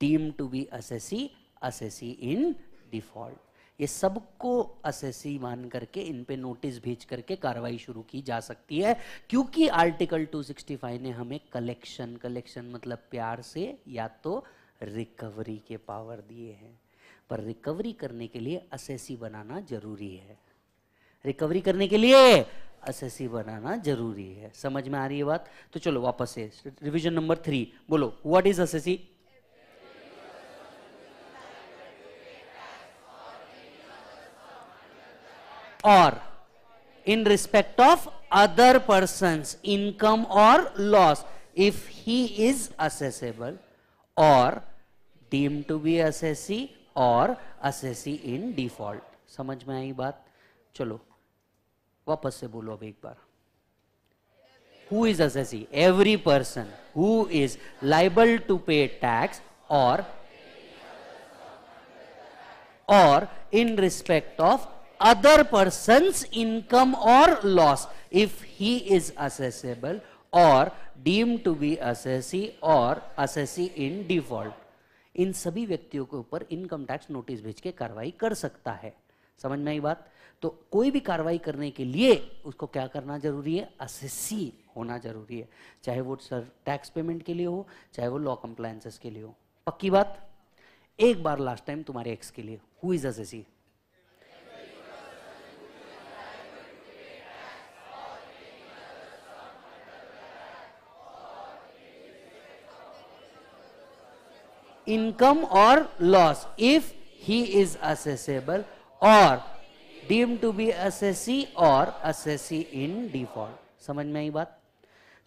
deem to be assessee assessee in default ये सबको असेसी मान करके इन पे नोटिस भेज करके कार्रवाई शुरू की जा सकती है क्योंकि आर्टिकल 265 ने हमें कलेक्शन कलेक्शन मतलब प्यार से या तो रिकवरी के पावर दिए हैं पर रिकवरी करने के लिए असेसी बनाना जरूरी है रिकवरी करने के लिए असेसी बनाना जरूरी है समझ में आ रही है बात तो चलो वापस से रिविजन नंबर थ्री बोलो what is assessee or in respect of other person's income or loss if he is assessable or deemed to be assessee or assessee in default. समझ में आई बात चलो वापस से बोलो अब एक बार who is assessee every person who is liable to pay tax or or in respect of other person's income or loss if he is assessable or deemed to be assessee or assessee in default. इन सभी व्यक्तियों के ऊपर इनकम टैक्स नोटिस भेज के कार्रवाई कर सकता है समझ में आई बात तो कोई भी कार्रवाई करने के लिए उसको क्या करना जरूरी है असेसी होना जरूरी है चाहे वो सर टैक्स पेमेंट के लिए हो चाहे वो लॉ कंप्लायसेस के लिए हो पक्की बात एक बार लास्ट टाइम तुम्हारे एक्स के लिए who is assessee income or loss if he is assessable or deemed to be assessee or assessee in default समझ में आई बात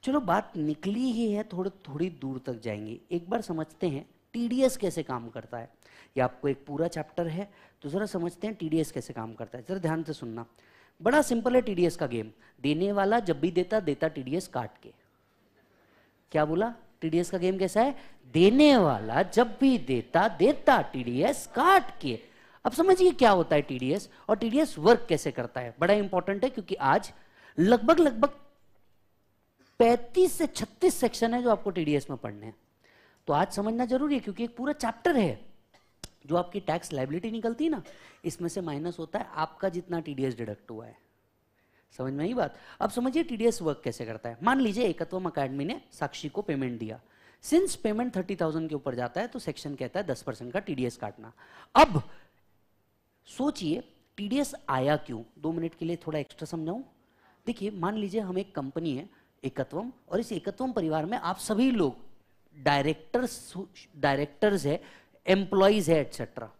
चलो बात निकली ही है थोड़े थोड़ी दूर तक जाएंगे एक बार समझते हैं टीडीएस कैसे काम करता है ये आपको एक पूरा चैप्टर है तो ज़रा समझते हैं टीडीएस कैसे काम करता है ज़रा ध्यान से सुनना बड़ा सिंपल है टीडीएस का गेम देने वाला जब भी देता देता टीडीएस काट के क्या बोला टीडीएस का गेम कैसा है देने वाला जब भी देता देता टीडीएस काट के अब समझिए क्या होता है टीडीएस और टीडीएस वर्क कैसे करता है बड़ा इंपॉर्टेंट है क्योंकि आज लगभग लगभग 35 से 36 सेक्शन है जो आपको टीडीएस में पढ़ने हैं तो आज समझना जरूरी है क्योंकि एक पूरा चैप्टर है जो आपकी टैक्स लाइबिलिटी निकलती है ना इसमें से माइनस होता है आपका जितना टीडीएस डिडक्ट हुआ है समझ में ही बात अब समझिए टीडीएस वर्क कैसे करता है मान लीजिए एकत्वम अकेडमी ने साक्षी को पेमेंट दिया सिंस पेमेंट थर्टी थाउजेंड के ऊपर जाता है तो सेक्शन कहता है दस परसेंट का टीडीएस काटना अब सोचिए टीडीएस आया क्यों दो मिनट के लिए थोड़ा एक्स्ट्रा समझाऊं देखिए मान लीजिए हम एक कंपनी है एकत्वम और इस एकत्वम परिवार में आप सभी लोग डायरेक्टर्स डायरेक्टर्स है एम्प्लॉयज है एट्सेट्रा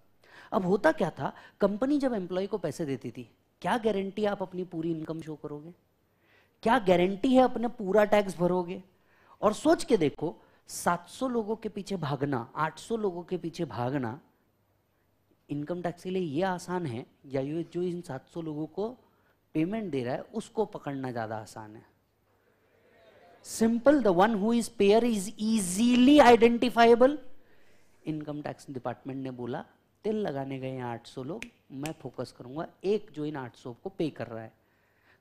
अब होता क्या था कंपनी जब एम्प्लॉय को पैसे देती थी क्या गारंटी आप अपनी पूरी इनकम शो करोगे क्या गारंटी है अपने पूरा टैक्स भरोगे और सोच के देखो 700 लोगों के पीछे भागना 800 लोगों के पीछे भागना इनकम टैक्स के लिए ये आसान है या ये जो इन 700 लोगों को पेमेंट दे रहा है उसको पकड़ना ज़्यादा आसान है simple the one who is payer is easily identifiable income tax department ने बोला तिल लगाने गए हैं आठ लोग मैं फोकस करूंगा एक जो इन आठ को पे कर रहा है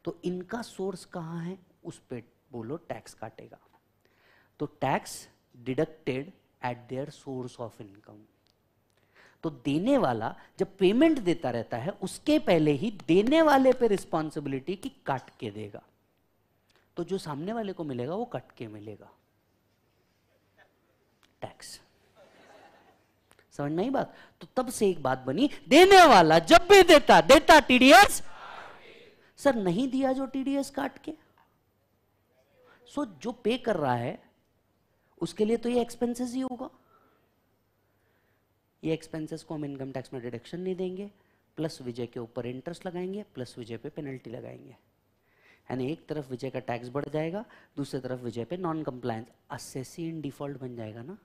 तो इनका सोर्स कहाँ है उस पर बोलो टैक्स काटेगा तो tax deducted at their source of income तो देने वाला जब पेमेंट देता रहता है उसके पहले ही देने वाले पे रिस्पॉन्सिबिलिटी की काट के देगा तो जो सामने वाले को मिलेगा वो कट के मिलेगा टैक्स समझ नहीं बात तो तब से एक बात बनी देने वाला जब भी देता देता टीडीएस सर नहीं दिया जो टीडीएस काट के सो so, जो पे कर रहा है उसके लिए तो ये एक्सपेंसेस ही होगा ये एक्सपेंसेस को हम इनकम टैक्स में डिडक्शन नहीं देंगे प्लस विजय के ऊपर इंटरेस्ट लगाएंगे प्लस विजय पे पेनल्टी लगाएंगे यानी एक तरफ विजय का टैक्स बढ़ जाएगा दूसरी तरफ विजय पे non compliance assessee in default बन जाएगा ना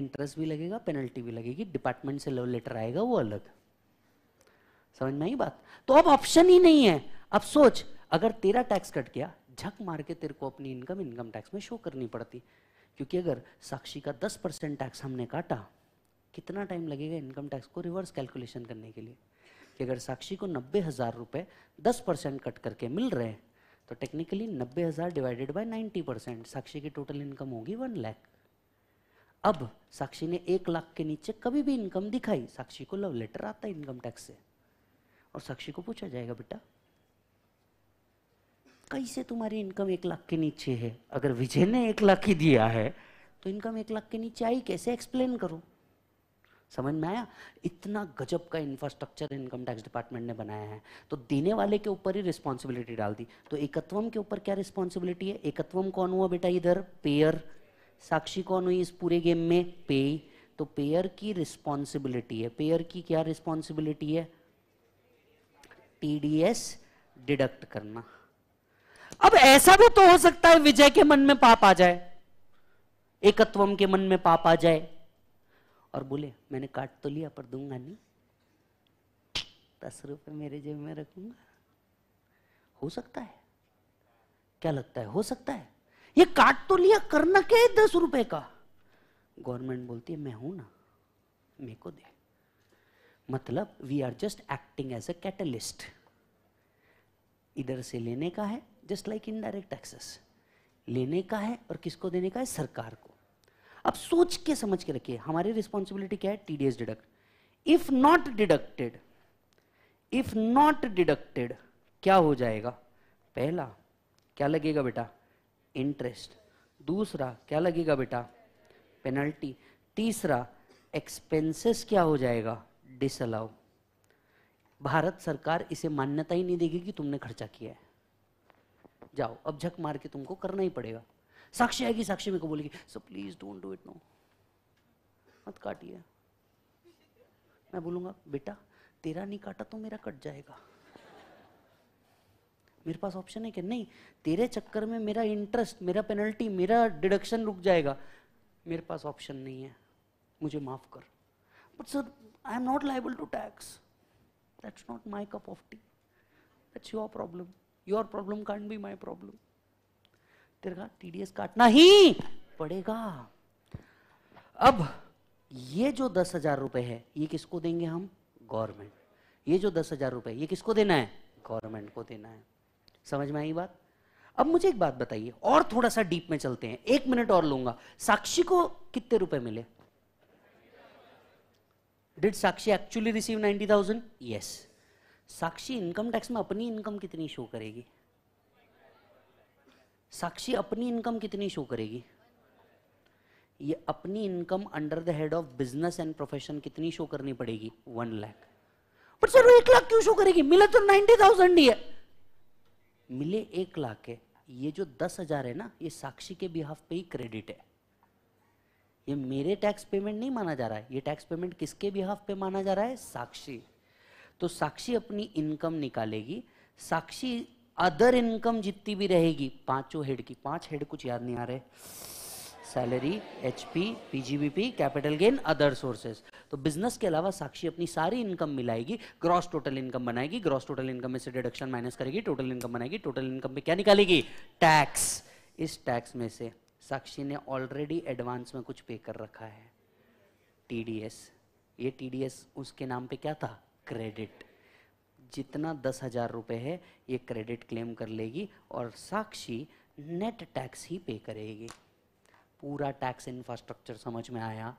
इंटरेस्ट भी लगेगा पेनल्टी भी लगेगी डिपार्टमेंट से लव लेटर आएगा वो अलग समझ में आई बात तो अब ऑप्शन ही नहीं है अब सोच अगर तेरा टैक्स कट गया झक मार के तेरे को अपनी इनकम इनकम टैक्स में शो करनी पड़ती क्योंकि अगर साक्षी का दस परसेंट टैक्स हमने काटा कितना टाइम लगेगा इनकम टैक्स को रिवर्स कैलकुलेशन करने के लिए कि अगर साक्षी को नब्बे हज़ार रुपये दस परसेंट कट करके मिल रहे हैं तो टेक्निकली नब्बे हज़ार divided by ninety percent Sakshi की टोटल इनकम होगी वन लैख अब साक्षी ने एक लाख के नीचे कभी भी इनकम दिखाई साक्षी को लव लेटर आता है इनकम टैक्स से और साक्षी को पूछा जाएगा बेटा कैसे तुम्हारी इनकम एक लाख के नीचे है अगर विजय ने एक लाख ही दिया है तो इनकम एक लाख के नीचे आई कैसे एक्सप्लेन करो समझ में आया इतना गजब का इंफ्रास्ट्रक्चर इनकम टैक्स डिपार्टमेंट ने बनाया है तो देने वाले के ऊपर ही रिस्पॉन्सिबिलिटी डाल दी तो एकत्वम के ऊपर क्या रिस्पॉन्सिबिलिटी है एकत्वम कौन हुआ बेटा इधर पेयर साक्षी कौन हुई इस पूरे गेम में पे तो पेयर की रिस्पॉन्सिबिलिटी है पेयर की क्या रिस्पॉन्सिबिलिटी है टीडीएस डिडक्ट करना अब ऐसा भी तो हो सकता है विजय के मन में पाप आ जाए एकत्वम के मन में पाप आ जाए और बोले मैंने काट तो लिया पर दूंगा नहीं दस रुपए मेरे जेब में रखूंगा हो सकता है क्या लगता है हो सकता है ये काट तो लिया करना क्या है दस रुपए का गवर्नमेंट बोलती है मैं हूं ना मेरे को दे मतलब we are just acting as a catalyst इधर से लेने का है जस्ट लाइक इनडायरेक्ट टैक्सेस लेने का है और किसको देने का है सरकार को अब सोच के समझ के रखिए हमारी रिस्पॉन्सिबिलिटी क्या है TDS deduct if not deducted if not deducted क्या हो जाएगा पहला क्या लगेगा बेटा इंटरेस्ट दूसरा क्या लगेगा बेटा पेनल्टी तीसरा एक्सपेंसेस क्या हो जाएगा डिसअलाउ भारत सरकार इसे मान्यता ही नहीं देगी कि तुमने खर्चा किया है जाओ अब झक मार के तुमको करना ही पड़ेगा साक्षी आएगी साक्षी मेरे को बोलेगी so please don't do it no मत काटिए मैं बोलूँगा बेटा तेरा नहीं काटा तो मेरा कट जाएगा मेरे पास ऑप्शन है कि नहीं तेरे चक्कर में मेरा इंटरेस्ट मेरा पेनल्टी मेरा डिडक्शन रुक जाएगा मेरे पास ऑप्शन नहीं है मुझे माफ़ कर but sir I am not liable to tax that's not my cup of tea that's your problem your problem can't be my problem तेरे का टीडीएस काटना ही पड़ेगा अब ये जो दस हजार रुपए है ये किसको देंगे हम गवर्नमेंट ये जो दस हजार रुपए ये किसको देना है गवर्नमेंट को देना है समझ में आई बात अब मुझे एक बात बताइए और थोड़ा सा डीप में चलते हैं एक मिनट और लूंगा साक्षी को कितने रुपए मिले did Sakshi actually receive ninety thousand yes Sakshi income tax में अपनी इनकम कितनी शो करेगी साक्षी अपनी इनकम कितनी शो करेगी ये अपनी income under the head of business and profession कितनी शो करनी पड़ेगी वन लाख पर सर एक लाख क्यों शो करेगी मिले तो नाइनटी थाउजेंड ही है मिले एक लाख है ये जो दस हजार है ना ये साक्षी के बिहाफ पे ही क्रेडिट है ये मेरे टैक्स पेमेंट नहीं माना जा रहा है ये टैक्स पेमेंट किसके बिहाफ पे माना जा रहा है साक्षी तो साक्षी अपनी इनकम निकालेगी साक्षी अदर इनकम जितनी भी रहेगी पांचों हेड की पांच हेड कुछ याद नहीं आ रहे salary HP PGBP capital gain other sources तो बिजनेस के अलावा साक्षी अपनी सारी इनकम मिलाएगी ग्रॉस टोटल इनकम बनाएगी ग्रॉस टोटल इनकम में से डिडक्शन माइनस करेगी टोटल इनकम बनाएगी टोटल इनकम में क्या निकालेगी टैक्स इस टैक्स में से साक्षी ने ऑलरेडी एडवांस में कुछ पे कर रखा है टीडीएस ये टीडीएस उसके नाम पे क्या था क्रेडिट जितना दस हजार रुपये है ये क्रेडिट क्लेम कर लेगी और साक्षी नेट टैक्स ही पे करेगी पूरा टैक्स इंफ्रास्ट्रक्चर समझ में आया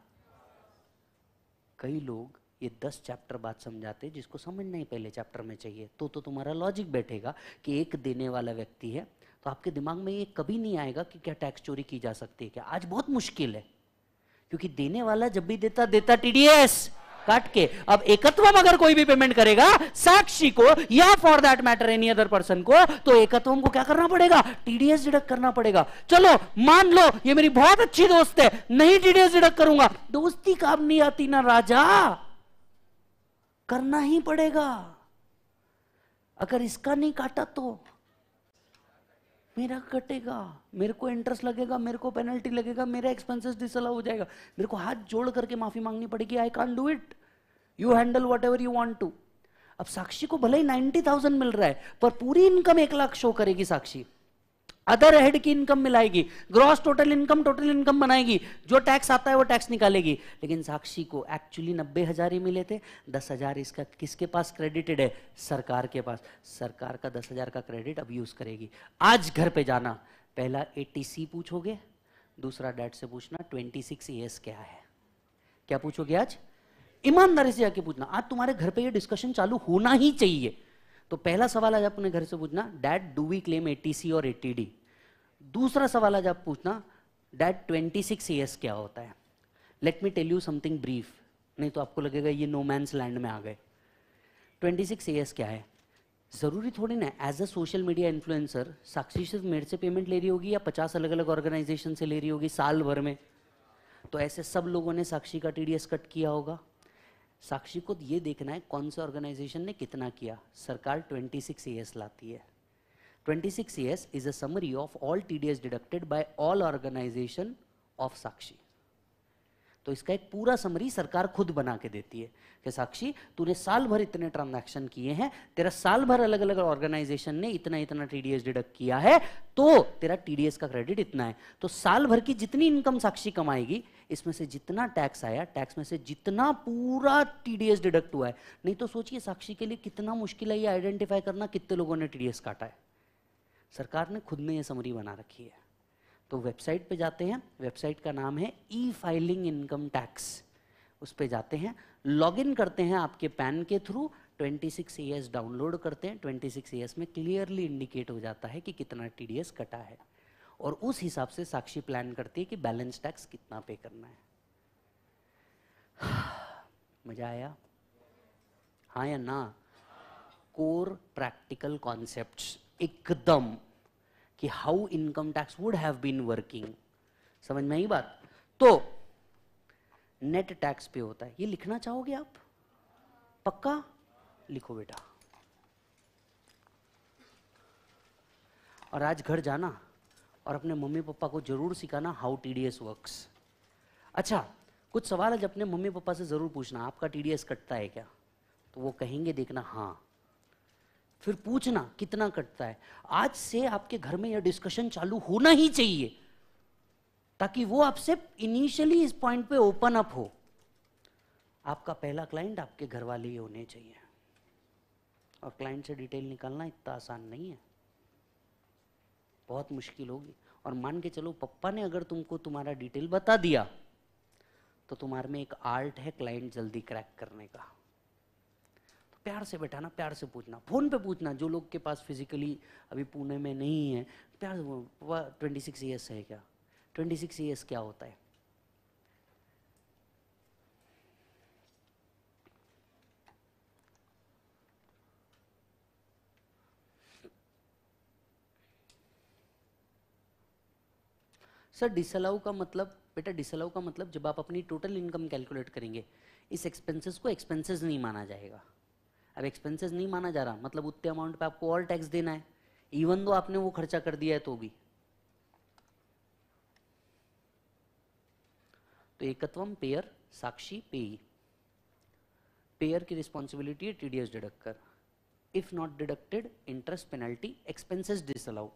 कई लोग ये दस चैप्टर बात समझाते जिसको समझना ही पहले चैप्टर में चाहिए तो तो तुम्हारा लॉजिक बैठेगा कि एक देने वाला व्यक्ति है तो आपके दिमाग में ये कभी नहीं आएगा कि क्या टैक्स चोरी की जा सकती है क्या आज बहुत मुश्किल है क्योंकि देने वाला जब भी देता देता टीडीएस काट के अब एकत्व अगर कोई भी पेमेंट करेगा साक्षी को या for that matter any other person को तो एकत्व को क्या करना पड़ेगा टीडीएस डिडक्ट करना पड़ेगा चलो मान लो ये मेरी बहुत अच्छी दोस्त है नहीं टीडीएस डिडक्ट करूंगा दोस्ती काम नहीं आती ना राजा करना ही पड़ेगा अगर इसका नहीं काटा तो मेरा कटेगा मेरे को इंटरेस्ट लगेगा मेरे को पेनल्टी लगेगा मेरा एक्सपेंसेस डिसअलाउ हो जाएगा मेरे को हाथ जोड़ करके माफी मांगनी पड़ेगी I can't do it you handle whatever you want to अब साक्षी को भले ही नाइन्टी थाउजेंड मिल रहा है पर पूरी इनकम एक लाख शो करेगी साक्षी अदर हेड की इनकम मिलाएगी gross total income total income बनाएगी जो टैक्स आता है वो टैक्स निकालेगी लेकिन साक्षी को एक्चुअली नब्बे हजार ही मिले थे दस हजार इसका किसके पास क्रेडिटेड है सरकार के पास सरकार का दस हजार का क्रेडिट अब यूज करेगी आज घर पे जाना पहला ए पूछोगे दूसरा डेट से पूछना ट्वेंटी सिक्स क्या है क्या पूछोगे आज ईमानदारी से जाके पूछना आज तुम्हारे घर पर यह डिस्कशन चालू होना ही चाहिए तो पहला सवाल आज अपने घर से पूछना that do we claim ATC और एटीडी दूसरा सवाल आज आप पूछना डैट ट्वेंटी सिक्स एस क्या होता है let me tell you something brief नहीं तो आपको लगेगा ये नो मैंस लैंड में आ गए ट्वेंटी सिक्स एस क्या है ज़रूरी थोड़ी ना as a social media influencer Sakshi सिर्फ मेरे से पेमेंट ले रही होगी या पचास अलग अलग ऑर्गेनाइजेशन से ले रही होगी साल भर में तो ऐसे सब लोगों ने साक्षी का टी कट किया होगा साक्षी को ये देखना है कौन से ऑर्गेनाइजेशन ने कितना किया सरकार 26 ईयर्स लाती है 26 years is a summary of all TDS deducted by all organisation of Sakshi तो इसका एक पूरा समरी सरकार खुद बना के देती है कि साक्षी तूने साल भर इतने ट्रांजैक्शन किए हैं तेरा साल भर अलग अलग ऑर्गेनाइजेशन ने इतना इतना टीडीएस डिडक्ट किया है तो तेरा टीडीएस का क्रेडिट इतना है तो साल भर की जितनी इनकम साक्षी कमाएगी इसमें से जितना टैक्स आया टैक्स में से जितना पूरा टीडीएस डिडक्ट हुआ है नहीं तो सोचिए साक्षी के लिए कितना मुश्किल है ये आइडेंटिफाई करना कितने लोगों ने टीडीएस काटा है सरकार ने खुद ने यह समरी बना रखी है तो वेबसाइट पे जाते हैं वेबसाइट का नाम है ई फाइलिंग इनकम टैक्स उस पर जाते हैं लॉगिन करते हैं आपके पैन के थ्रू 26 सिक्स डाउनलोड करते हैं 26 सिक्स में क्लियरली इंडिकेट हो जाता है कि कितना टी कटा है और उस हिसाब से साक्षी प्लान करती है कि बैलेंस टैक्स कितना पे करना है मजा आया हाँ या ना कोर प्रैक्टिकल कॉन्सेप्ट्स एकदम कि how income tax would have been working समझ में आई बात तो नेट टैक्स पे होता है ये लिखना चाहोगे आप पक्का लिखो बेटा और आज घर जाना और अपने मम्मी पापा को जरूर सिखाना how T D S works अच्छा कुछ सवाल आज अपने मम्मी पापा से जरूर पूछना आपका टी डी एस कटता है क्या तो वो कहेंगे देखना हाँ फिर पूछना कितना कटता है आज से आपके घर में यह डिस्कशन चालू होना ही चाहिए ताकि वो आपसे इनिशियली इस पॉइंट पे ओपन अप हो आपका पहला क्लाइंट आपके घर वाले ही होने चाहिए और क्लाइंट से डिटेल निकालना इतना आसान नहीं है बहुत मुश्किल होगी और मान के चलो पप्पा ने अगर तुमको तुम्हारा डिटेल बता दिया तो तुम्हारे में एक आर्ट है क्लाइंट जल्दी क्रैक करने का प्यार से बैठाना प्यार से पूछना फ़ोन पे पूछना जो लोग के पास फिजिकली अभी पुणे में नहीं है प्यार से ट्वेंटी सिक्स ईयर्स है क्या ट्वेंटी सिक्स ईयर्स क्या होता है सर डिसअलाउ का मतलब बेटा डिसअलाउ का मतलब जब आप अपनी टोटल इनकम कैलकुलेट करेंगे इस एक्सपेंसेस को एक्सपेंसेस नहीं माना जाएगा अब एक्सपेंसेस नहीं माना जा रहा मतलब उतने अमाउंट पे आपको और टैक्स देना है इवन दो आपने वो खर्चा कर दिया है तो भी तो एकत्वम पेयर साक्षी पेई पेयर की रिस्पॉन्सिबिलिटी है टीडीएस डिडक्ट कर if not deducted interest penalty expenses disallowed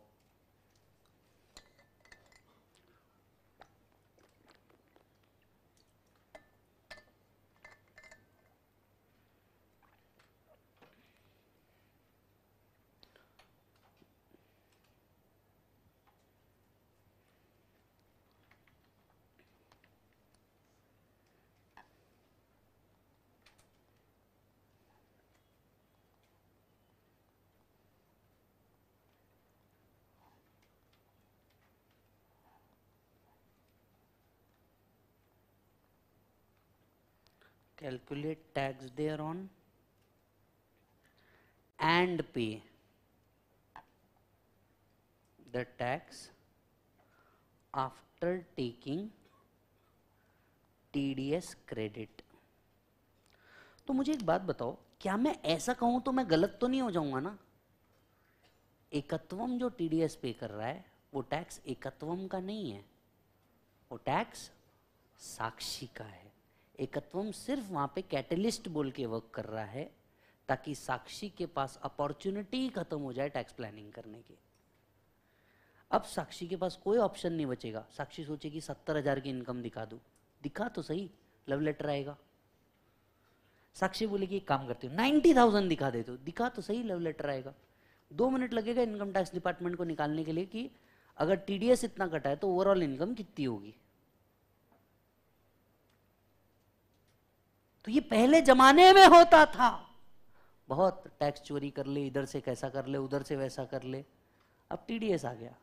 calculate tax thereon and pay the tax after taking TDS credit. तो मुझे एक बात बताओ क्या मैं ऐसा कहूं तो मैं गलत तो नहीं हो जाऊंगा ना एकत्वम जो टीडीएस पे कर रहा है वो टैक्स एकत्वम का नहीं है वो टैक्स साक्षी का है एकत्वम सिर्फ वहां पे कैटलिस्ट बोल के वर्क कर रहा है ताकि साक्षी के पास अपॉर्चुनिटी खत्म हो जाए टैक्स प्लानिंग करने के अब साक्षी के पास कोई ऑप्शन नहीं बचेगा साक्षी सोचेगी सत्तर हजार की इनकम दिखा दू दिखा तो सही लव लेटर आएगा साक्षी बोलेगी एक काम करती हूँ नाइनटी थाउजेंड दिखा दे दो तो। दिखा तो सही लव लेटर आएगा दो मिनट लगेगा इनकम टैक्स डिपार्टमेंट को निकालने के लिए कि अगर टीडीएस इतना कटा है तो ओवरऑल इनकम कितनी होगी तो ये पहले जमाने में होता था बहुत टैक्स चोरी कर ले इधर से कैसा कर ले उधर से वैसा कर ले अब टीडीएस आ गया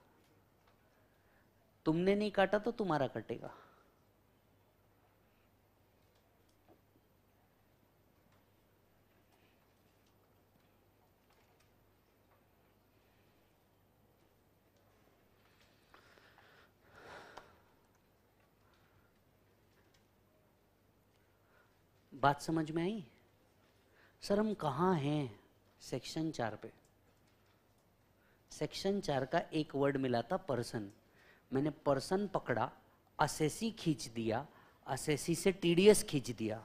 तुमने नहीं काटा तो तुम्हारा कटेगा बात समझ में आई सर हम कहाँ हैं सेक्शन चार पे सेक्शन चार का एक वर्ड मिला था पर्सन मैंने पर्सन पकड़ा असेसी खींच दिया असेसी से टीडीएस खींच दिया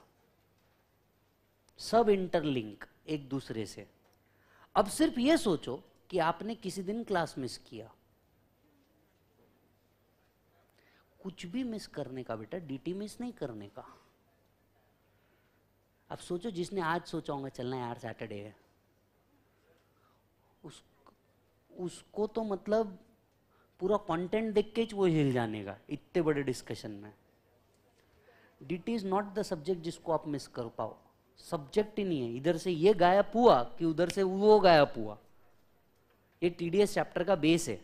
सब इंटरलिंक एक दूसरे से अब सिर्फ यह सोचो कि आपने किसी दिन क्लास मिस किया कुछ भी मिस करने का बेटा डीटी मिस नहीं करने का अब सोचो जिसने आज सोचा होगा चलना यार सैटरडे है उस उसको तो मतलब पूरा कंटेंट देख के वो हिल जाने का इतने बड़े डिस्कशन में it is not the subject जिसको आप मिस कर पाओ सब्जेक्ट ही नहीं है इधर से ये गायब हुआ कि उधर से वो गायब हुआ ये टीडीएस चैप्टर का बेस है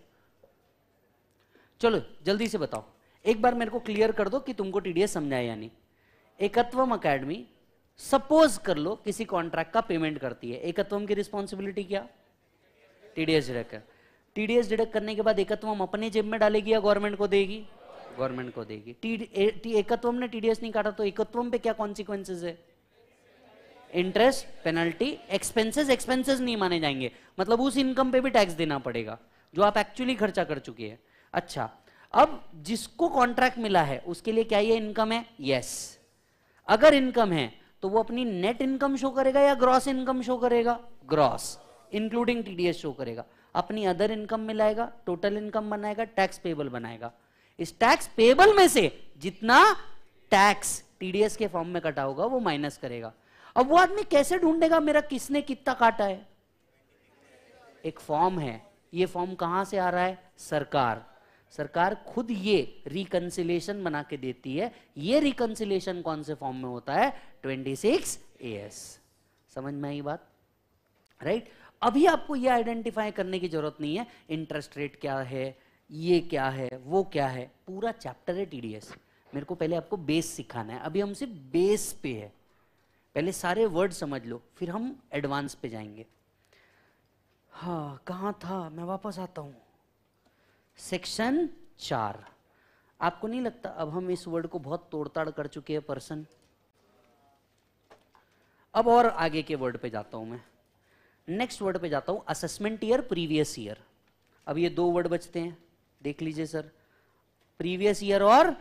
चलो जल्दी से बताओ एक बार मेरे को क्लियर कर दो कि तुमको टीडीएस समझाए या नहीं एकत्वम अकेडमी सपोज कर लो किसी कॉन्ट्रैक्ट का पेमेंट करती है एकत्वम की रिस्पॉन्सिबिलिटी क्या टीडीएस डिडक्ट टीडीएस डिडक्ट करने के बाद एकत्वम अपने जेब में डालेगी या गवर्नमेंट को देगी गवर्नमेंट को देगी एकत्वम ने टीडीएस नहीं काटा तो एकत्वम पे क्या कॉन्सिक्वेंसेज है इंटरेस्ट पेनल्टी एक्सपेंसेस एक्सपेंसेस नहीं माने जाएंगे मतलब उस इनकम पे भी टैक्स देना पड़ेगा जो आप एक्चुअली खर्चा कर चुके हैं अच्छा अब जिसको कॉन्ट्रैक्ट मिला है उसके लिए क्या ये इनकम है यस yes. अगर इनकम है तो वो अपनी नेट इनकम शो करेगा या ग्रॉस इनकम शो करेगा ग्रॉस इंक्लूडिंग टीडीएस शो करेगा अपनी अदर इनकम मिलाएगा टोटल इनकम बनाएगा टैक्स पेबल बनाएगा इस टैक्स पेबल में से जितना टैक्स टीडीएस के फॉर्म में कटा होगा वो माइनस करेगा अब वो आदमी कैसे ढूंढेगा मेरा किसने कितना काटा है एक फॉर्म है ये फॉर्म कहां से आ रहा है सरकार सरकार खुद ये रिकंसिलेशन बना के देती है ये रिकंसिलेशन कौन से फॉर्म में होता है 26 years समझ में आई बात राइट right? अभी आपको ये आइडेंटिफाई करने की जरूरत नहीं है इंटरेस्ट रेट क्या है ये क्या है वो क्या है पूरा चैप्टर है टीडीएस मेरे को पहले आपको बेस सिखाना है अभी हम सिर्फ बेस पे है पहले सारे वर्ड समझ लो फिर हम एडवांस पे जाएंगे हाँ कहाँ था मैं वापस आता हूँ सेक्शन चार आपको नहीं लगता अब हम इस वर्ड को बहुत तोड़ताड़ कर चुके हैं पर्सन अब और आगे के वर्ड पे जाता हूं मैं नेक्स्ट वर्ड पे जाता हूं असेसमेंट ईयर प्रीवियस ईयर अब ये दो वर्ड बचते हैं देख लीजिए सर प्रीवियस ईयर और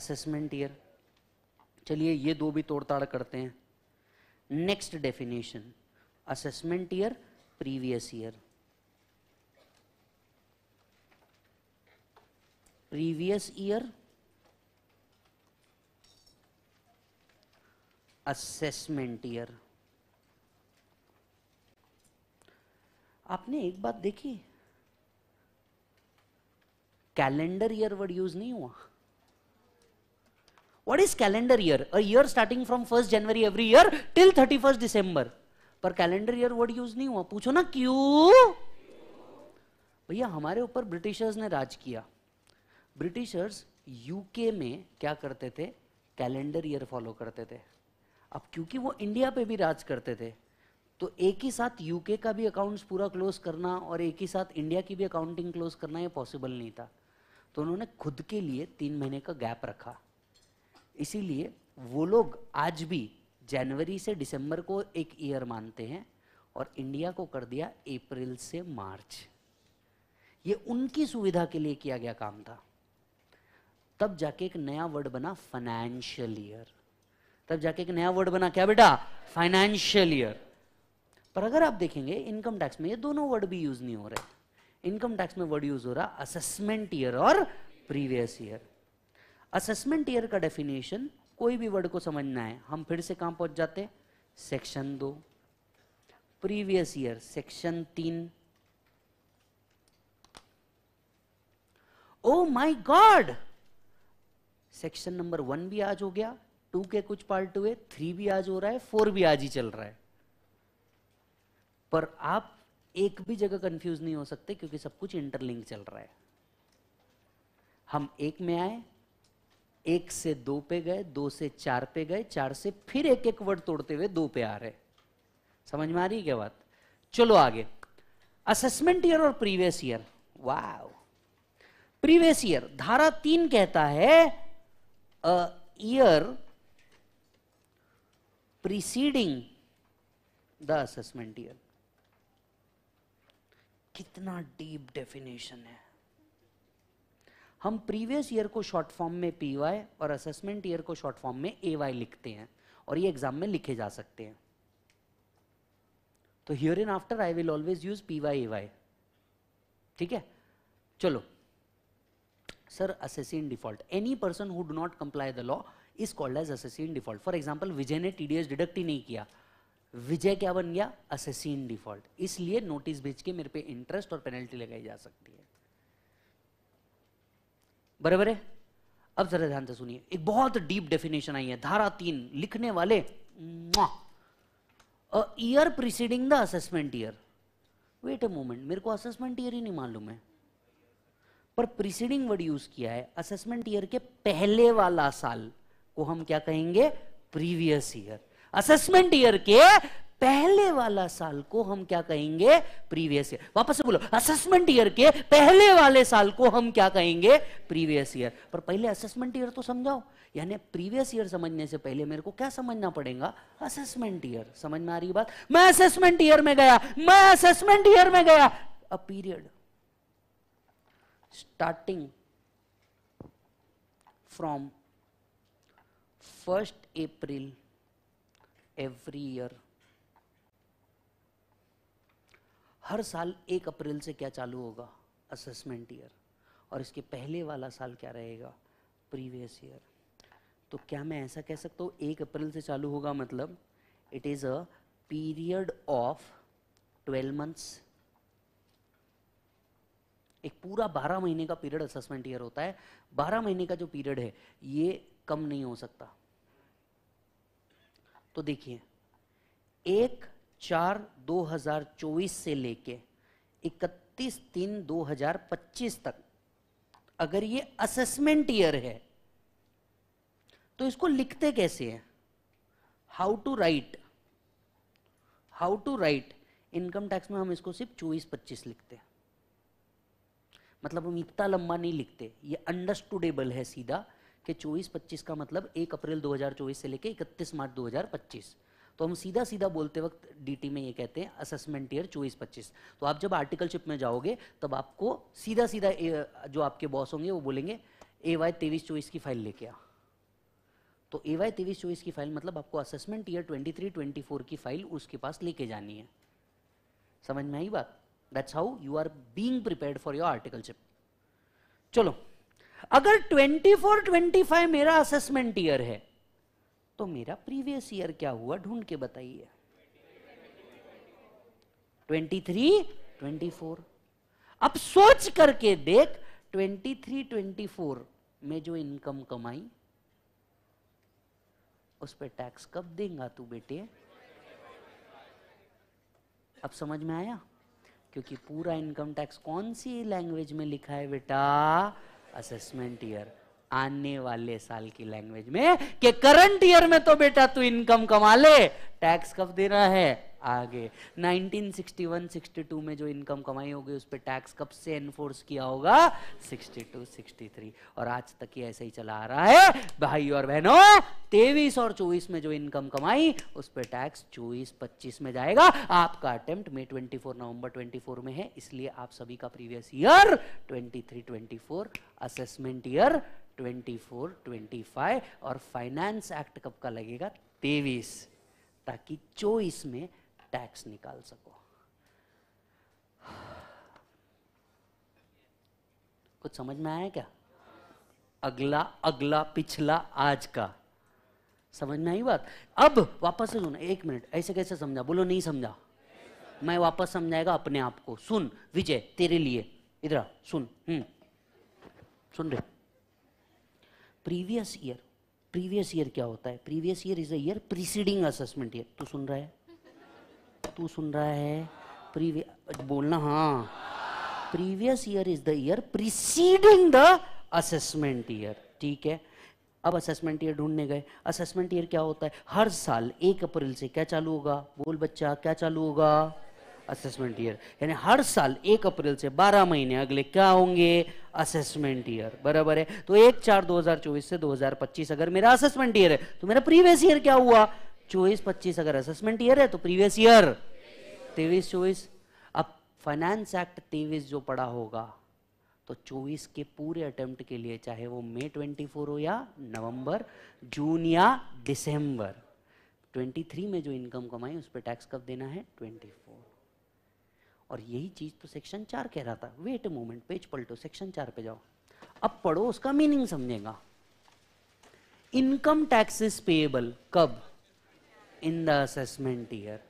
असेसमेंट ईयर चलिए ये दो भी तोड़ताड़ करते हैं next definition assessment year previous year previous year assessment year आपने एक बात देखी कैलेंडर ईयर वर्ड यूज नहीं हुआ what is calendar year year starting from first January every year till thirty first December पर कैलेंडर ईयर वर्ड यूज नहीं हुआ पूछो ना क्यों भैया हमारे ऊपर ब्रिटिशर्स ने राज किया ब्रिटिशर्स यूके में क्या करते थे कैलेंडर ईयर फॉलो करते थे अब क्योंकि वो इंडिया पे भी राज करते थे तो एक ही साथ यूके का भी अकाउंट्स पूरा क्लोज करना और एक ही साथ इंडिया की भी अकाउंटिंग क्लोज करना ये पॉसिबल नहीं था तो उन्होंने खुद के लिए तीन महीने का गैप रखा इसीलिए वो लोग आज भी जनवरी से दिसंबर को एक ईयर मानते हैं और इंडिया को कर दिया अप्रैल से मार्च ये उनकी सुविधा के लिए किया गया काम था तब जाके एक नया वर्ड बना फाइनेंशियल ईयर तब जाके एक नया वर्ड बना क्या बेटा फाइनेंशियल ईयर पर अगर आप देखेंगे इनकम टैक्स में ये दोनों वर्ड भी यूज नहीं हो रहे इनकम टैक्स में वर्ड यूज हो रहा असेसमेंट ईयर और प्रीवियस ईयर असेसमेंट ईयर का डेफिनेशन कोई भी वर्ड को समझना है हम फिर से कहां पहुंच जाते सेक्शन दो प्रीवियस ईयर सेक्शन तीन O my god section number one भी आज हो गया टू के कुछ पार्ट हुए थ्री भी आज हो रहा है फोर भी आज ही चल रहा है पर आप एक भी जगह कंफ्यूज नहीं हो सकते क्योंकि सब कुछ इंटरलिंक चल रहा है हम एक में आए एक से दो पे गए दो से चार पे गए चार से फिर एक एक वर्ड तोड़ते हुए दो पे आ रहे समझ में आ रही है क्या बात चलो आगे असेसमेंट ईयर और previous year wow previous year धारा तीन कहता है year preceding the assessment year कितना डीप डेफिनेशन है हम प्रीवियस ईयर को शॉर्ट फॉर्म में पी वाई और असेसमेंट ईयर को शॉर्ट फॉर्म में ए वाई लिखते हैं और ये एग्जाम में लिखे जा सकते हैं तो hereinafter I will always use P Y A Y ठीक है चलो sir assessee in default any person who do not comply the law is called as assessee in default for example Vijay ने टीडीएस डिडक्ट ही नहीं किया विजय क्या बन गया असेसिन डिफॉल्ट इसलिए नोटिस भेज के मेरे पे इंटरेस्ट और पेनल्टी लगाई जा सकती है बराबर है अब जरा ध्यान से सुनिए एक बहुत डीप डेफिनेशन आई है धारा तीन लिखने वाले year preceding the assessment year wait a moment मेरे को असेसमेंट ईयर ही नहीं मालूम है पर प्रिसीडिंग वर्ड यूज किया है असेसमेंट ईयर के पहले वाला साल को हम क्या कहेंगे प्रीवियस ईयर असेसमेंट ईयर के पहले वाला साल को हम क्या कहेंगे प्रीवियस ईयर वापस से बोलो असेसमेंट ईयर के पहले वाले साल को हम क्या कहेंगे प्रीवियस ईयर पर पहले असेसमेंट ईयर तो समझाओ यानी प्रीवियस ईयर समझने से पहले मेरे को क्या समझना पड़ेगा असेसमेंट ईयर समझ में आ रही बात मैं असेसमेंट ईयर में गया मैं असेसमेंट ईयर में गया a period starting from first April every year हर साल एक अप्रैल से क्या चालू होगा असेसमेंट ईयर और इसके पहले वाला साल क्या रहेगा प्रीवियस ईयर तो क्या मैं ऐसा कह सकता हूँ एक अप्रैल से चालू होगा मतलब it is a period of twelve months एक पूरा बारह महीने का पीरियड असेसमेंट ईयर होता है बारह महीने का जो पीरियड है ये कम नहीं हो सकता तो देखिए एक चार 2024 से लेके 31 तीन 2025 तक अगर ये असेसमेंट ईयर है तो इसको लिखते कैसे हैं how to write how to write income tax में हम इसको सिर्फ चौबीस पच्चीस लिखते हैं मतलब हम इतना लंबा नहीं लिखते ये अंडरस्टूडेबल है सीधा कि 24-25 का मतलब 1 अप्रैल 2024 से लेकर 31 मार्च 2025 तो हम सीधा सीधा बोलते वक्त डीटी में ये कहते हैं असेसमेंट ईयर चौबीस पच्चीस तो आप जब आर्टिकलशिप में जाओगे तब आपको सीधा सीधा जो आपके बॉस होंगे वो बोलेंगे ए वाई तेईस चौबीस की फाइल लेके आ तो ए वाई तेईस चौबीस की फाइल मतलब आपको assessment year twenty three twenty four की फाइल उसके पास लेके जानी है समझ में आई बात that's how you are being prepare for your articleship चलो अगर 24 25 मेरा असेसमेंट ईयर है तो मेरा प्रीवियस ईयर क्या हुआ ढूंढ के बताइए 23 24 अब सोच करके देख 23 24 में जो इनकम कमाई उस पर टैक्स कब देगा तू बेटे अब समझ में आया क्योंकि पूरा इनकम टैक्स कौन सी लैंग्वेज में लिखा है बेटा assessment year आने वाले साल की लैंग्वेज में कि करंट ईयर में तो बेटा तू इनकम कमा ले टैक्स कब देना है आगे 1961-62 में जो इनकम कमाई होगी उस पर टैक्स कब से एनफोर्स किया होगा 62, 63 और आज तक ही ऐसे ही चला आ रहा है भाई और बहनों तेवीस और 24 में जो इनकम कमाई उस पर टैक्स 24, 25 में जाएगा आपका अटेम्प्ट में 24 नवंबर 24 में है इसलिए आप सभी का प्रीवियस ईयर 23, 24 असेसमेंट ईयर 24, 25 और फाइनेंस एक्ट कब का लगेगा तेवीस ताकि चौबीस में टैक्स निकाल सको कुछ समझ में आया क्या अगला अगला पिछला आज का समझ में आई बात अब वापस से सुन एक मिनट ऐसे कैसे समझा बोलो नहीं समझा मैं वापस समझाएगा अपने आप को सुन विजय तेरे लिए इधर सुन हम्म सुन रहे प्रीवियस ईयर प्रीवियस ईयर क्या होता है previous year is year preceding assessment year तू सुन रहा है तू सुन रहा है प्रीवियस बोलना हाँ previous year is the year preceding the assessment year ठीक है अब असेसमेंट ईयर ढूंढने गए असेसमेंट ईयर क्या होता है हर साल एक अप्रैल से क्या चालू होगा बोल बच्चा क्या चालू होगा असेसमेंट ईयर यानी हर साल एक अप्रैल से बारह महीने अगले क्या होंगे असेसमेंट ईयर बराबर है तो एक चार 2024 से 2025 अगर मेरा असेसमेंट ईयर है तो मेरा प्रीवियस ईयर क्या हुआ चौबीस पच्चीस अगर असेसमेंट ईयर है तो प्रीवियस ईयर तेवीस चौबीस अब फाइनेंस एक्ट तेवीस जो पड़ा होगा तो 24 के पूरे अटेम्प्ट के लिए चाहे वो मई 24 हो या नवंबर जून या दिसंबर 23 में जो इनकम कमाई उस पर टैक्स कब देना है 24 और यही चीज तो सेक्शन चार कह रहा था वेट मोमेंट पेज पलटो सेक्शन चार पे जाओ अब पढ़ो उसका मीनिंग समझेगा इनकम टैक्सेस पेएबल कब in the assessment year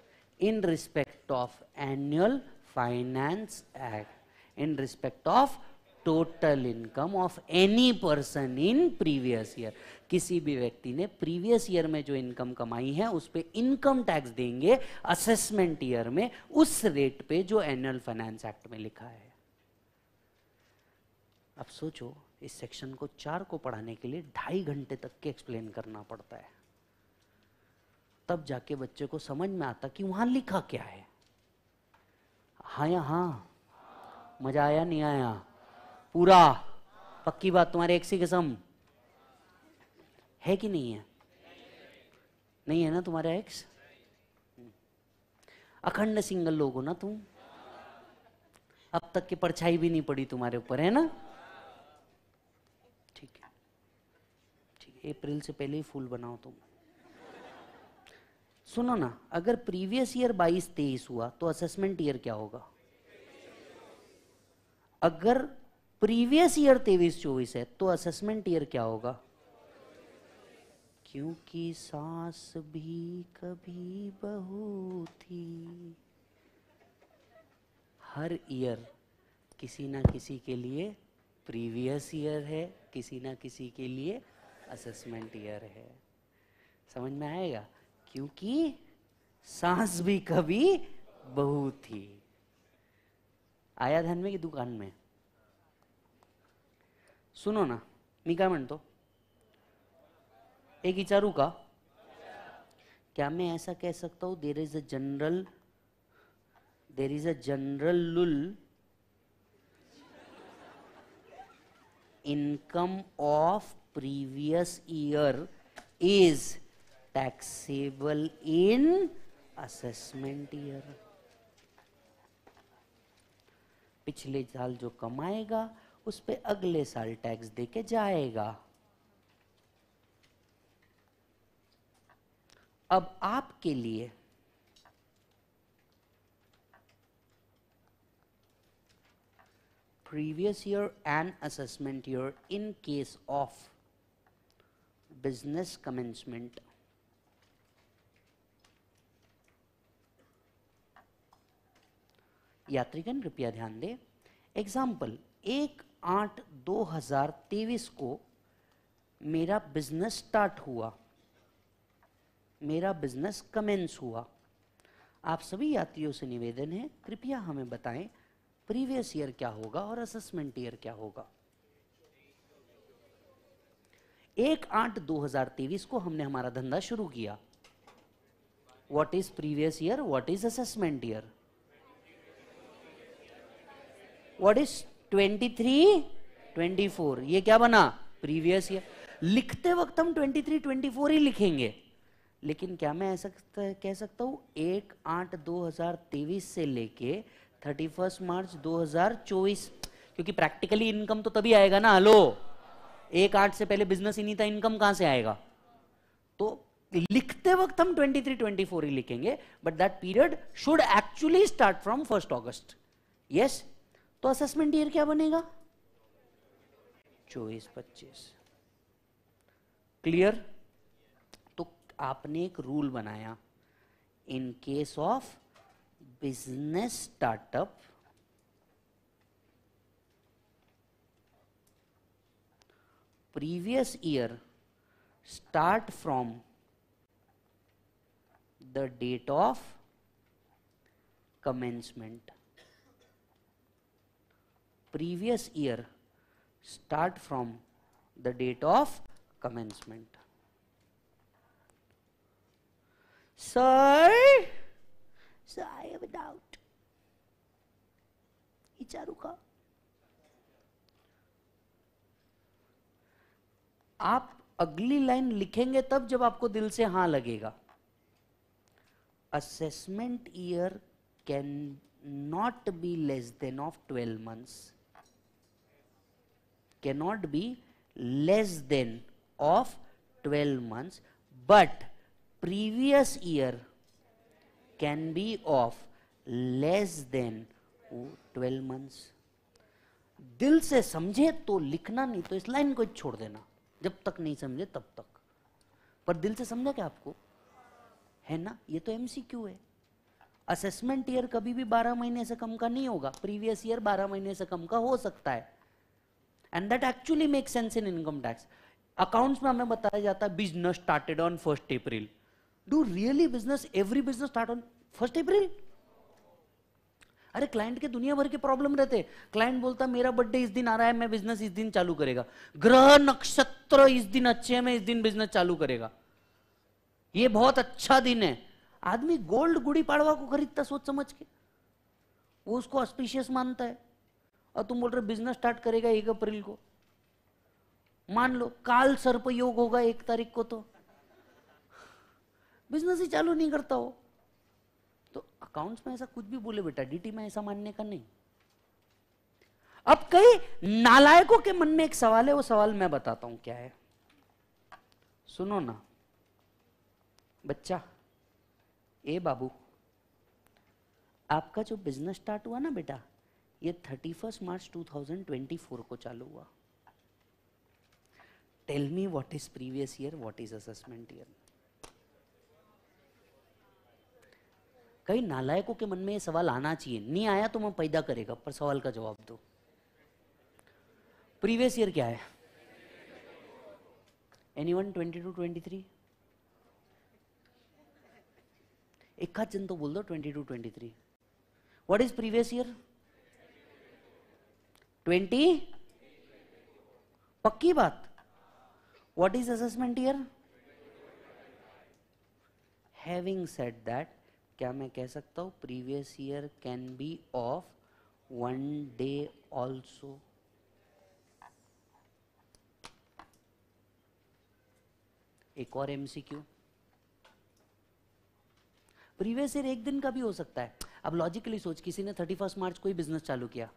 in respect of annual finance act in respect of total income of any person in previous year किसी भी व्यक्ति ने प्रीवियस ईयर में जो इनकम कमाई है उस पर इनकम टैक्स देंगे असेसमेंट ईयर में उस रेट पे जो एनुअल फाइनेंस एक्ट में लिखा है अब सोचो इस सेक्शन को चार को पढ़ाने के लिए ढाई घंटे तक के एक्सप्लेन करना पड़ता है तब जाके बच्चे को समझ में आता कि वहां लिखा क्या है हा या हाँ मजा आया नहीं आया पूरा पक्की बात तुम्हारे एक सी किस्म है कि नहीं है नहीं है ना तुम्हारा एक्स अखंड सिंगल लोग हो ना तुम अब तक की परछाई भी नहीं पड़ी तुम्हारे ऊपर है ना ठीक है ठीक है अप्रैल से पहले ही फूल बनाओ तुम सुनो ना अगर प्रीवियस ईयर बाईस तेईस हुआ तो असेसमेंट ईयर क्या होगा अगर प्रीवियस ईयर तेईस चौबीस है तो असेसमेंट ईयर क्या होगा क्योंकि सांस भी कभी बहू थी हर ईयर किसी ना किसी के लिए प्रीवियस ईयर है किसी ना किसी के लिए असेसमेंट ईयर है समझ में आएगा क्योंकि सांस भी कभी बहू थी आया धन में कि दुकान में सुनो ना मी मन तो एक चारू का क्या मैं ऐसा कह सकता हूं there is a general there is a general rule income of previous year is taxable in assessment year पिछले साल जो कमाएगा उस पर अगले साल टैक्स देके जाएगा अब आपके लिए previous year and assessment year in case of business commencement यात्रीगण कृपया ध्यान दे एग्जाम्पल एक आठ दो हजार तेईस को मेरा बिजनेस स्टार्ट हुआ मेरा बिजनेस कमेंस हुआ आप सभी यात्रियों से निवेदन है कृपया हमें बताएं प्रीवियस ईयर क्या होगा और असेसमेंट ईयर क्या होगा एक आठ दो हजार तेईस को हमने हमारा धंधा शुरू किया what is previous year what is assessment year what is twenty three twenty four ये क्या बना प्रीवियस ईयर लिखते वक्त हम ट्वेंटी थ्री ट्वेंटी फोर ही लिखेंगे लेकिन क्या मैं ऐसा कह सकता हूँ एक आठ दो हजार तेईस से लेके थर्टी फर्स्ट मार्च दो हजार चौबीस क्योंकि प्रैक्टिकली इनकम तो तभी आएगा ना हलो एक आठ से पहले बिजनेस ही नहीं था इनकम कहां से आएगा तो लिखते वक्त हम 23, 24 ही लिखेंगे but that period should actually start from first August yes तो असेसमेंट ईयर क्या बनेगा चौबीस पच्चीस क्लियर आपने एक रूल बनाया in case of business startup previous year start from the date of commencement previous year start from the date of commencement sir sir, I have doubt doubt. का आप अगली लाइन लिखेंगे तब जब आपको दिल से हां लगेगा assessment year can not be less than of twelve months not be less than of twelve months but previous year can be of less than 12 months. दिल से समझे तो लिखना नहीं तो इस लाइन को छोड़ देना जब तक नहीं समझे तब तक पर दिल से समझा क्या आपको है ना ये तो एमसीक्यू है असेसमेंट ईयर कभी भी 12 महीने से कम का नहीं होगा प्रीवियस ईयर 12 महीने से कम का हो सकता है and that actually make sense in income tax accounts में हमें बताया जाता है business started on first April do really business every business start on 1st april अरे क्लाइंट के दुनिया भर के प्रॉब्लम रहते क्लाइंट बोलता मेरा बर्थडे इस दिन आ रहा है मैं बिजनेस इस दिन चालू करेगा ग्रह नक्षत्र इस दिन अच्छे हैं मैं इस दिन बिजनेस चालू करेगा ये बहुत अच्छा दिन है आदमी गोल्ड गुड़ी पाड़वा को खरीदता सोच समझ के वो उसको ऑस्पिशियस मानता है और तुम बोल रहे बिजनेस स्टार्ट करेगा एक अप्रैल को मान लो काल सर्प योग होगा एक तारीख को तो बिजनेस ही चालू नहीं करता हो तो अकाउंट्स में ऐसा कुछ भी बोले बेटा डीटी में ऐसा मानने का नहीं अब कई नालायकों के मन में एक सवाल है वो सवाल मैं बताता हूं क्या है सुनो ना बच्चा ए बाबू आपका जो बिजनेस स्टार्ट हुआ ना बेटा ये थर्टी फर्स्ट मार्च 2024 को चालू हुआ tell me what is previous year what is assessment year कई नालायकों के मन में ये सवाल आना चाहिए नहीं आया तो मैं पैदा करेगा पर सवाल का जवाब दो प्रीवियस ईयर क्या है any one twenty two twenty three एक हाथ जन तो बोल दो twenty two twenty three what is previous year twenty पक्की बात what is assessment year having set that क्या मैं कह सकता हूँ previous year can be of one day also एक और एमसीक्यू प्रीवियस ईयर एक दिन का भी हो सकता है अब लॉजिकली सोच किसी ने थर्टी फर्स्ट मार्च को ही बिजनेस चालू किया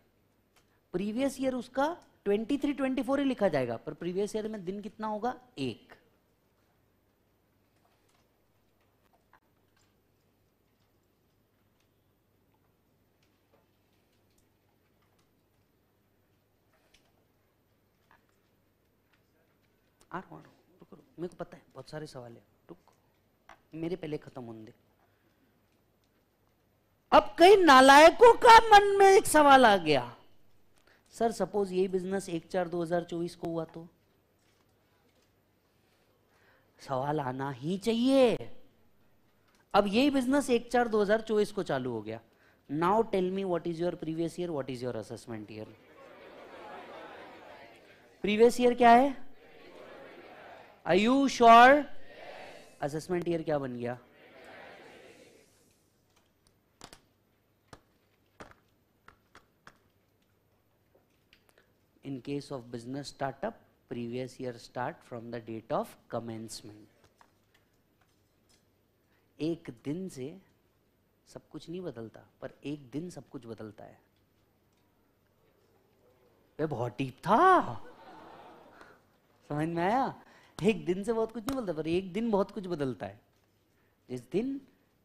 प्रीवियस ईयर उसका ट्वेंटी थ्री ट्वेंटी फोर ही लिखा जाएगा पर प्रीवियस ईयर में दिन कितना होगा एक आ रहा हूँ रुक रुक मेरे को पता है बहुत सारे सवाल है रुक मेरे पहले खत्म होने दे अब कई नालायकों का मन में एक सवाल आ गया सर सपोज ये बिजनेस एक चार दो हजार चौबीस को हुआ तो सवाल आना ही चाहिए अब यही बिजनेस एक चार दो हजार चौबीस को चालू हो गया now tell me what is your previous year what is your assessment year previous year क्या है I you sure assessment year क्या बन गया in case of business startup previous year start from the date of commencement एक दिन से सब कुछ नहीं बदलता पर एक दिन सब कुछ बदलता है वह बहुत डीप था समझ में आया एक दिन से बहुत कुछ नहीं बदलता पर एक दिन बहुत कुछ बदलता है जिस दिन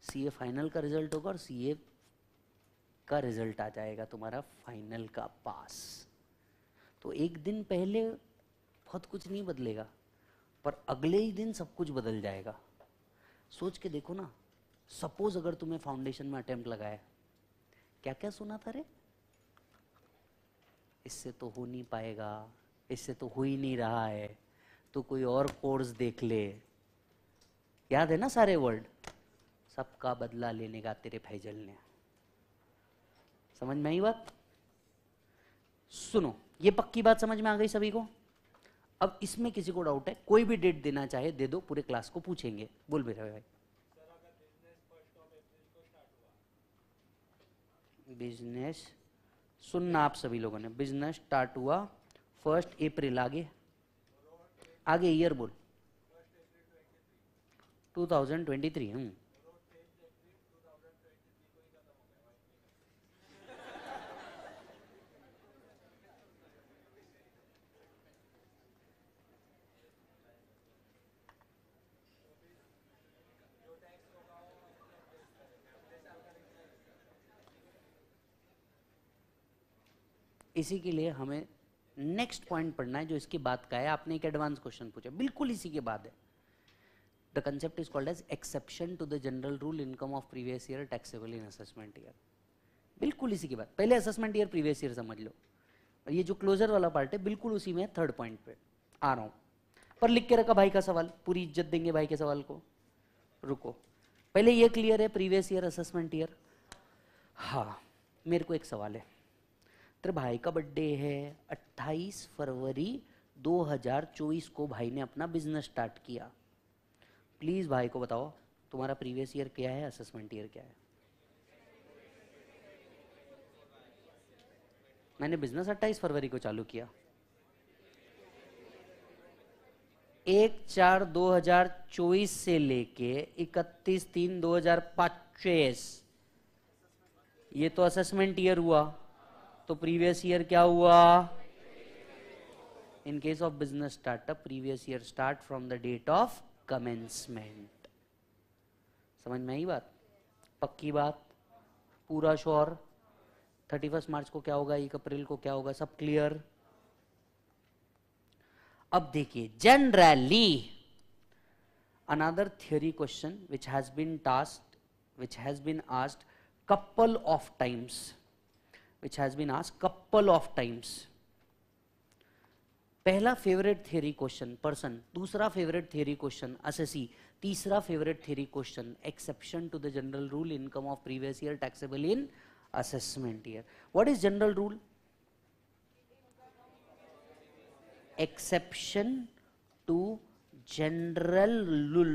सी ए फाइनल का रिजल्ट होगा और सी ए का रिजल्ट आ जाएगा तुम्हारा फाइनल का पास तो एक दिन पहले बहुत कुछ नहीं बदलेगा पर अगले ही दिन सब कुछ बदल जाएगा सोच के देखो ना सपोज अगर तुम्हें फाउंडेशन में अटेम्प्ट लगाया क्या क्या सुना था रे इससे तो हो नहीं पाएगा इससे तो हो ही नहीं रहा है तो कोई और कोर्स देख ले याद है ना सारे वर्ड सबका बदला लेने का तेरे फैजल ने समझ में आई बात सुनो ये पक्की बात समझ में आ गई सभी को अब इसमें किसी को डाउट है कोई भी डेट देना चाहे दे दो पूरे क्लास को पूछेंगे बोल मेरे भाई बिजनेस सुनना आप सभी लोगों ने बिजनेस स्टार्ट हुआ फर्स्ट अप्रैल आगे आगे ईयर बोल 2023 हम्म इसी के लिए हमें नेक्स्ट पॉइंट पढ़ना है जो इसकी बात का है आपने एक एडवांस क्वेश्चन पूछा बिल्कुल इसी के बाद है the concept is called as exception to the general rule income of previous year taxable in assessment year बिल्कुल इसी की बात पहले असेसमेंट ईयर प्रीवियस ईयर समझ लो और ये जो क्लोजर वाला पार्ट है बिल्कुल उसी में थर्ड पॉइंट पे आ रहा हूँ पर लिख के रखा भाई का सवाल पूरी इज्जत देंगे भाई के सवाल को रुको पहले ये क्लियर है प्रीवियस ईयर असेसमेंट ईयर हाँ मेरे को एक सवाल है मित्र भाई का बर्थडे है 28 फरवरी 2024 को भाई ने अपना बिजनेस स्टार्ट किया प्लीज़ भाई को बताओ तुम्हारा प्रीवियस ईयर क्या है असेसमेंट ईयर क्या है मैंने बिजनेस 28 फरवरी को चालू किया एक चार 2024 से लेके 31 तीन 2025 ये तो असेसमेंट ईयर हुआ तो प्रीवियस ईयर क्या हुआ in case of business startup previous year start from the date of commencement समझ में आई बात पक्की बात पूरा श्योर थर्टी फर्स्ट मार्च को क्या होगा एक अप्रैल को क्या होगा सब क्लियर अब देखिए generally another theory question which has been टास्ट which has been asked couple of times which has been asked couple of times. पहला फेवरेट थ्योरी क्वेश्चन पर्सन दूसरा फेवरेट थ्योरी क्वेश्चन असेसी तीसरा favourite theory question exception to the general rule income of previous year taxable in assessment year what is general rule exception to general rule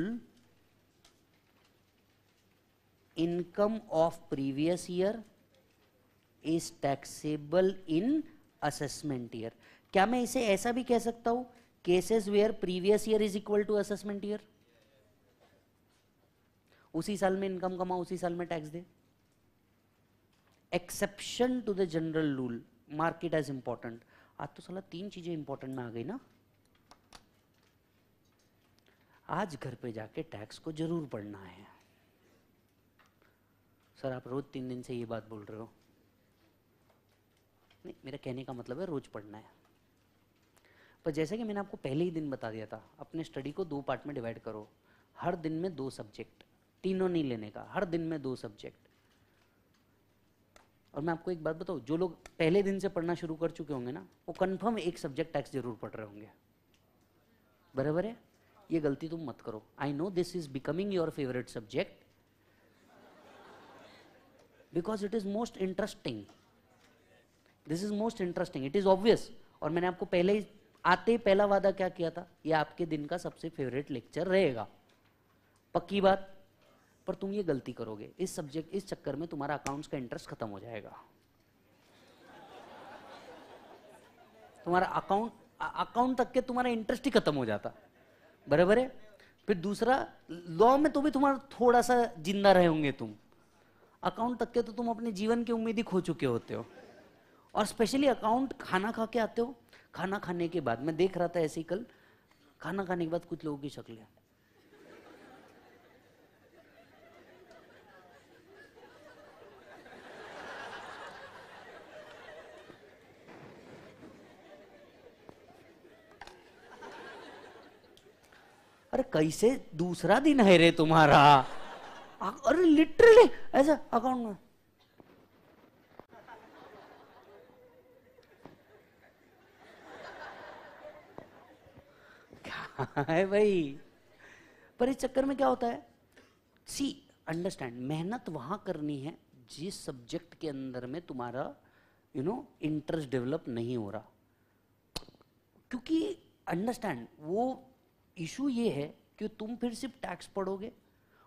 income of previous year is taxable in assessment year क्या मैं इसे ऐसा भी कह सकता हूं cases where previous year is equal to assessment year उसी साल में इनकम कमा उसी साल में टैक्स दे exception to the general rule market as important आज तो साला तीन चीजें इंपॉर्टेंट में आ गई ना आज घर पे जाके टैक्स को जरूर पढ़ना है सर आप रोज तीन दिन से ये बात बोल रहे हो नहीं मेरा कहने का मतलब है रोज पढ़ना है पर जैसे कि मैंने आपको पहले ही दिन बता दिया था अपने स्टडी को दो पार्ट में डिवाइड करो हर दिन में दो सब्जेक्ट तीनों नहीं लेने का हर दिन में दो सब्जेक्ट और मैं आपको एक बात बताऊँ जो लोग पहले दिन से पढ़ना शुरू कर चुके होंगे ना वो कन्फर्म एक सब्जेक्ट टैक्स जरूर पढ़ रहे होंगे बराबर है ये गलती तुम मत करो I know this is becoming your favourite subject because it is most interesting this is most interesting it is obvious और मैंने आपको पहले ही आते ही पहला वादा क्या किया था ये आपके दिन का सबसे फेवरेट लेक्चर रहेगा पक्की बात पर तुम ये गलती करोगे इस सब्जेक्ट इस चक्कर में तुम्हारा अकाउंट्स का इंटरेस्ट खत्म हो जाएगा तुम्हारा अकाउंट अकाउंट तक के तुम्हारा इंटरेस्ट ही खत्म हो जाता बराबर है फिर दूसरा लॉ में तो भी तुम्हारा थोड़ा सा जिंदा रहे होंगे तुम अकाउंट तक के तो तुम अपने जीवन की उम्मीद ही खो चुके होते हो और स्पेशली अकाउंट खाना खा के आते हो खाना खाने के बाद मैं देख रहा था ऐसे ही कल खाना खाने के बाद कुछ लोगों की शक्लें अरे कैसे दूसरा दिन है रे तुम्हारा अरे लिटरली ऐसा अकाउंट में है भाई पर इस चक्कर में क्या होता है सी अंडरस्टैंड मेहनत वहां करनी है जिस सब्जेक्ट के अंदर में तुम्हारा यू नो इंटरेस्ट डेवलप नहीं हो रहा क्योंकि अंडरस्टैंड वो इशू ये है कि तुम फिर सिर्फ टैक्स पढ़ोगे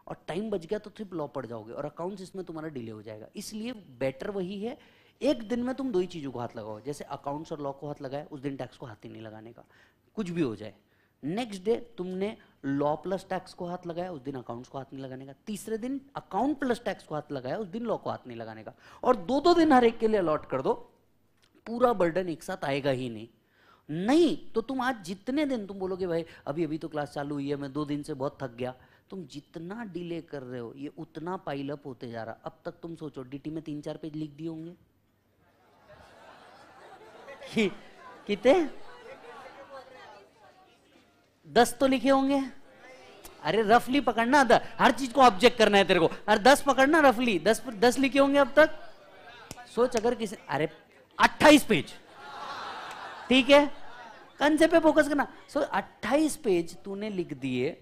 और टाइम बच गया तो सिर्फ लॉ पढ़ जाओगे और अकाउंट्स इसमें तुम्हारा डिले हो जाएगा इसलिए बेटर वही है एक दिन में तुम दो ही चीज़ों को हाथ लगाओ जैसे अकाउंट्स और लॉ को हाथ लगाए उस दिन टैक्स को हाथ ही नहीं लगाने का कुछ भी हो जाए नेक्स्ट डे तुमने लॉ प्लस टैक्स को हाथ लगाया उस दिन अकाउंट्स को हाथ नहीं लगाने का तीसरे दिन अकाउंट प्लस टैक्स को हाथ लगाया उस दिन लॉ को हाथ नहीं लगाने का और दो दो दिन हर एक के लिए अलॉट कर दो पूरा बर्डन एक साथ आएगा ही नहीं नहीं तो तुम आज जितने दिन तुम बोलोगे भाई अभी अभी तो क्लास चालू हुई है मैं दो दिन से बहुत थक गया तुम जितना डिले कर रहे हो ये उतना पाइलअप होते जा रहा अब तक तुम सोचो डीटी में तीन चार पेज लिख दिए होंगे *laughs* कितने दस तो लिखे होंगे अरे रफली पकड़ना था हर चीज को ऑब्जेक्ट करना है तेरे को अरे दस पकड़ना रफली दस दस लिखे होंगे अब तक सोच अगर किसी अरे अट्ठाईस पेज ठीक है कंसेप्ट पे फोकस करना सो अट्ठाईस पेज तूने लिख दिए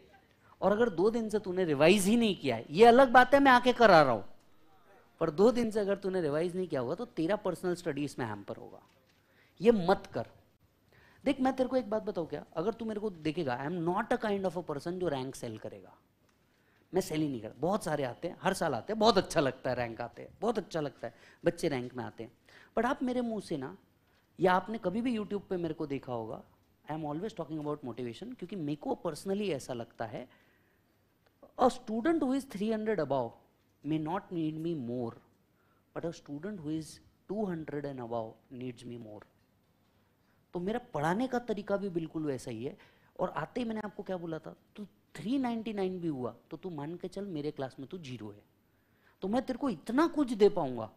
और अगर दो दिन से तूने रिवाइज ही नहीं किया ये अलग बात है मैं आके करा रहा हूं पर दो दिन से अगर तूने रिवाइज नहीं किया होगा तो तेरा पर्सनल स्टडी इसमें हेम्पर होगा ये मत कर देख मैं तेरे को एक बात बताऊँ क्या अगर तू मेरे को देखेगा I am not a kind of a person जो रैंक सेल करेगा मैं सेल ही नहीं करता बहुत सारे आते हैं हर साल आते हैं बहुत अच्छा लगता है रैंक आते हैं बहुत अच्छा लगता है बच्चे रैंक में आते हैं बट आप मेरे मुंह से ना या आपने कभी भी यूट्यूब पे मेरे को देखा होगा I am always talking about motivation क्योंकि मेरे को पर्सनली ऐसा लगता है a student who is three hundred above may not need me more but a student who is two hundred and above needs me more तो मेरा पढ़ाने का तरीका भी बिल्कुल वैसा ही है और आते ही मैंने आपको क्या बोला था तू 399 भी हुआ तो तू मान के चल मेरे क्लास में तू जीरो है तो मैं तेरे को इतना कुछ दे पाऊंगा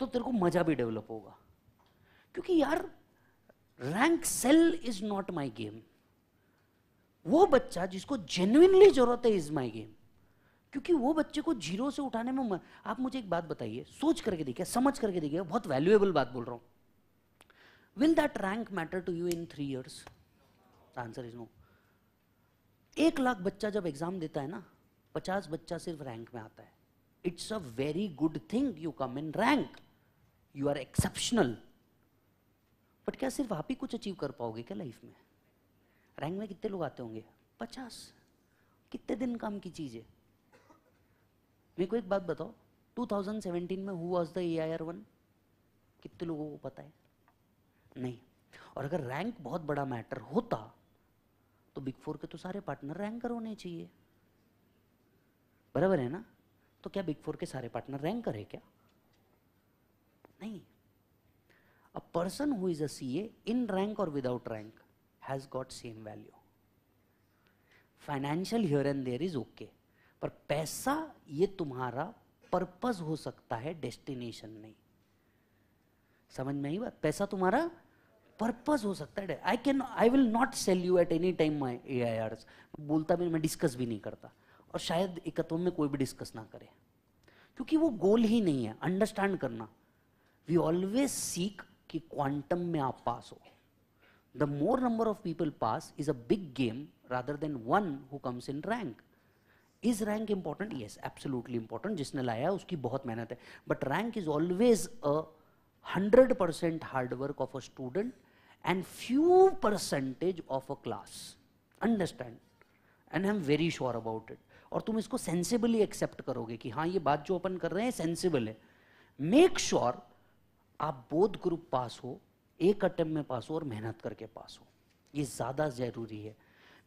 तो तेरे को मजा भी डेवलप होगा क्योंकि यार rank sell is not my game वो बच्चा जिसको जेन्यनली जरूरत है इज माई गेम क्योंकि वो बच्चे को जीरो से उठाने में आप मुझे एक बात बताइए सोच करके देखिए समझ करके देखिए बहुत वैल्यूएबल बात बोल रहा हूं will that rank matter to you in three years? The answer is no. एक लाख बच्चा जब एग्जाम देता है ना पचास बच्चा सिर्फ रैंक में आता है it's a very good thing you come in rank you are exceptional but क्या सिर्फ आप ही कुछ अचीव कर पाओगे क्या लाइफ में रैंक में कितने लोग आते होंगे पचास कितने दिन काम की चीज है मेरे को एक बात बताओ 2017 में who was the A I R one कितने लोगों को पता है नहीं और अगर रैंक बहुत बड़ा मैटर होता तो बिग फोर के तो सारे पार्टनर रैंकर होने चाहिए बराबर है ना तो क्या बिग फोर के सारे पार्टनर रैंकर है क्या नहीं a person who is a CA in rank और without rank has got same value financial here and there is okay पर पैसा ये तुम्हारा पर्पज हो सकता है डेस्टिनेशन नहीं समझ में आई बात पैसा तुम्हारा पर्पज हो सकता है I can I will not sell you at any time my A I R बोलता भी मैं डिस्कस भी नहीं करता और शायद एकत्व में कोई भी डिस्कस ना करे क्योंकि वो गोल ही नहीं है अंडरस्टैंड करना वी ऑलवेज सीक कि क्वांटम में आप पास हो the more number of people pass is a big game rather than one who comes in rank is rank important yes absolutely important जिसने लाया उसकी बहुत मेहनत है but rank is always a 100% hard work of a student and few percentage of a class. Understand? And I'm very sure about it. और तुम इसको सेंसिबली एक्सेप्ट करोगे कि हाँ ये बात जो अपन कर रहे हैं सेंसिबल है मेक श्योर sure आप बोध ग्रुप पास हो एक अटेम्प में पास हो और मेहनत करके पास हो ये ज़्यादा ज़रूरी है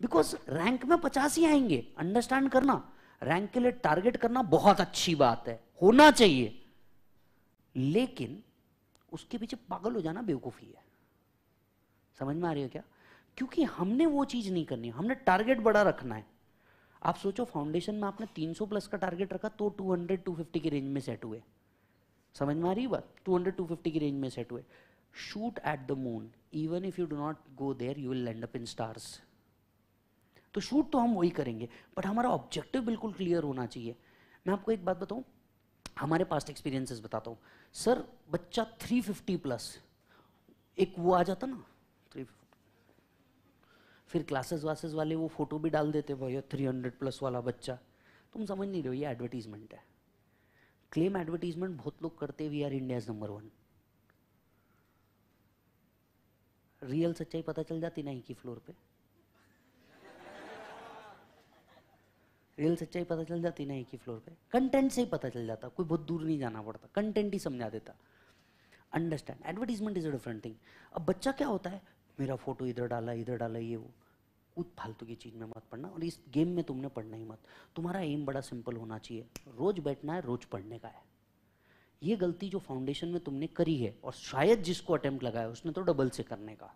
बिकॉज रैंक में पचास ही आएंगे अंडरस्टैंड करना रैंक के लिए टारगेट करना बहुत अच्छी बात है होना चाहिए लेकिन उसके पीछे पागल हो जाना बेवकूफ़ी है समझ में आ रही है क्या क्योंकि हमने वो चीज़ नहीं करनी हमने टारगेट बड़ा रखना है आप सोचो फाउंडेशन में आपने 300 प्लस का टारगेट रखा तो 200 250 की रेंज में सेट हुए समझ में आ रही बात 200 250 की रेंज में सेट हुए shoot at the moon even if you do not go there you will land up in stars तो शूट तो हम वही करेंगे बट हमारा ऑब्जेक्टिव बिल्कुल क्लियर होना चाहिए मैं आपको एक बात बताऊं हमारे पास्ट एक्सपीरियंसेस बताता हूँ सर बच्चा 350 प्लस एक वो आ जाता ना 350 फिर क्लासेस वासेस वाले वो फोटो भी डाल देते भैया 300 प्लस वाला बच्चा तुम समझ नहीं रहे हो ये एडवर्टीजमेंट है क्लेम एडवर्टीजमेंट बहुत लोग करते we are India's number one real सच्चाई पता चल जाती ना कि ही फ्लोर पे रियल सच्चाई पता चल जाती ना एक ही फ्लोर पे कंटेंट से ही पता चल जाता कोई बहुत दूर नहीं जाना पड़ता कंटेंट ही समझा देता understand advertisement is a different thing अब बच्चा क्या होता है मेरा फोटो इधर डाला इधर डाला ये वो कुछ फालतू की चीज़ में मत पढ़ना और इस गेम में तुमने पढ़ना ही मत तुम्हारा एम बड़ा सिंपल होना चाहिए रोज बैठना है रोज पढ़ने का है ये गलती जो फाउंडेशन में तुमने करी है और शायद जिसको अटैम्प्ट लगाया उसने तो डबल से करने का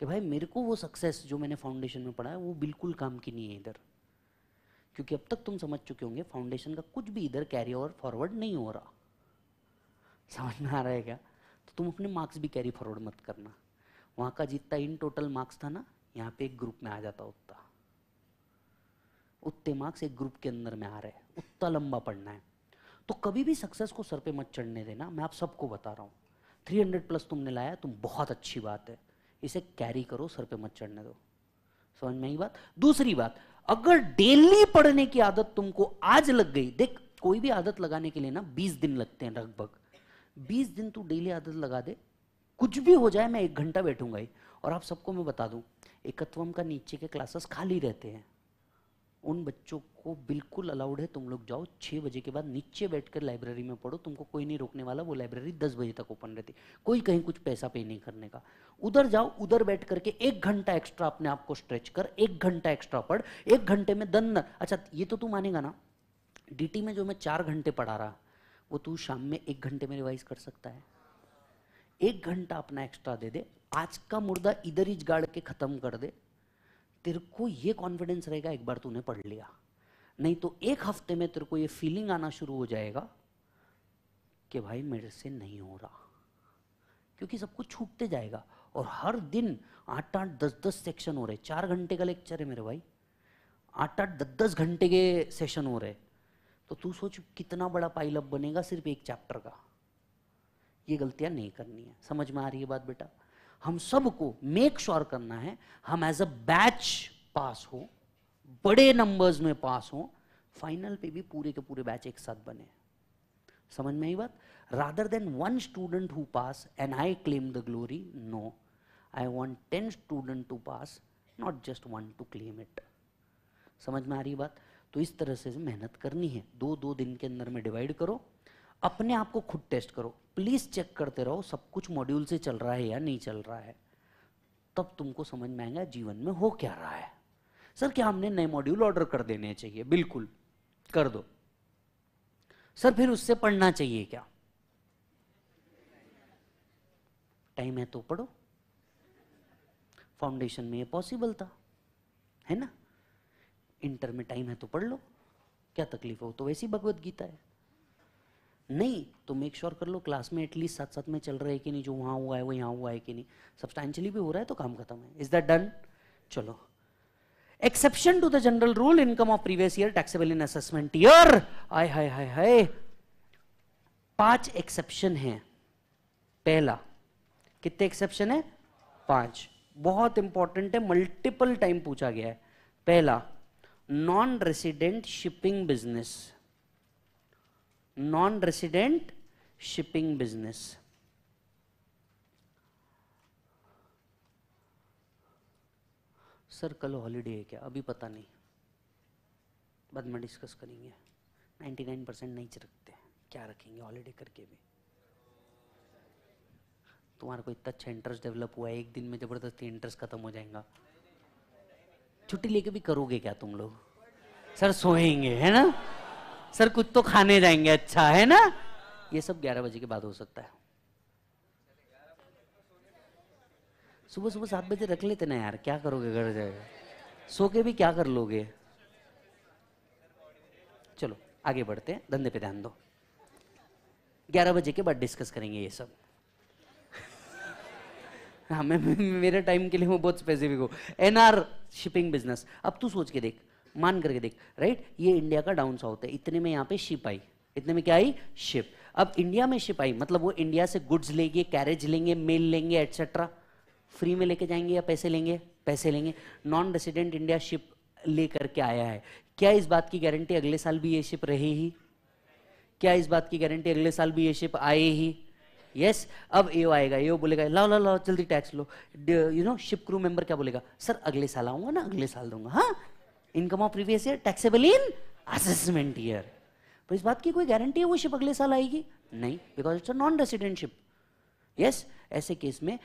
कि भाई मेरे को वो सक्सेस जो मैंने फाउंडेशन में पढ़ा है वो बिल्कुल काम की नहीं है इधर क्योंकि अब तक तुम समझ चुके होंगे फाउंडेशन का कुछ भी इधर कैरी ओवर फॉरवर्ड नहीं हो रहा समझ में आ रहा है क्या तो तुम अपने मार्क्स भी कैरी फॉरवर्ड मत करना वहां का जितना इन टोटल मार्क्स था ना यहाँ पे एक ग्रुप में आ जाता उतना उतने मार्क्स एक ग्रुप के अंदर में आ रहे हैं उतना लंबा पढ़ना है तो कभी भी सक्सेस को सर पे मत चढ़ने देना मैं आप सबको बता रहा हूँ 300 प्लस तुमने लाया तुम बहुत अच्छी बात है इसे कैरी करो सर पे मत चढ़ने दो समझ में आई बात दूसरी बात अगर डेली पढ़ने की आदत तुमको आज लग गई देख कोई भी आदत लगाने के लिए ना बीस दिन लगते हैं लगभग बीस दिन तू डेली आदत लगा दे कुछ भी हो जाए मैं एक घंटा बैठूंगा ही और आप सबको मैं बता दूं एकत्वम का नीचे के क्लासेस खाली रहते हैं उन बच्चों को बिल्कुल अलाउड है तुम लोग जाओ छः बजे के बाद नीचे बैठकर लाइब्रेरी में पढ़ो तुमको कोई नहीं रोकने वाला वो लाइब्रेरी दस बजे तक ओपन रहती कोई कहीं कुछ पैसा पे नहीं करने का उधर जाओ उधर बैठ करके एक घंटा एक्स्ट्रा अपने आप को स्ट्रेच कर एक घंटा एक्स्ट्रा पढ़ एक घंटे में दन अच्छा ये तो तू मानेगा ना डी में जो मैं चार घंटे पढ़ा रहा वो तू शाम में एक घंटे में रिवाइज कर सकता है एक घंटा अपना एक्स्ट्रा दे दे आज का मुर्दा इधर ही गाड़ के ख़त्म कर दे तेरे को ये कॉन्फिडेंस रहेगा एक बार तूने पढ़ लिया नहीं तो एक हफ्ते में तेरे को ये फीलिंग आना शुरू हो जाएगा कि भाई मेरे से नहीं हो रहा क्योंकि सब कुछ छूटते जाएगा और हर दिन आठ आठ दस दस सेक्शन हो रहे चार घंटे का लेक्चर है मेरे भाई आठ आठ दस दस घंटे के सेशन हो रहे तो तू सोच कितना बड़ा पाइलअप बनेगा सिर्फ एक चैप्टर का ये गलतियां नहीं करनी है समझ में आ रही है बात बेटा हम सबको मेक श्योर करना है हम एज अ बैच पास हो बड़े नंबर्स में पास हो फाइनल पे भी पूरे के पूरे बैच एक साथ बने समझ में आई बात rather than one student who pass and I claim the glory no I want ten student to pass not just one to claim it समझ में आ रही बात तो इस तरह से मेहनत करनी है दो दो दिन के अंदर में डिवाइड करो अपने आप को खुद टेस्ट करो प्लीज़ चेक करते रहो सब कुछ मॉड्यूल से चल रहा है या नहीं चल रहा है तब तुमको समझ में आएगा जीवन में हो क्या रहा है सर क्या हमने नए मॉड्यूल ऑर्डर कर देने चाहिए बिल्कुल कर दो सर फिर उससे पढ़ना चाहिए क्या टाइम है तो पढ़ो फाउंडेशन में ये पॉसिबल था है ना इंटर में टाइम है तो पढ़ लो क्या तकलीफ हो तो वैसी भगवत गीता है नहीं तो मेक श्योर sure कर लो क्लास में एटलीस्ट साथ साथ में चल रहा है कि नहीं जो वहाँ हुआ है वो यहाँ हुआ है कि नहीं सब्सटैंशली भी हो रहा है तो काम खत्म है इज दैट डन चलो exception to the general rule income of previous year taxable in assessment year आय हाय हाय हाय पांच एक्सेप्शन है पहला कितने एक्सेप्शन है पांच बहुत इंपॉर्टेंट है मल्टीपल टाइम पूछा गया है पहला non resident shipping business non-resident shipping business. Sir कल हॉलीडे है क्या अभी पता नहीं बाद में डिस्कस करेंगे 99 परसेंट नहीं रखते क्या रखेंगे हॉलीडे करके भी तुम्हारा कोई इतना अच्छा इंटरेस्ट डेवलप हुआ है एक दिन में ज़बरदस्ती इंटरेस्ट खत्म हो जाएगा छुट्टी लेके भी करोगे क्या तुम लोग सर सोएंगे है ना सर कुछ तो खाने जाएंगे अच्छा है ना ये सब ग्यारह बजे के बाद हो सकता है सुबह सुबह सात बजे रख लेते ना यार क्या करोगे घर जाएगा सो के भी क्या कर लोगे चलो आगे बढ़ते हैं धंधे पे ध्यान दो ग्यारह बजे के बाद डिस्कस करेंगे ये सब हाँ मैं मेरे टाइम के लिए मैं बहुत स्पेसिफिक हूँ एनआर शिपिंग बिजनेस अब तू सोच के देख मान करके देख राइट ये इंडिया का डाउन साउथ है इतने में यहाँ पे शिप आई इतने में क्या आई शिप अब इंडिया में शिप आई मतलब वो इंडिया से गुड्स लेंगे कैरेज लेंगे मेल लेंगे एटसेट्रा फ्री में लेके जाएंगे या पैसे लेंगे पैसे लेंगे नॉन रेसिडेंट इंडिया शिप लेकर के आया है क्या इस बात की गारंटी अगले साल भी ये शिप रहेगी क्या इस बात की गारंटी अगले साल भी ये शिप आए ही यस yes, अब ए आएगा ए बोलेगा लाओ लाओ लाओ जल्दी टैक्स लो you know ship crew member क्या बोलेगा सर अगले साल आऊंगा ना अगले साल दूंगा हाँ income of previous year taxable in assessment year तो इस बात की कोई गारंटी है वो शिप अगले साल आएगी नहीं because it's a non resident ship yes ऐसे केस में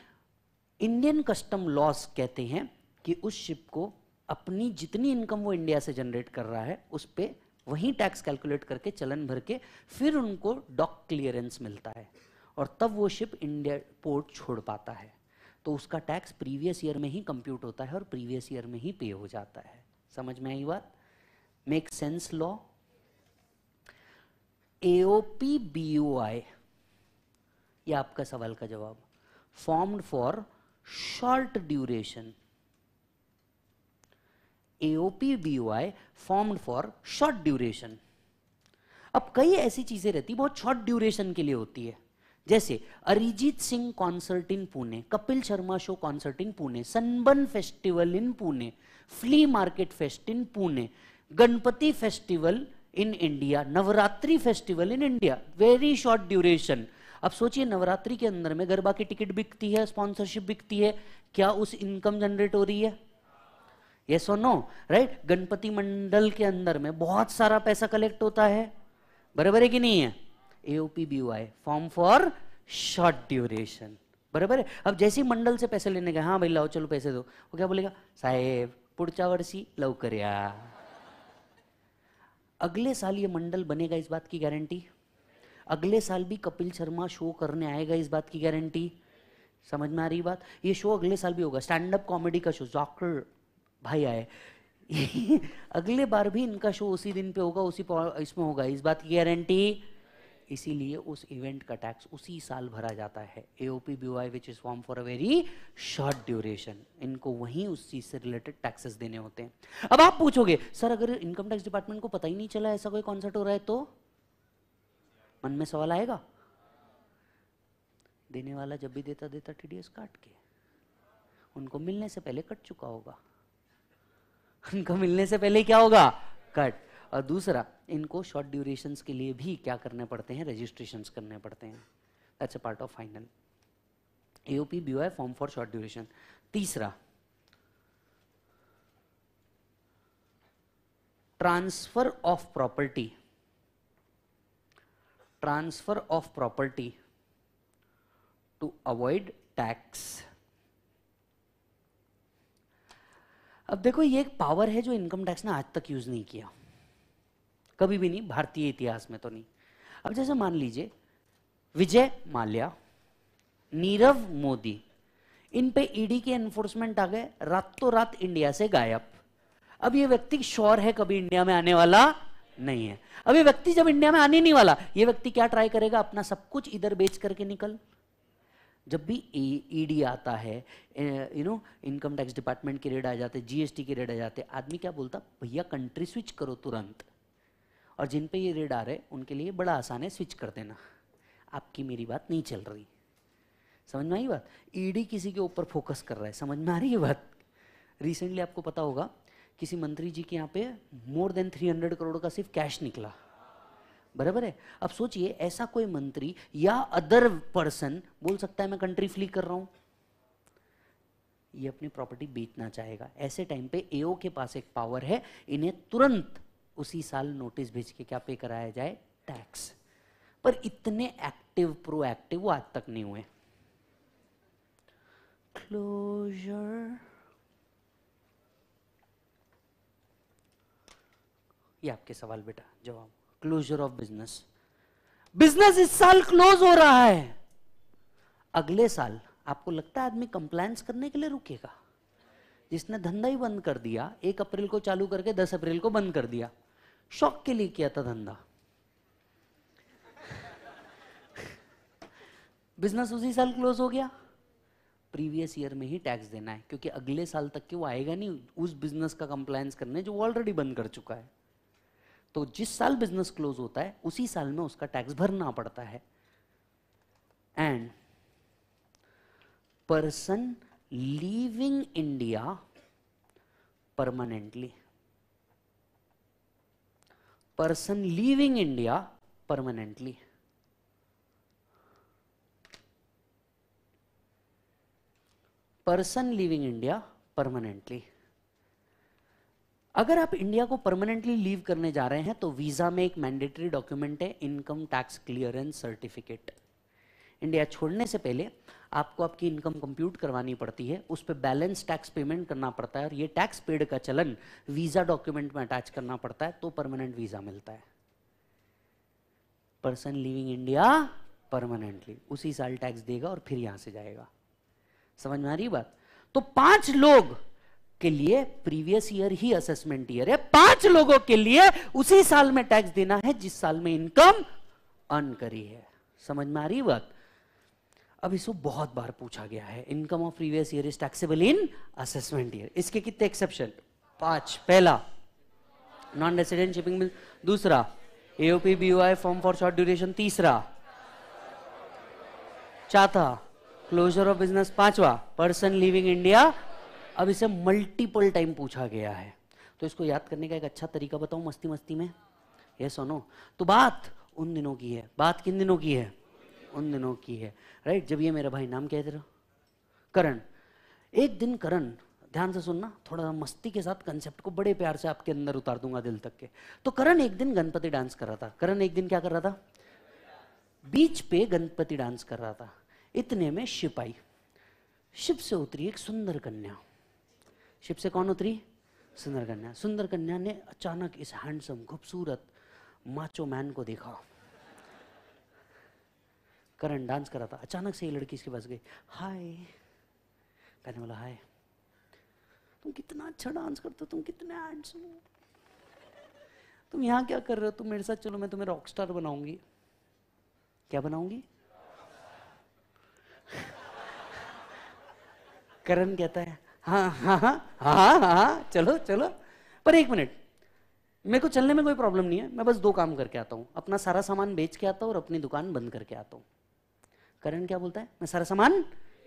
इंडियन कस्टम लॉस कहते हैं कि उस शिप को अपनी जितनी इनकम वो इंडिया से जनरेट कर रहा है उस पर वहीं टैक्स कैलकुलेट करके चलन भर के फिर उनको डॉक क्लियरेंस मिलता है और तब वो शिप इंडिया पोर्ट छोड़ पाता है तो उसका टैक्स प्रीवियस ईयर में ही कंप्यूट होता है और प्रीवियस ईयर में ही पे हो जाता है समझ में आई बात मेक सेंस लॉ एओपी आई ये आपका सवाल का जवाब formed for short duration AOP आई फॉर्म्ड फॉर शॉर्ट ड्यूरेशन अब कई ऐसी चीजें रहती बहुत शॉर्ट ड्यूरेशन के लिए होती है जैसे Arijit Singh concert in Pune Kapil Sharma show concert in Pune Sunburn festival in Pune flea market fest in Pune Ganpati festival in India Navratri festival in India very short duration अब सोचिए नवरात्रि के अंदर में गरबा की टिकट बिकती है स्पॉन्सरशिप बिकती है क्या उस इनकम जनरेट हो रही है यस और नो राइट गणपति मंडल के अंदर में बहुत सारा पैसा कलेक्ट होता है बराबर है कि नहीं है AOP by form for short duration बराबर है अब जैसे ही मंडल से पैसे लेने गए हाँ भाई लाओ चलो पैसे दो वो क्या बोलेगा साहेब पुढच्या वर्षी लव कर अगले साल ये मंडल बनेगा इस बात की गारंटी अगले साल भी कपिल शर्मा शो करने आएगा इस बात की गारंटी समझ में आ रही बात ये शो अगले साल भी होगा स्टैंड अप कॉमेडी का शो जॉकर भाई आए *laughs* अगले बार भी इनका शो उसी दिन पे होगा उसी इसमें होगा इस बात की गारंटी इसीलिए उस इवेंट का टैक्स उसी साल भरा जाता है A O P B Y which is form for a very short duration इनको वहीं उस चीज से रिलेटेड टैक्सेस देने होते हैं अब आप पूछोगे सर अगर इनकम टैक्स डिपार्टमेंट को पता ही नहीं चला ऐसा कोई कॉन्सर्ट हो रहा है तो मन में सवाल आएगा देने वाला जब भी देता देता टीडीएस काट के उनको मिलने से पहले कट चुका होगा *laughs* उनको मिलने से पहले क्या होगा कट और दूसरा इनको शॉर्ट ड्यूरेशंस के लिए भी क्या करने पड़ते हैं रजिस्ट्रेशन करने पड़ते हैं that's a part of final AOP B I form for short duration तीसरा transfer of property transfer of property to avoid tax अब देखो ये एक पावर है जो इनकम टैक्स ने आज तक यूज नहीं किया कभी भी नहीं भारतीय इतिहास में तो नहीं अब जैसे मान लीजिए विजय माल्या नीरव मोदी इन पे ईडी e के एनफोर्समेंट आ गए रातों रात इंडिया तो से गायब अब ये व्यक्ति श्योर है कभी इंडिया में आने वाला नहीं है अब ये व्यक्ति जब इंडिया में आने नहीं वाला ये व्यक्ति क्या ट्राई करेगा अपना सब कुछ इधर बेच करके निकल जब भी ईडी e, e आता है you know income tax department के रेड आ जाते जीएसटी के रेड आ जाते आदमी क्या बोलता भैया कंट्री स्विच करो तुरंत और जिन पे ये रेड आ रहे उनके लिए बड़ा आसान है स्विच कर देना आपकी मेरी बात नहीं चल रही समझ में आई बात ईडी e किसी के ऊपर फोकस कर रहा है समझ में आ रही है बात रिसेंटली आपको पता होगा किसी मंत्री जी के यहाँ पे मोर देन 300 करोड़ का सिर्फ कैश निकला बराबर है अब सोचिए ऐसा कोई मंत्री या अदर पर्सन बोल सकता है मैं कंट्री फ्ली कर रहा हूँ ये अपनी प्रॉपर्टी बेचना चाहेगा ऐसे टाइम पे एओ के पास एक पावर है इन्हें तुरंत उसी साल नोटिस भेज के क्या पे कराया जाए टैक्स पर इतने एक्टिव प्रोएक्टिव वो आज तक नहीं हुए क्लोजर ये आपके सवाल बेटा जवाब क्लोजर ऑफ बिजनेस बिजनेस इस साल क्लोज हो रहा है अगले साल आपको लगता है आदमी कंप्लायंस करने के लिए रुकेगा जिसने धंधा ही बंद कर दिया एक अप्रैल को चालू करके दस अप्रैल को बंद कर दिया शौक के लिए किया था धंधा बिजनेस उसी साल क्लोज हो गया प्रीवियस ईयर में ही टैक्स देना है क्योंकि अगले साल तक के वो आएगा नहीं उस बिजनेस का कंप्लायंस करने जो वो ऑलरेडी बंद कर चुका है तो जिस साल बिजनेस क्लोज होता है उसी साल में उसका टैक्स भरना पड़ता है and person leaving India permanently person leaving India permanently. Person leaving India permanently. अगर आप इंडिया को परमानेंटली लीव करने जा रहे हैं तो वीज़ा में एक मैंडेटरी डॉक्यूमेंट है income tax clearance certificate India छोड़ने से पहले आपको आपकी इनकम कंप्यूट करवानी पड़ती है उस पर बैलेंस टैक्स पेमेंट करना पड़ता है और ये टैक्स पेड का चलन वीज़ा डॉक्यूमेंट में अटैच करना पड़ता है तो परमानेंट वीज़ा मिलता है पर्सन लिविंग इंडिया परमानेंटली उसी साल टैक्स देगा और फिर यहां से जाएगा समझ में आ रही बात तो पांच लोग के लिए प्रीवियस ईयर ही असेसमेंट ईयर है पांच लोगों के लिए उसी साल में टैक्स देना है जिस साल में इनकम अर्न करी है समझ में आ रही बात अब इसको बहुत बार पूछा गया है income of previous year is taxable in assessment year इसके कितने एक्सेप्शन पांच पहला नॉन रेसिडेंट शिपिंग बिल दूसरा AOP BOI form for short duration तीसरा चौथा क्लोजर ऑफ बिजनेस पांचवा पर्सन लिविंग इंडिया अब इसे मल्टीपल टाइम पूछा गया है तो इसको याद करने का एक अच्छा तरीका बताऊं मस्ती मस्ती में ये सुनो तो बात उन दिनों की है बात किन दिनों की है उन दिनों की है राइट जब ये मेरा भाई नाम क्या है तेरा करण एक दिन करण ध्यान से सुनना थोड़ा सा मस्ती के साथ कंसेप्ट को बड़े प्यार से आपके अंदर उतार दूंगा दिल तक के तो करण एक दिन गणपति डांस कर रहा था करण एक दिन क्या कर रहा था बीच पे गणपति डांस कर रहा था इतने में शिप आई शिप से उतरी एक सुंदर कन्या शिप से कौन उतरी सुंदर कन्या सुंदर कन्या ने अचानक इस हैंडसम खूबसूरत माचो मैन को देखा करण डांस कर रहा था अचानक से ये लड़की इसके पास गई हाय कहने वाला हाय तुम कितना अच्छा डांस करते हो तुम कितने हो तुम यहाँ क्या कर रहे हो तुम मेरे साथ चलो मैं तुम्हें रॉक स्टार बनाऊंगी क्या बनाऊंगी करण कहता है हाँ हाँ, हाँ हाँ हाँ हाँ हाँ चलो चलो पर एक मिनट मेरे को चलने में कोई प्रॉब्लम नहीं है मैं बस दो काम करके आता हूँ अपना सारा सामान बेच के आता हूँ और अपनी दुकान बंद करके आता हूँ करण क्या बोलता है मैं सारा सामान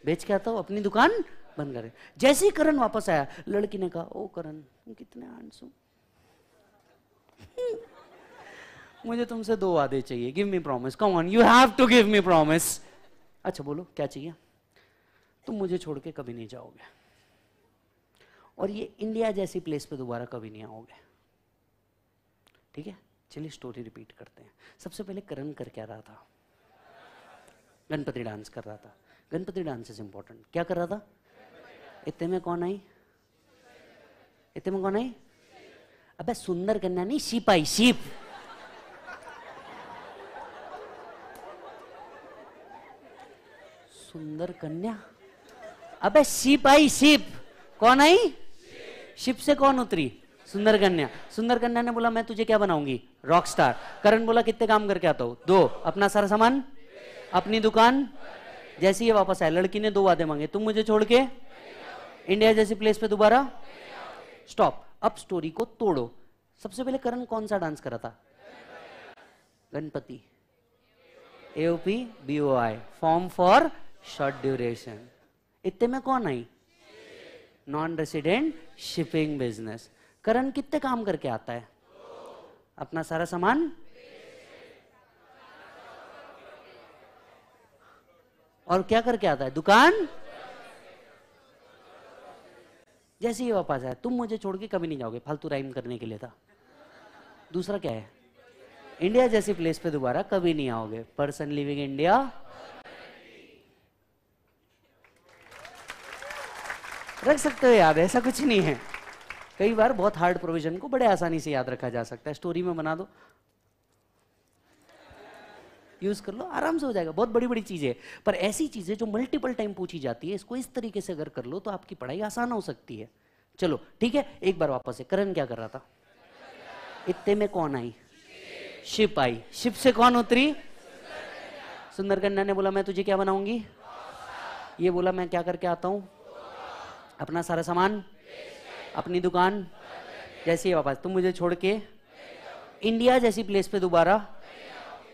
बेच के आता हूँ अपनी दुकान बंद करे जैसे ही करण वापस आया लड़की ने कहा ओ करण तुम कितने आंसू *laughs* मुझे तुमसे दो वादे चाहिए give me promise come on you have to give me promise अच्छा बोलो क्या चाहिए तुम मुझे छोड़ के कभी नहीं जाओगे और ये इंडिया जैसी प्लेस पे दोबारा कभी नहीं आओगे ठीक है चलिए स्टोरी रिपीट करते हैं सबसे पहले करण कर क्या रहा था गणपति डांस कर रहा था गणपति डांस इज इंपॉर्टेंट क्या कर रहा था इतने में कौन आई इतने में कौन आई अबे सुंदर कन्या नहीं आई सीप सुंदर कन्या अबे सीप आई सीप कौन आई शिप से कौन उतरी सुंदर कन्या सुंदर कन्या ने बोला मैं तुझे क्या बनाऊंगी रॉक स्टार करण बोला कितने काम करके आता हूं दो अपना सारा सामान अपनी दुकान जैसी ये वापस आया लड़की ने दो वादे मांगे तुम मुझे छोड़ के इंडिया जैसी प्लेस पे दोबारा स्टॉप अब स्टोरी को तोड़ो सबसे पहले करण कौन सा डांस करा था गणपति एओपी आई फॉर्म फॉर शॉर्ट ड्यूरेशन इतने में कौन आई नॉन रेसिडेंट शिपिंग बिजनेस करण कितने काम करके आता है अपना सारा सामान और क्या करके आता है दुकान जैसे ही वापस आया तुम मुझे छोड़ के कभी नहीं जाओगे फालतू राइम करने के लिए था दूसरा क्या है इंडिया जैसी प्लेस पे दोबारा कभी नहीं आओगे पर्सन लिविंग इंडिया रख सकते हो याद ऐसा कुछ नहीं है कई बार बहुत हार्ड प्रोविजन को बड़े आसानी से याद रखा जा सकता है स्टोरी में बना दो यूज कर लो आराम से हो जाएगा बहुत बड़ी बड़ी चीज़ है पर ऐसी चीज़ें जो मल्टीपल टाइम पूछी जाती है इसको इस तरीके से अगर कर लो तो आपकी पढ़ाई आसान हो सकती है चलो ठीक है एक बार वापस है करण क्या कर रहा था इतने में कौन आई शिप आई शिप से कौन उतरी सुंदरकन्या ने बोला मैं तुझे क्या बनाऊंगी ये बोला मैं क्या करके आता हूं अपना सारा सामान अपनी दुकान जैसे वापस तुम मुझे छोड़ के इंडिया जैसी प्लेस पे दोबारा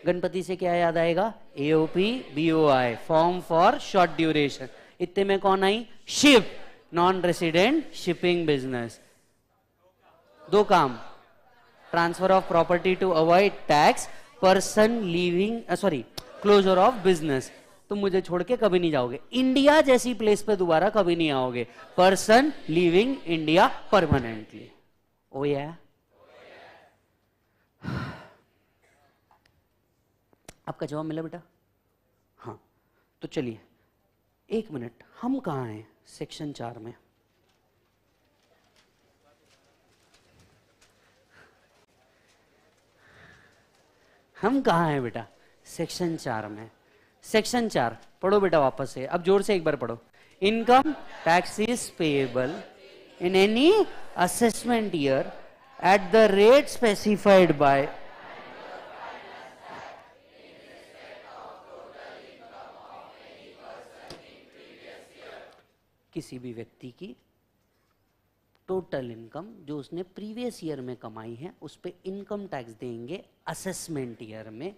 गणपति से क्या याद आएगा AOP BOI form for short duration इतने में कौन आई ship non resident shipping business दो काम transfer of property to avoid tax person living sorry closure of business तुम मुझे छोड़ के कभी नहीं जाओगे इंडिया जैसी प्लेस पे दोबारा कभी नहीं आओगे पर्सन लिविंग इंडिया परमानेंटली ओ या आपका जवाब मिला बेटा हाँ तो चलिए एक मिनट हम कहाँ हैं सेक्शन चार में हम कहाँ हैं बेटा सेक्शन चार में सेक्शन चार पढ़ो बेटा वापस से अब जोर से एक बार पढ़ो income tax is payable in any assessment year at the rate specified by किसी भी व्यक्ति की टोटल इनकम जो उसने प्रीवियस ईयर में कमाई है उस पर इनकम टैक्स देंगे असेसमेंट ईयर में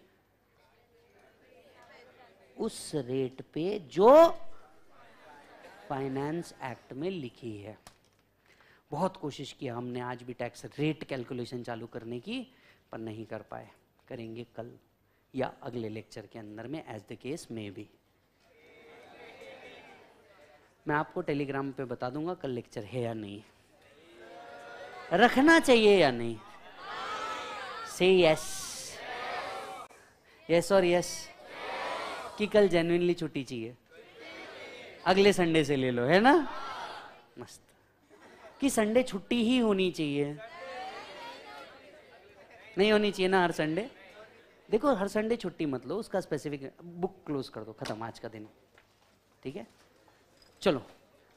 उस रेट पे जो फाइनेंस एक्ट में लिखी है बहुत कोशिश की हमने आज भी टैक्स रेट कैलकुलेशन चालू करने की पर नहीं कर पाए करेंगे कल या अगले लेक्चर के अंदर में as the case may be मैं आपको टेलीग्राम पे बता दूंगा कल लेक्चर है या नहीं रखना चाहिए या नहीं से यस यस और यस कि कल जेन्यनली छुट्टी चाहिए अगले संडे से ले लो है ना मस्त कि संडे छुट्टी ही होनी चाहिए नहीं होनी चाहिए ना हर संडे देखो हर संडे छुट्टी मत लो उसका स्पेसिफिक बुक क्लोज कर दो खत्म आज का दिन ठीक है चलो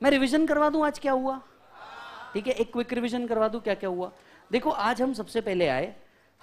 मैं रिवीजन करवा दूं आज क्या हुआ ठीक है एक क्विक रिवीजन करवा दूं क्या क्या हुआ देखो आज हम सबसे पहले आए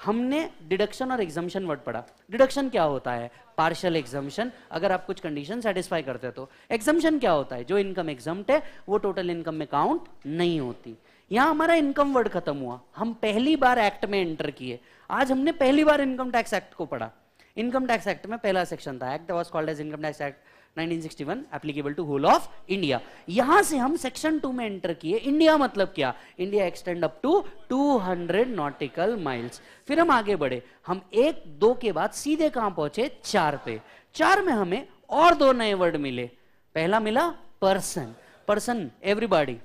हमने डिडक्शन और एग्जामिशन वर्ड पढ़ा डिडक्शन क्या होता है पार्शियल एग्जामिशन अगर आप कुछ कंडीशन सेटिस्फाई करते तो एग्जामिशन क्या होता है जो इनकम एग्जाम्ट है वो टोटल इनकम में काउंट नहीं होती यहां हमारा इनकम वर्ड खत्म हुआ हम पहली बार एक्ट में एंटर किए आज हमने पहली बार इनकम टैक्स एक्ट को पढ़ा इनकम टैक्स एक्ट में पहला सेक्शन था act was called as income tax act 1961 applicable to whole of India यहां से हम सेक्शन टू में एंटर किए इंडिया मतलब क्या India extend up to 200 nautical miles फिर हम आगे बढ़े हम एक दो के बाद सीधे कहां पहुंचे चार पे चार में हमें और दो नए वर्ड मिले पहला मिला पर्सन पर्सन एवरीबॉडी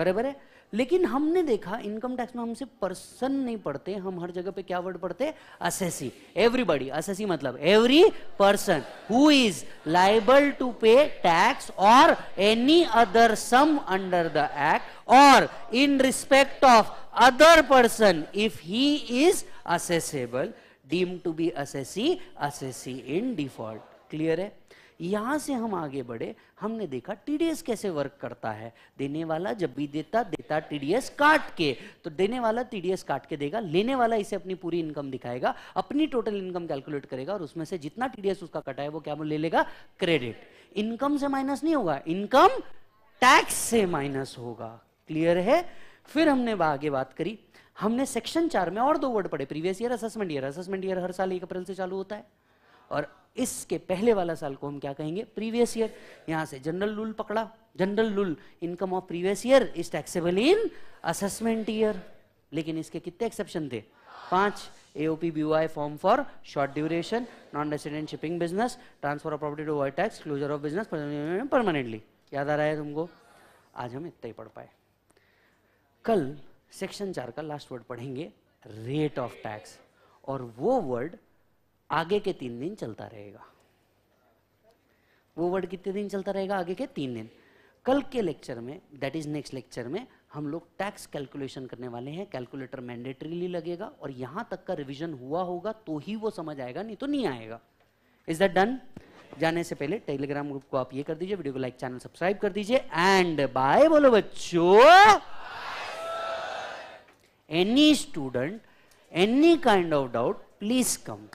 बराबर है लेकिन हमने देखा इनकम टैक्स में हमसे पर्सन नहीं पढ़ते हम हर जगह पे क्या वर्ड पढ़ते असेसी एवरीबॉडी असेसी मतलब every person who is liable to pay tax और any other sum under the act और in respect of other person if he is assessable deem to be assessee assessee in default clear है यहां से हम आगे बढ़े हमने देखा टीडीएस कैसे वर्क करता है देने वाला जब भी देता देता टीडीएस काट के तो देने वाला टीडीएस काट के देगा लेने वाला इसे अपनी पूरी इनकम दिखाएगा अपनी टोटल इनकम कैलकुलेट करेगा और उसमें से जितना टीडीएस उसका कटा है वो क्या ले लेगा क्रेडिट इनकम से माइनस नहीं होगा इनकम टैक्स से माइनस होगा क्लियर है फिर हमने आगे बात करी हमने सेक्शन चार में और दो वर्ड पढ़े previous year assessment year assessment year हर साल एक अप्रैल से चालू होता है और इसके पहले वाला साल को हम क्या कहेंगे प्रीवियस ईयर यहां से जनरल रूल पकड़ा general rule income of previous year is taxable in assessment year लेकिन इसके कितने एक्सेप्शन थे पांच AOP BOI form for short duration non resident shipping business transfer of property to avoid tax closure of business permanently याद आ रहा है तुमको आज हम इतना ही पढ़ पाए कल सेक्शन चार का लास्ट वर्ड पढ़ेंगे रेट ऑफ टैक्स और वो वर्ड आगे के तीन दिन चलता रहेगा वो वर्ड कितने दिन चलता रहेगा आगे के तीन दिन कल के लेक्चर में दैट इज नेक्स्ट लेक्चर में हम लोग टैक्स कैलकुलेशन करने वाले हैं कैलकुलेटर मैंडेटरीली लगेगा और यहां तक का रिविजन हुआ होगा तो ही वो समझ आएगा नहीं तो नहीं आएगा इज दैट डन जाने से पहले टेलीग्राम ग्रुप को आप ये कर दीजिए वीडियो को लाइक चैनल सब्सक्राइब कर दीजिए एंड बाय बोलो बच्चों any student any kind of doubt please come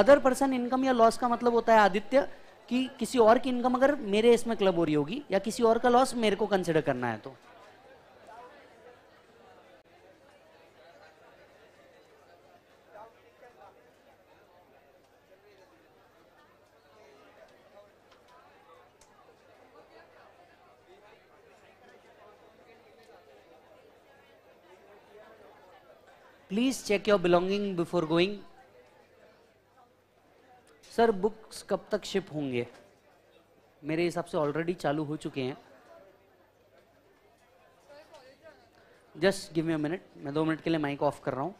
other person income या लॉस का मतलब होता है आदित्य कि किसी और की इनकम अगर मेरे इसमें क्लब हो रही होगी या किसी और का लॉस मेरे को कंसिडर करना है तो please check your belonging before going sir books कब तक शिप होंगे मेरे हिसाब से ऑलरेडी चालू हो चुके हैं just give me a minute मैं दो मिनट के लिए माइक ऑफ कर रहा हूँ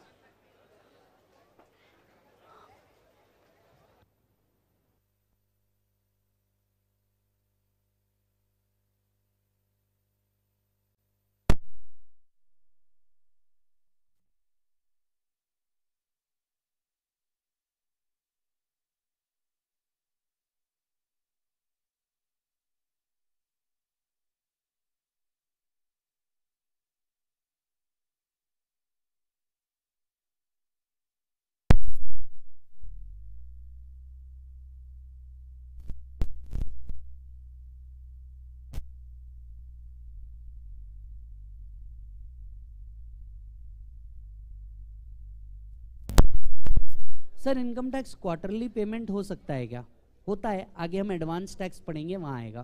sir income tax quarterly payment हो सकता है क्या होता है आगे हम एडवांस टैक्स पढ़ेंगे वहाँ आएगा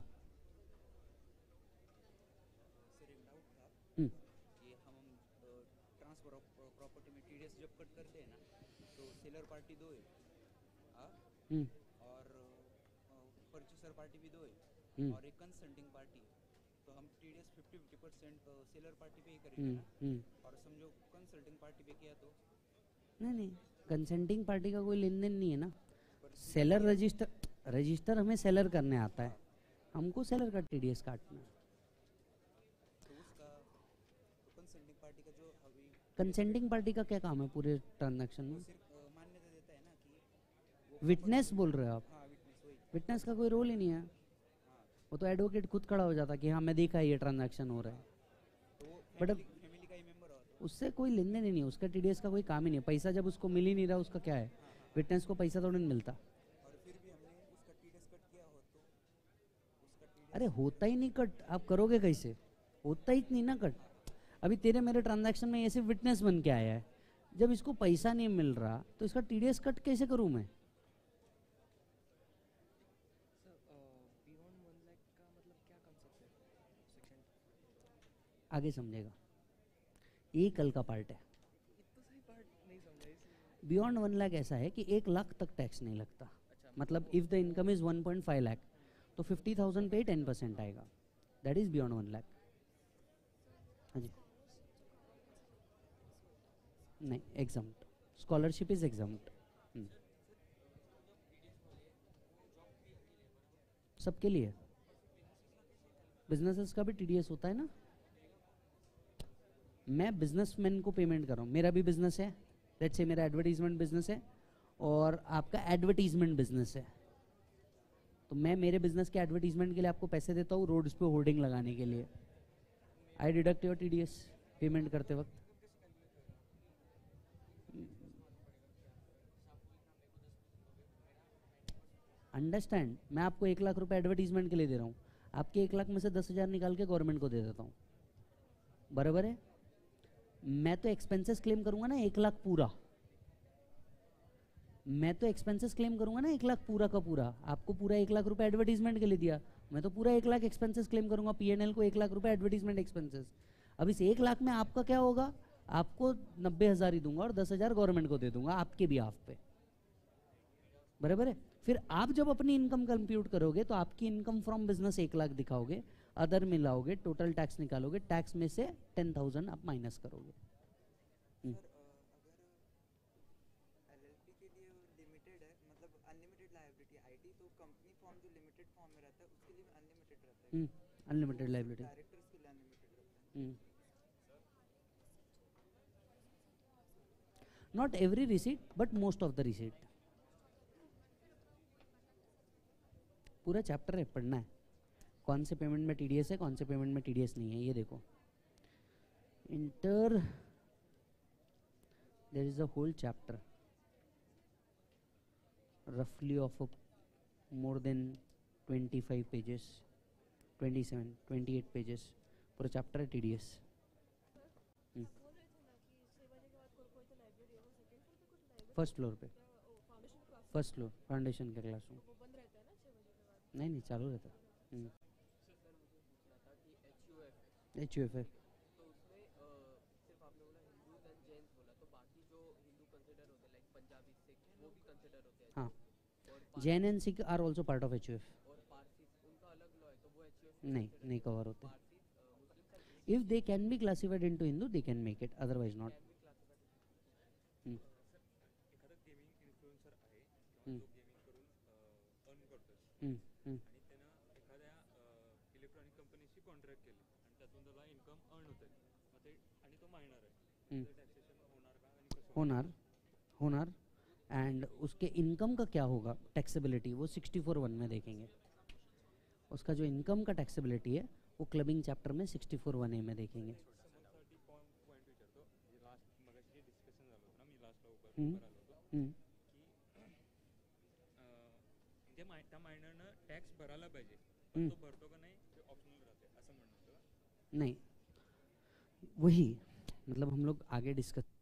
हम्म। तो हम्म। और परचेसर पार्टी भी दो है हम्म। और एक कंसल्टिंग पार्टी तो हम टीडीएस 50 परसेंट सेलर पार्टी पे ही करेंगे और समझो कंसल्टिंग पार्टी पे किया तो नहीं नहीं कंसेंटिंग पार्टी का कोई लेन देन नहीं है ना सेलर रजिस्टर रजिस्टर हमें सेलर करने आता है हमको सेलर का टी डी एस काटना है कंसेंटिंग पार्टी का क्या काम है पूरे ट्रांजेक्शन में विटनेस बोल रहे हो आप हाँ, विटनेस का कोई रोल ही नहीं है हाँ। वो तो एडवोकेट खुद खड़ा हो जाता कि हाँ मैं देखा ये ट्रांजेक्शन हो रहा है बट तो अब उससे कोई लेन देन ही नहीं है उसका टीडीएस का कोई काम ही नहीं पैसा जब उसको मिल ही नहीं रहा उसका क्या है विटनेस को पैसा थोड़ा नहीं मिलता अरे होता ही नहीं कट आप करोगे कैसे होता ही नहीं ना कट अभी तेरे मेरे ट्रांजैक्शन में ये सिर्फ विटनेस बन के आया है जब इसको पैसा नहीं मिल रहा तो इसका टी कट कैसे करूँ मैं आगे समझेगा एक कल का पार्ट है बियॉन्ड वन लाख ऐसा है कि एक लाख तक टैक्स नहीं लगता अच्छा, मतलब if the income is one point five lakh तो फिफ्टी थाउजेंड पे टेन परसेंट आएगा that is beyond one lakh हाँ जी नहीं एग्जाम स्कॉलरशिप इज़ एग्जाम सबके लिए बिजनेसेस का भी टीडीएस होता है ना मैं बिजनेसमैन को पेमेंट कर रहा हूँ मेरा भी बिजनेस है लेट से मेरा एडवर्टीजमेंट बिजनेस है और आपका एडवर्टीजमेंट बिजनेस है तो मैं मेरे बिजनेस के एडवर्टीजमेंट के लिए आपको पैसे देता हूँ रोड्स पे होर्डिंग लगाने के लिए I deduct your T payment करते वक्त अंडरस्टैंड मैं आपको एक लाख रुपए एडवर्टीजमेंट के लिए दे रहा हूँ आपके एक लाख में से दस हज़ार निकाल के गवर्नमेंट को दे देता हूँ बराबर है मैं तो एक्सपेंसेस क्लेम करूंगा ना एक लाख पूरा मैं तो एक्सपेंसेस क्लेम करूंगा ना एक लाख पूरा का पूरा आपको पूरा एक लाख रुपए एडवर्टीजमेंट के लिए दिया मैं तो पूरा एक लाख एक्सपेंसेस क्लेम करूंगा पीएनएल को एक लाख रुपए एडवर्टीजमेंट एक्सपेंसेस अब इस एक लाख में आपका क्या होगा आपको नब्बे हज़ार ही दूंगा और दस हज़ार गवर्नमेंट को दे दूंगा आपके भी आप पे बराबर है फिर आप जब अपनी इनकम कंप्यूट करोगे तो आपकी इनकम फ्रॉम बिजनेस एक लाख दिखाओगे अदर में लाओगे टोटल टैक्स निकालोगे टैक्स में से टेन थाउजेंड आप माइनस करोगे unlimited liability not every receipt but most of the receipt पूरा चैप्टर है पढ़ना है कौन से पेमेंट में टीडीएस है कौन से पेमेंट में टीडीएस नहीं है ये देखो enter there is a whole chapter roughly of a more than 25 pages 27 28 pages पूरा चैप्टर है टीडीएस फर्स्ट फ्लोर पे फर्स्ट फ्लोर फाउंडेशन का क्लासरूम नहीं नहीं चालू रहता है हम्म। एच यू एफ हाँ Jain and Sikh are also part of H U F नहीं नहीं कवर होते if they can be classified into Hindu they can make it otherwise not owner owner and उसके इनकम का क्या होगा टैक्सेबिलिटी वो सिक्सटी फोर वन में देखेंगे उसका जो इनकम का टैक्सेबिलिटी है वो क्लबिंग चैप्टर में सिक्सटी फोर वन ए में देखेंगे हम्म, हम्म। हम्म। नहीं वही मतलब हम लोग आगे डिस्कस